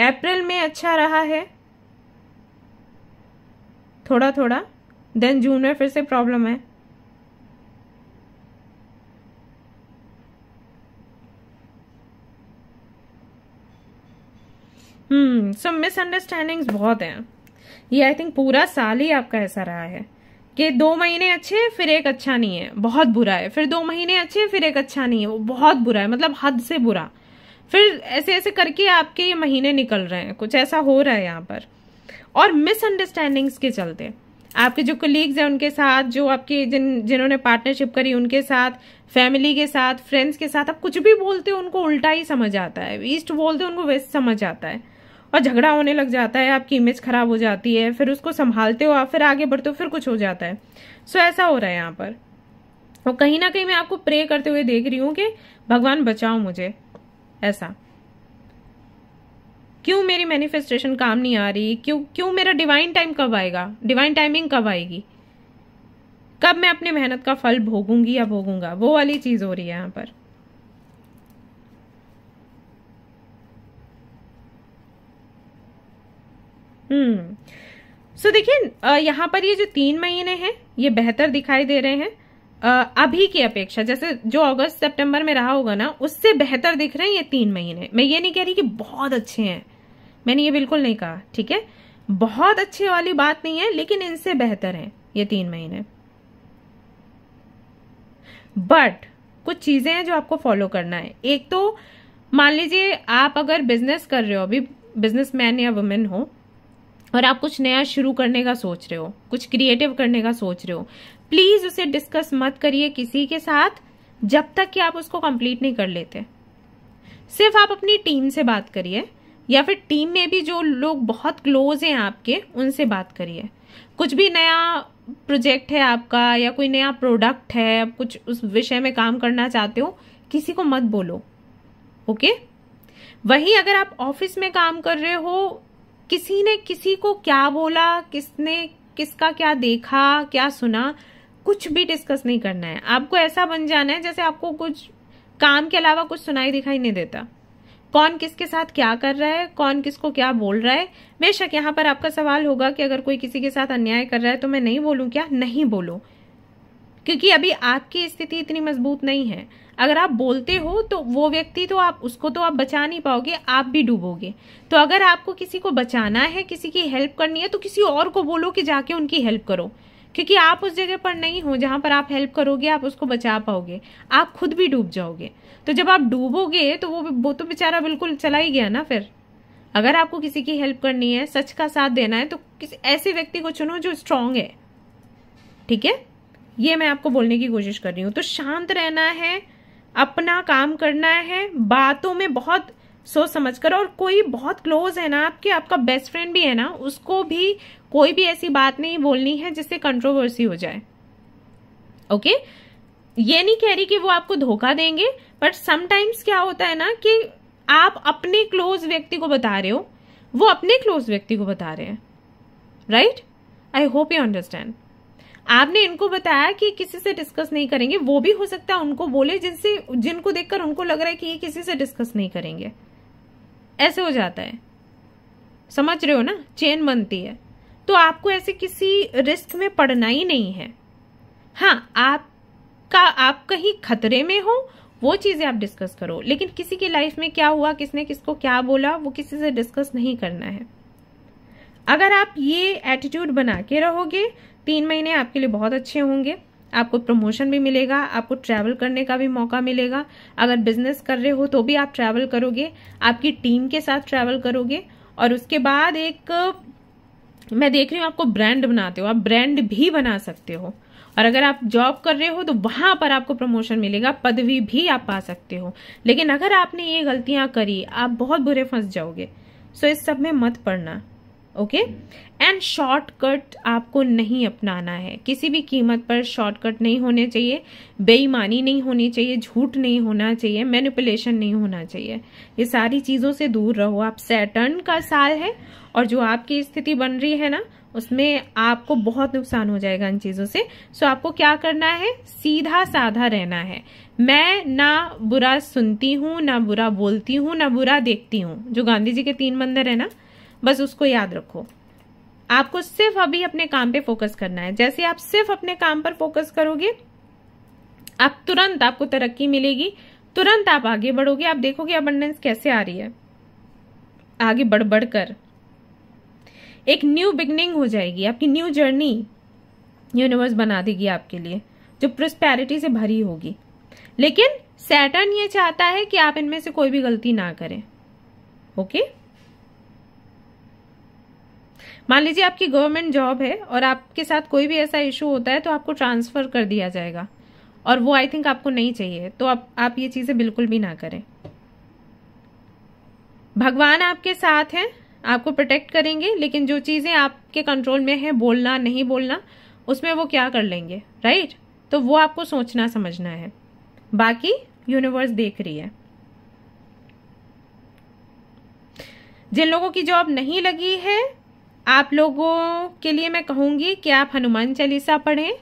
अप्रैल में अच्छा रहा है थोड़ा थोड़ा देन जून में फिर से प्रॉब्लम है हम्म सो मिसअंडरस्टैंडिंग्स बहुत हैं ये आई थिंक पूरा साल ही आपका ऐसा रहा है कि दो महीने अच्छे फिर एक अच्छा नहीं है बहुत बुरा है फिर दो महीने अच्छे फिर एक अच्छा नहीं है वो बहुत बुरा है मतलब हद से बुरा फिर ऐसे ऐसे करके आपके ये महीने निकल रहे हैं कुछ ऐसा हो रहा है यहाँ पर और मिसअंडरस्टैंडिंग्स के चलते आपके जो कलीग्स हैं उनके साथ जो आपकी जिन जिन्होंने पार्टनरशिप करी उनके साथ फैमिली के साथ फ्रेंड्स के साथ आप कुछ भी बोलते हो उनको उल्टा ही समझ आता है ईस्ट बोलते हो उनको वेस्ट समझ आता है और झगड़ा होने लग जाता है आपकी इमेज खराब हो जाती है फिर उसको संभालते हो आप फिर आगे बढ़ते हो फिर कुछ हो जाता है सो ऐसा हो रहा है यहाँ पर और कहीं ना कहीं मैं आपको प्रे करते हुए देख रही हूँ कि भगवान बचाओ मुझे ऐसा क्यों मेरी मैनिफेस्टेशन काम नहीं आ रही क्यों क्यों मेरा डिवाइन टाइम कब आएगा डिवाइन टाइमिंग कब आएगी कब मैं अपनी मेहनत का फल भोगूंगी या भोगूंगा वो वाली चीज़ हो रही है यहाँ पर हम्म सो देखिए यहाँ पर ये जो तीन महीने हैं ये बेहतर दिखाई दे रहे हैं अभी की अपेक्षा जैसे जो अगस्त सितंबर में रहा होगा ना उससे बेहतर दिख रहे हैं ये तीन महीने मैं ये नहीं कह रही कि बहुत अच्छे हैं मैंने ये बिल्कुल नहीं कहा ठीक है बहुत अच्छे वाली बात नहीं है लेकिन इनसे बेहतर है ये तीन महीने बट कुछ चीजें हैं जो आपको फॉलो करना है एक तो मान लीजिए आप अगर बिजनेस कर रहे हो अभी बिजनेस मैन या वुमेन हो और आप कुछ नया शुरू करने का सोच रहे हो कुछ क्रिएटिव करने का सोच रहे हो प्लीज उसे डिस्कस मत करिए किसी के साथ जब तक कि आप उसको कंप्लीट नहीं कर लेते सिर्फ आप अपनी टीम से बात करिए या फिर टीम में भी जो लोग बहुत क्लोज हैं आपके उनसे बात करिए कुछ भी नया प्रोजेक्ट है आपका या कोई नया प्रोडक्ट है आप कुछ उस विषय में काम करना चाहते हो किसी को मत बोलो ओके वही अगर आप ऑफिस में काम कर रहे हो किसी ने किसी को क्या बोला किसने किसका क्या देखा क्या सुना कुछ भी डिस्कस नहीं करना है आपको ऐसा बन जाना है जैसे आपको कुछ काम के अलावा कुछ सुनाई दिखाई नहीं देता कौन किसके साथ क्या कर रहा है कौन किसको क्या बोल रहा है बेशक यहाँ पर आपका सवाल होगा कि अगर कोई किसी के साथ अन्याय कर रहा है तो मैं नहीं बोलूँ क्या नहीं बोलो क्योंकि अभी आपकी स्थिति इतनी मजबूत नहीं है अगर आप बोलते हो तो वो व्यक्ति तो आप उसको तो आप बचा नहीं पाओगे आप भी डूबोगे तो अगर आपको किसी को बचाना है किसी की हेल्प करनी है तो किसी और को बोलो कि जाके उनकी हेल्प करो क्योंकि आप उस जगह पर नहीं हो जहाँ पर आप हेल्प करोगे आप उसको बचा पाओगे आप खुद भी डूब जाओगे तो जब आप डूबोगे तो वो वो तो बेचारा बिल्कुल चला ही गया ना फिर अगर आपको किसी की हेल्प करनी है सच का साथ देना है तो किसी ऐसे व्यक्ति को चुनो जो स्ट्रांग है ठीक है ये मैं आपको बोलने की कोशिश कर रही हूं तो शांत रहना है अपना काम करना है बातों में बहुत सोच समझ कर और कोई बहुत क्लोज है ना आपके आपका बेस्ट फ्रेंड भी है ना उसको भी कोई भी ऐसी बात नहीं बोलनी है जिससे कंट्रोवर्सी हो जाए ओके okay? ये नहीं कह रही कि वो आपको धोखा देंगे बट समटाइम्स क्या होता है ना कि आप अपने क्लोज व्यक्ति को बता रहे हो वो अपने क्लोज व्यक्ति को बता रहे हैं right I hope you understand आपने इनको बताया कि किसी से डिस्कस नहीं करेंगे वो भी हो सकता है उनको बोले जिनसे जिनको देखकर उनको लग रहा है कि ये किसी से डिस्कस नहीं करेंगे ऐसे हो जाता है समझ रहे हो ना चेन बनती है तो आपको ऐसे किसी रिस्क में पड़ना ही नहीं है हाँ आपका आप कहीं खतरे में हो वो चीज़ें आप डिस्कस करो लेकिन किसी की लाइफ में क्या हुआ किसने किसको क्या बोला वो किसी से डिस्कस नहीं करना है अगर आप ये एटीट्यूड बना के रहोगे तीन महीने आपके लिए बहुत अच्छे होंगे आपको प्रमोशन भी मिलेगा आपको ट्रैवल करने का भी मौका मिलेगा अगर बिजनेस कर रहे हो तो भी आप ट्रैवल करोगे आपकी टीम के साथ ट्रैवल करोगे और उसके बाद एक मैं देख रही हूँ आपको ब्रांड बनाते हो आप ब्रांड भी बना सकते हो और अगर आप जॉब कर रहे हो तो वहां पर आपको प्रमोशन मिलेगा पदवी भी आप पा सकते हो लेकिन अगर आपने ये गलतियां करी आप बहुत बुरे फंस जाओगे सो इस सब में मत पड़ना ओके एंड शॉर्टकट आपको नहीं अपनाना है किसी भी कीमत पर शॉर्टकट नहीं होने चाहिए बेईमानी नहीं होनी चाहिए झूठ नहीं होना चाहिए मैनिपुलेशन नहीं होना चाहिए ये सारी चीज़ों से दूर रहो आप सैटर्न का साल है और जो आपकी स्थिति बन रही है ना उसमें आपको बहुत नुकसान हो जाएगा इन चीज़ों से सो आपको क्या करना है सीधा साधा रहना है मैं ना बुरा सुनती हूँ ना बुरा बोलती हूँ ना बुरा देखती हूँ जो गांधी जी के तीन मंदिर है ना बस उसको याद रखो आपको सिर्फ अभी अपने काम पे फोकस करना है जैसे आप सिर्फ अपने काम पर फोकस करोगे आप तुरंत आपको तरक्की मिलेगी तुरंत आप आगे बढ़ोगे आप देखोगे अबंडेंस कैसे आ रही है आगे बढ़ बढ़ कर एक न्यू बिगनिंग हो जाएगी आपकी न्यू जर्नी यूनिवर्स बना देगी आपके लिए जो प्रोस्पैरिटी से भरी होगी लेकिन सैटर्न ये चाहता है कि आप इनमें से कोई भी गलती ना करें ओके okay? मान लीजिए आपकी गवर्नमेंट जॉब है और आपके साथ कोई भी ऐसा इशू होता है तो आपको ट्रांसफ़र कर दिया जाएगा और वो आई थिंक आपको नहीं चाहिए तो आप आप ये चीज़ें बिल्कुल भी ना करें भगवान आपके साथ हैं आपको प्रोटेक्ट करेंगे लेकिन जो चीज़ें आपके कंट्रोल में है बोलना नहीं बोलना उसमें वो क्या कर लेंगे राइट तो वो आपको सोचना समझना है बाकी यूनिवर्स देख रही है जिन लोगों की जॉब नहीं लगी है आप लोगों के लिए मैं कहूँगी कि आप हनुमान चालीसा पढ़ें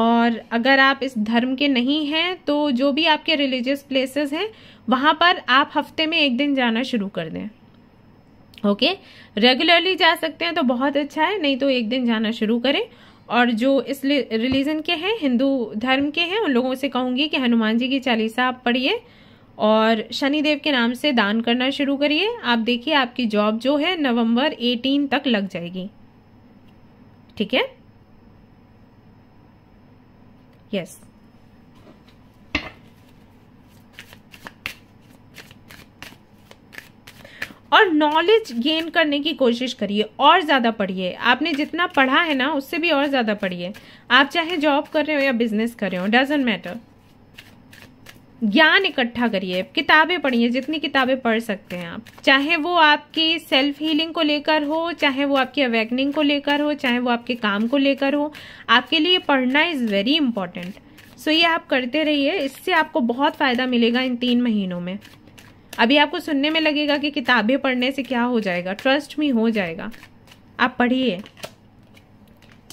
और अगर आप इस धर्म के नहीं हैं तो जो भी आपके रिलीजियस प्लेसेस हैं वहाँ पर आप हफ्ते में एक दिन जाना शुरू कर दें ओके रेगुलरली जा सकते हैं तो बहुत अच्छा है नहीं तो एक दिन जाना शुरू करें और जो इस रिलीजन के हैं हिंदू धर्म के हैं उन लोगों से कहूँगी कि हनुमान जी की चालीसा आप पढ़िए और शनिदेव के नाम से दान करना शुरू करिए आप देखिए आपकी जॉब जो है नवंबर 18 तक लग जाएगी ठीक है यस और नॉलेज गेन करने की कोशिश करिए और ज़्यादा पढ़िए आपने जितना पढ़ा है ना उससे भी और ज़्यादा पढ़िए आप चाहे जॉब कर रहे हो या बिजनेस कर रहे हो डजेंट मैटर ज्ञान इकट्ठा करिए किताबें पढ़िए जितनी किताबें पढ़ सकते हैं आप चाहे वो आपकी सेल्फ हीलिंग को लेकर हो चाहे वो आपकी अवेकनिंग को लेकर हो चाहे वो आपके काम को लेकर हो आपके लिए पढ़ना इज़ वेरी इंपॉर्टेंट सो ये आप करते रहिए इससे आपको बहुत फ़ायदा मिलेगा इन तीन महीनों में अभी आपको सुनने में लगेगा कि किताबें पढ़ने से क्या हो जाएगा ट्रस्ट में हो जाएगा आप पढ़िए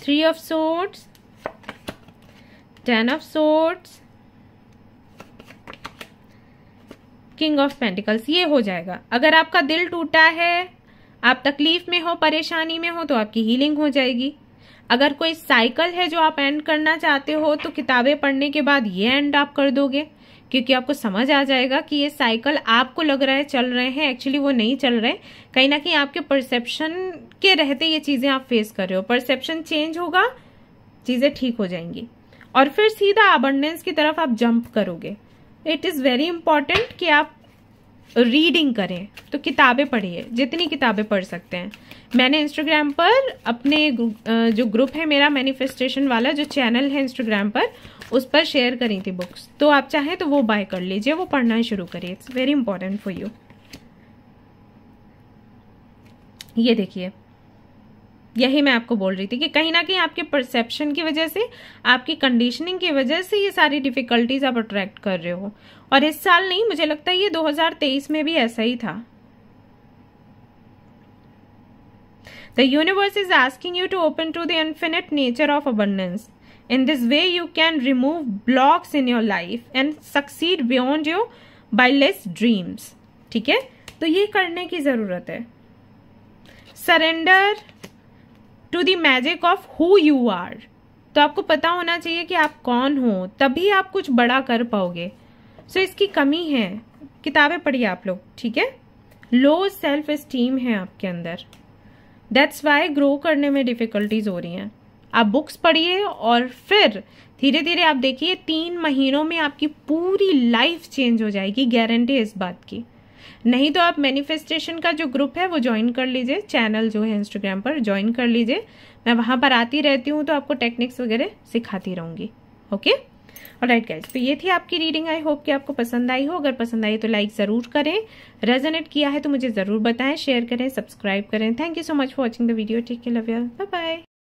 three of swords ten of swords king of pentacles ये हो जाएगा अगर आपका दिल टूटा है आप तकलीफ में हो परेशानी में हो तो आपकी हीलिंग हो जाएगी अगर कोई साइकिल है जो आप एंड करना चाहते हो तो किताबें पढ़ने के बाद ये एंड आप कर दोगे क्योंकि आपको समझ आ जाएगा कि ये साइकिल आपको लग रहा है चल रहे हैं एक्चुअली वो नहीं चल रहे कहीं ना कहीं आपके परसेप्शन के रहते ये चीज़ें आप फेस कर रहे हो परसेप्शन चेंज होगा चीज़ें ठीक हो जाएंगी और फिर सीधा अबंडेंस की तरफ आप जंप करोगे इट इज़ वेरी इम्पॉर्टेंट कि आप रीडिंग करें तो किताबें पढ़िए जितनी किताबें पढ़ सकते हैं मैंने इंस्टाग्राम पर अपने जो ग्रुप है मेरा मैनिफेस्टेशन वाला जो चैनल है इंस्टाग्राम पर उस पर शेयर करी थी बुक्स तो आप चाहें तो वो बाय कर लीजिए वो पढ़ना शुरू करिए it's very important for you ये देखिए यही मैं आपको बोल रही थी कि कहीं ना कहीं आपके परसेप्शन की वजह से आपकी कंडीशनिंग की वजह से ये सारी डिफ़िकल्टीज आप अट्रैक्ट कर रहे हो और इस साल नहीं मुझे लगता है ये 2023 में भी ऐसा ही था the universe is asking you to open to the infinite nature of abundance this way you can remove blocks in your life and succeed beyond beyond by less dreams ठीक है तो ये करने की जरूरत है surrender to the magic of who you are तो आपको पता होना चाहिए कि आप कौन हो तभी आप कुछ बड़ा कर पाओगे सो so, इसकी कमी है किताबें पढ़िए आप लोग ठीक है लो सेल्फ इस्टीम है आपके अंदर दैट्स वाई ग्रो करने में डिफ़िकल्टीज हो रही हैं आप बुक्स पढ़िए और फिर धीरे धीरे आप देखिए तीन महीनों में आपकी पूरी लाइफ चेंज हो जाएगी गारंटी इस बात की नहीं तो आप मैनिफेस्टेशन का जो ग्रुप है वो ज्वाइन कर लीजिए चैनल जो है इंस्टाग्राम पर ज्वाइन कर लीजिए मैं वहाँ पर आती रहती हूँ तो आपको टेक्निक्स वगैरह सिखाती रहूँगी ओके और राइट गाइज तो ये थी आपकी रीडिंग आई होप कि आपको पसंद आई हो अगर पसंद आई तो लाइक ज़रूर करें रेजोनेट किया है तो मुझे ज़रूर बताएं शेयर करें सब्सक्राइब करें thank you so much for watching the video take care love bye